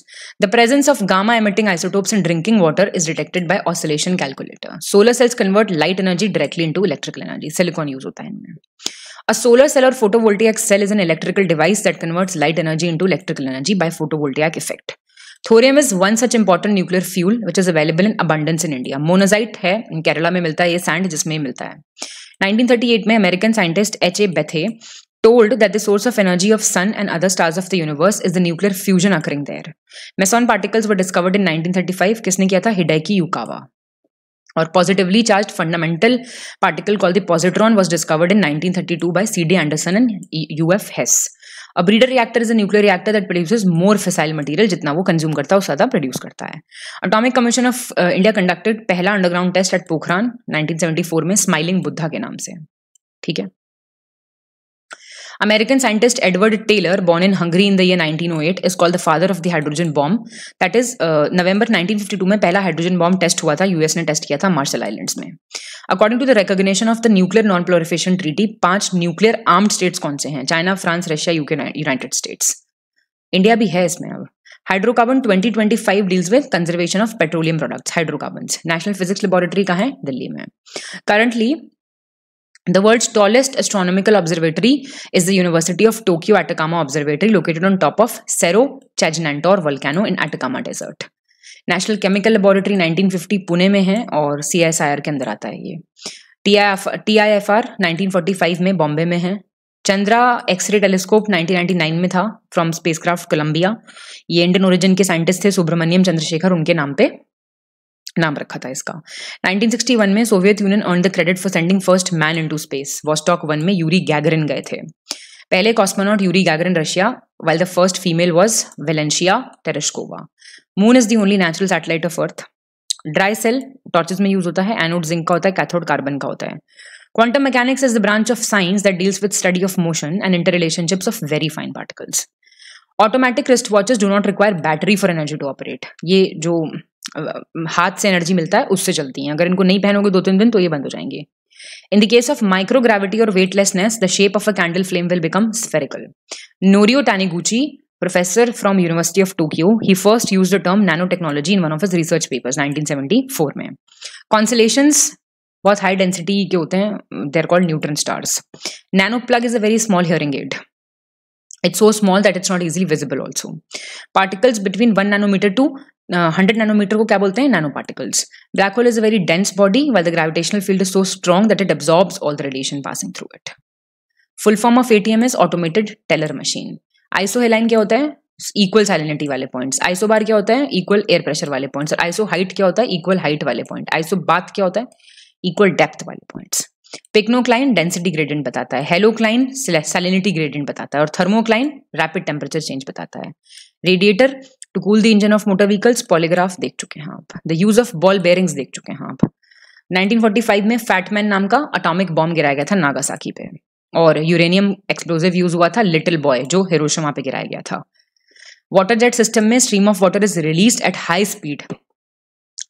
The presence of gamma emitting isotopes in drinking water is detected by oscillation calculator. Solar cells convert light energy directly into electrical energy. Silicon use Hota hai इनमें A solar cell or photovoltaic cell is an electrical device that converts light energy into electrical energy by photovoltaic effect. Thorium is one such important nuclear fuel which is available in abundance in India monazite है केरला में मिलता है ये sand जिसमें मिलता है 1938 में American scientist H. A. Bethe told that the source of energy of sun and other stars of the universe is the nuclear fusion occurring there. Meson particles were discovered in 1935. किसने किया था Hideki Yukawa. और positively charge fundamental particle call the positron was discovered in thirty two by C D Anderson and U F Hess a breeder reactor is a nuclear reactor that produce more fissile material जितना वो consume करता है उस ज्यादा produce करता है atomic commission of India conducted पहला underground test at Pokhran four में स्माइलिंग बुद्धा के नाम से ठीक है American scientist Edward Taylor, born in Hungary in the year 1908, is called the father of the hydrogen bomb. That is, uh, November 1952 में पहला hydrogen bomb test हुआ था यूएस ने टेस्ट किया था मार्शल आइलैंड्स में according to the recognition of the nuclear non proliferation treaty पांच nuclear armed states कौन से हैं China France Russia UK United States India भी है इसमें अब hydrocarbon 2025 deals with conservation of petroleum products hydrocarbon National Physics Laboratory का है दिल्ली में currently The world's tallest astronomical observatory is the University of Tokyo Atacama Observatory located on top of Cerro Chajnantor volcano in Atacama Desert. National Chemical Laboratory 1950 Pune में है और C के अंदर आता है ये T I F R nineteen में बॉम्बे में है चंद्रा एक्सरे टेलीस्कोप 1999 में था फ्रॉम स्पेसक्राफ्ट कोलंबिया ये इंडियन ओरिजिन के साइंटिस्ट थे सुब्रमण्यम चंद्रशेखर उनके नाम पे नाम रखा था इसका 1961 में Soviet Union earn the credit for sending first man into space Vostok one में यूरी गैगरिन गए थे पहले cosmonaut Yuri Gagarin Russia well the first female was Valentina Tereshkova moon is the only natural satellite of earth dry cell torches में use होता है anode zinc का होता है कैथोड कार्बन का होता है quantum mechanics is the branch of science that deals with study of motion and interrelationships of very fine particles automatic wrist watches do not require battery for energy to operate ये जो हाथ से energy मिलता है उससे चलती हैं अगर इनको नहीं पहनोगे दो तीन दिन तो ये बंद हो जाएंगे in the case of microgravity और weightlessness the shape of a candle flame will become spherical Norio Taniguchi professor from University of Tokyo he first use the term nanotechnology in one of research papers 1974 में constellation बहुत high density के होते हैं they are called neutron stars nano plug is a very small hearing aid it's so small that it's not easily visible also particles between one nanometre to hundred uh, nanometre को क्या बोलते हैं nanoparticles black hole is a very dense body while the gravitational field is so strong that it absorbs all the radiation passing through it full form of ATM is automated teller machine isohaline क्या होता है equal salinity वाले points isobar क्या होता है equal air pressure वाले points और iso height क्या होता है इक्वल हाइट वाले पॉइंट आइसो बाथ क्या होता है इक्वल डेप्थ वाले पॉइंट्स पिक्नोक्लाइन डेंसिटी ग्रेडियंट बताता है हेलोक्लाइन सैलिनिटी ग्रेडियंट बताता है और थर्मोक्लाइन रैपिड टेम्परेचर चेंज बताता है radiator to cool the engine of motor vehicles polygraph देख चुके हैं आप the use of ball bearings देख चुके हैं आप 1945 में फैटमैन नाम का अटोमिक बॉम्ब गिराया गया था नागासाकी पे और यूरेनियम एक्सप्लोजिव यूज हुआ था लिटिल बॉय जो हिरोशिमा पे गिराया गया था वाटर जेट सिस्टम में stream of water is release at high speed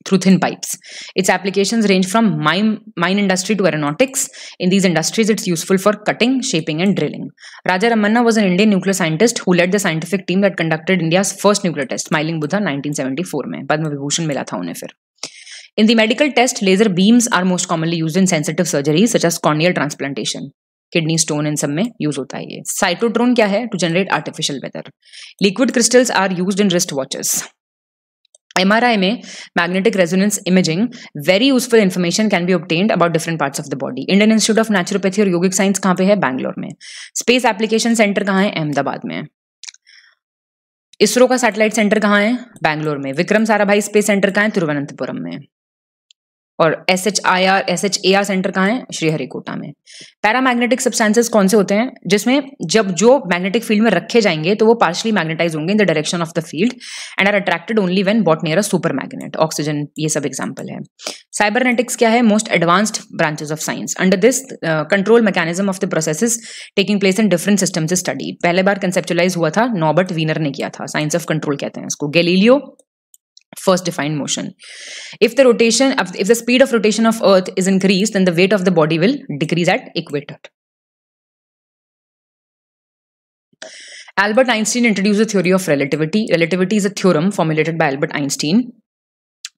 through thin pipes. Its applications range from mine, mine industry to aeronautics. In these industries, it's useful for cutting, shaping, and drilling. Raja Ramanna was an Indian nuclear scientist who led the scientific team that conducted India's first nuclear test, Smiling Buddha, 1974 Mein. Padma Vibhushan मिला था उन्हें फिर. In the medical test, laser beams are most commonly used in sensitive surgeries such as corneal transplantation. Kidney stone इन सब में use होता है ये साइटोट्रोन क्या है to generate artificial weather liquid crystals are use in wrist watches M R I में magnetic resonance imaging very useful information can be obtain about different parts of the body Indian Institute of Naturopathy और Yogic science कहाँ पे है बैंगलोर में space application centre कहाँ है अहमदाबाद में इसरो का सैटेलाइट सेंटर कहाँ है बैंगलोर में विक्रम सारा भाई स्पेस सेंटर कहाँ है तिरुवनंतपुरम में और S H I R S H A R centre कहाँ है श्रीहरिकोटा में पैरामैग्नेटिक सब्सटेंसेस कौन से होते हैं जिसमें जब जो मैग्नेटिक फील्ड में रखे जाएंगे तो वो पार्शली मैग्नेटाइज होंगे in the direction of the field and are attracted only when bought near a super magnet oxygen ये सब एग्जाम्पल है साइबरनेटिक्स क्या है most advanced branches of science under this control mechanism of the process taking place in different system से study पहले बार conceptualise हुआ था नॉबर्ट वीनर ने किया था साइंस ऑफ कंट्रोल कहते हैं इसको Galileo first defined motion. If the rotation, if the speed of rotation of Earth is increased, then the weight of the body will decrease at equator. Albert Einstein introduced the theory of relativity. Relativity is a theorem formulated by Albert Einstein,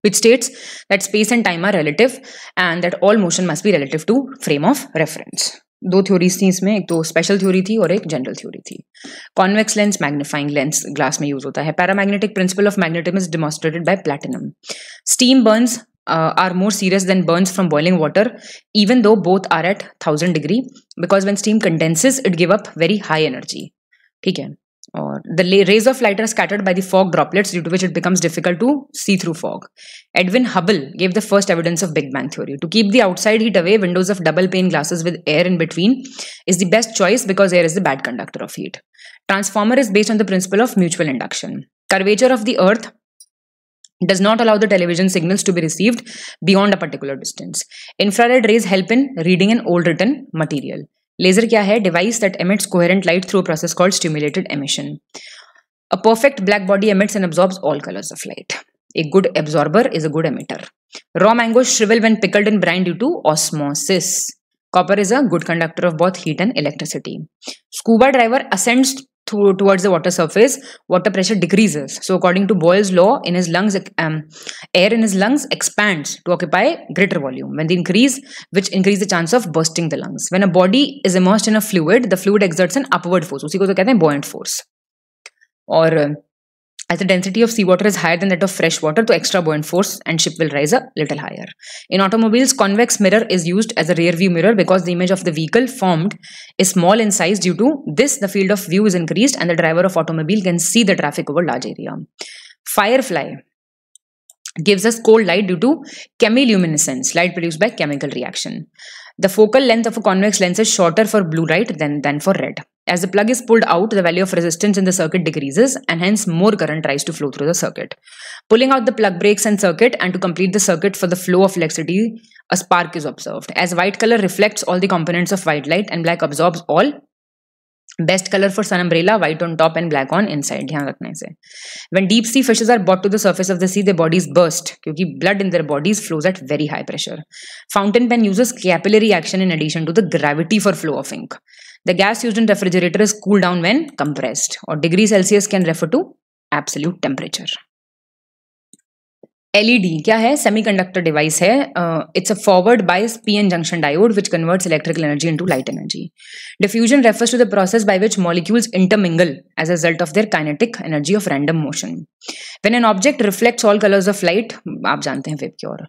which states that space and time are relative and that all motion must be relative to frame of reference. दो theories थी इसमें एक तो special theory थी और एक general theory थी convex lens magnifying lens glass में यूज होता है paramagnetic principle of magnetism is demonstrated by platinum steam burns are more serious than burns from boiling water even though both are at thousand degree because when steam condenses it give up very high energy ठीक है or the rays of light are scattered by the fog droplets due to which it becomes difficult to see through fog. Edwin Hubble gave the first evidence of Big Bang theory. To keep the outside heat away, windows of double pane glasses with air in between is the best choice because air is the bad conductor of heat. Transformer is based on the principle of mutual induction. Curvature of the earth does not allow the television signals to be received beyond a particular distance. Infrared rays help in reading an old written material. Laser क्या है device that emits coherent light through process called stimulated emission a perfect black body emits and absorb all colours of light a good absorber is a good emitter raw mango shrivel when pickled in brined due to osmosis copper is a good conductor of both heat and electricity scuba driver ascends towards the water surface, water pressure decreases. So, according to Boyle's law, in his lungs, um, air in his lungs expands to occupy greater volume. When they increase, which increase the chance of bursting the lungs. When a body is immersed in a fluid, the fluid exerts an upward force. उसी को तो कहते हैं buoyant force. और as the density of seawater is higher than that of fresh water, the extra buoyant force and ship will rise a little higher. In automobiles, convex mirror is used as a rear view mirror because the image of the vehicle formed is small in size. Due to this, the field of view is increased and the driver of automobile can see the traffic over large area. Firefly gives us cold light due to chemiluminescence, light produced by chemical reaction. The focal length of a convex lens is shorter for blue light than, than for red. As the plug is pulled out, the value of resistance in the circuit decreases and hence more current tries to flow through the circuit. Pulling out the plug breaks and circuit and to complete the circuit for the flow of electricity, a spark is observed. As white color reflects all the components of white light and black absorbs all, Best color for sun umbrella, white on top and black on inside. ध्यान रखना इसे. When deep sea fishes are brought to the surface of the sea, their bodies burst क्योंकि blood in their bodies flows at very high pressure. Fountain pen uses capillary action in addition to the gravity for flow of ink. The gas used in refrigerator is cooled down when compressed. Or degrees Celsius can refer to absolute temperature. LED e क्या है semiconductor device है it's a forward bias PN junction diode which converts electrical energy into light energy diffusion refers to the process by which molecules intermingle as a result of their kinetic energy of random motion when an object reflects all colours of light आप जानते हैं web की ओर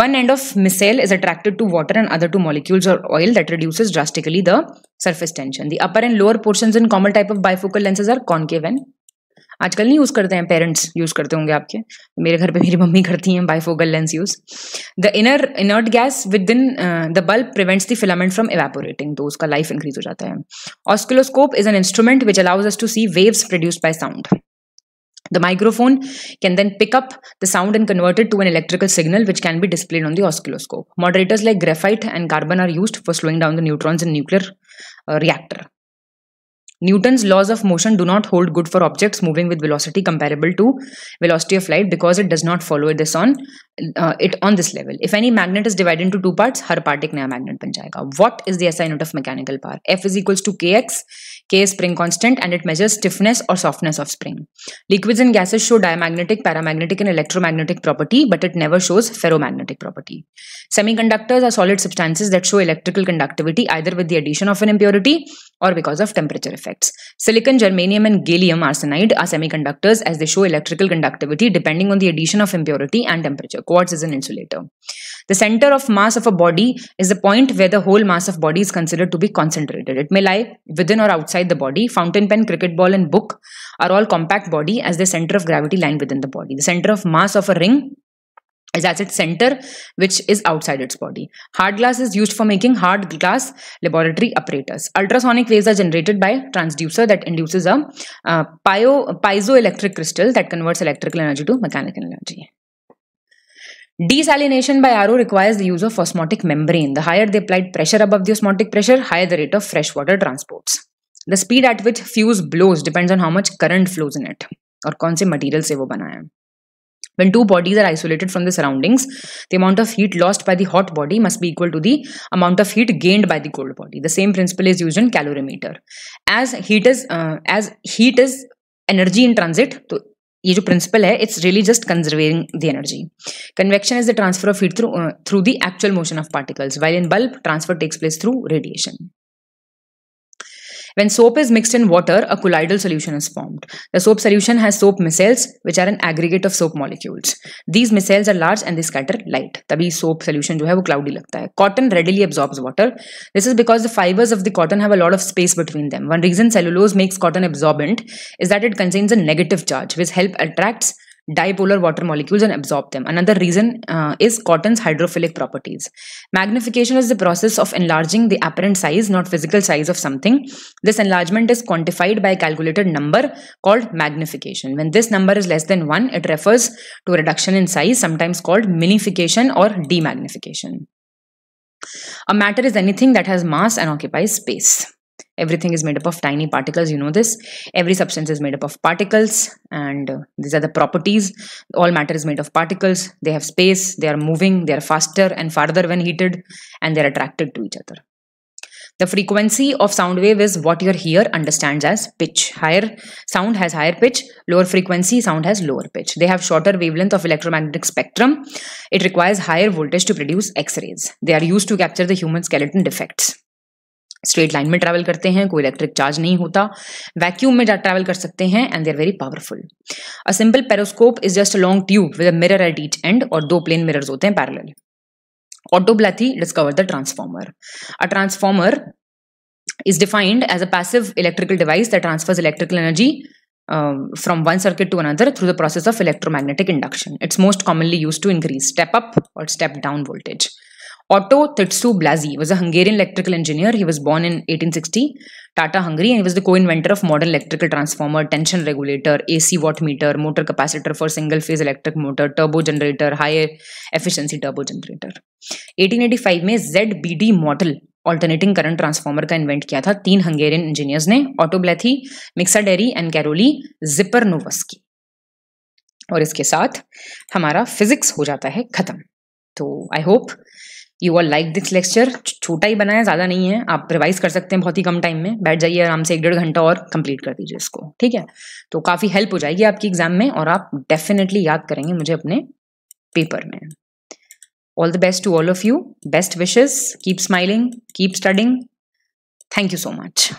one end of missile is attracted to water and other to molecules और oil that reduces drastically the surface tension the upper and lower portion in common type of bifocal lenses are concave and आजकल नहीं use करते हैं parents use करते होंगे आपके मेरे घर पे मेरी मम्मी करती हैं bifocal lens use the inner inert gas within the bulb prevents the filament from evaporating तो उसका लाइफ इंक्रीज हो जाता है oscilloscope is an instrument which allows us to see waves produce by sound the microphone can then pick up the sound and converted to an electrical signal which can भी displayed on the oscilloscope moderators like graphite and carbon are use for slowing down the neutrons in nuclear reactor Newton's laws of motion do not hold good for objects moving with velocity comparable to velocity of light because it does not follow this on uh, it on this level. If any magnet is divided into two parts, हर part एक नया magnet will जाएगा. What is the SI unit of mechanical power? F is equals to kx. K is spring constant and it measures stiffness or softness of spring. Liquids and gases show diamagnetic, paramagnetic and electromagnetic property but it never shows ferromagnetic property. Semiconductors are solid substances that show electrical conductivity either with the addition of an impurity or because of temperature effect effects. Silicon, germanium, and gallium arsenide are semiconductors as they show electrical conductivity depending on the addition of impurity and temperature. Quartz is an insulator. The center of mass of a body is the point where the whole mass of body is considered to be concentrated. It may lie within or outside the body. Fountain pen, cricket ball, and book are all compact body as the center of gravity lying within the body. The center of mass of a ring is at its center, which is outside its body. Hard glass is used for making hard glass laboratory apparatus. Ultrasonic waves are generated by transducer that induces a uh, piezoelectric crystal that converts electrical energy to mechanical energy. Desalination by RO requires the use of osmotic membrane. The higher the applied pressure above the osmotic pressure, higher the rate of freshwater transports. The speed at which fuse blows depends on how much current flows in it. or कौन material material से वो when two bodies are isolated from the surroundings, the amount of heat lost by the hot body must be equal to the amount of heat gained by the cold body. The same principle is used in calorimeter. As heat is uh, as heat is energy in transit, so ये जो principle है it's really just conserving the energy convection is the transfer of heat through through the actual motion of particles while in bulb transfer takes place through radiation when soap is mixed in water, a colloidal solution is formed. The soap solution has soap micelles, which are an aggregate of soap molecules. These micelles are large and they scatter light. तभी soap solution जो है वो cloudy लगता है. Cotton readily absorbs water. This is because the fibers of the cotton have a lot of space between them. One reason cellulose makes cotton absorbent is that it contains a negative charge, which help attracts dipolar water molecules and absorb them. Another reason uh, is cotton's hydrophilic properties. Magnification is the process of enlarging the apparent size, not physical size of something. This enlargement is quantified by a calculated number called magnification. When this number is less than 1, it refers to reduction in size, sometimes called minification or demagnification. A matter is anything that has mass and occupies space everything is made up of tiny particles you know this every substance is made up of particles and uh, these are the properties all matter is made of particles they have space they are moving they are faster and farther when heated and they are attracted to each other the frequency of sound wave is what your ear understands as pitch. Higher sound has higher pitch, lower frequency sound has lower pitch. They have shorter wavelength of electromagnetic spectrum. It requires higher voltage to produce X-rays. They are used to capture the human skeleton defects. Straight line में travel करते हैं कोई electric charge नहीं होता vacuum में travel कर सकते हैं and there very powerful a simple periscope is just a long tube with mirror at each end और दो प्लेन मिरर्स होते हैं पैरल ऑटोब्लैथी discover the transformer a transformer is defined as a passive electrical device the transfers electrical energy from one circuit to another through the process of electromagnetic induction it's most commonly use to increase step up और step down voltage Otto Tetsu Blasi was a Hungarian electrical engineer. He was born in 1860, Tata, Hungary, and he was the co-inventor of modern electrical transformer, tension regulator, AC wattmeter, motor capacitor for single-phase electric motor, turbo generator, high-efficiency turbo generator. 1885 में ZBD model alternating current transformer का invent किया था तीन Hungarian engineers ने Otto Blasi, Mixaderi and Karoli zipper और इसके साथ हमारा physics हो जाता है खत्म तो I hope you all like this lecture छोटा ही बनाया ज़्यादा नहीं है आप रिवाइज कर सकते हैं बहुत ही कम टाइम में बैठ जाइए आराम से एक डेढ़ घंटा और कंप्लीट कर दीजिए इसको ठीक है तो काफ़ी हेल्प हो जाएगी आपकी एग्जाम में और आप डेफिनेटली याद करेंगे मुझे अपने पेपर में all the best to all of you best wishes keep smiling keep studying thank you so much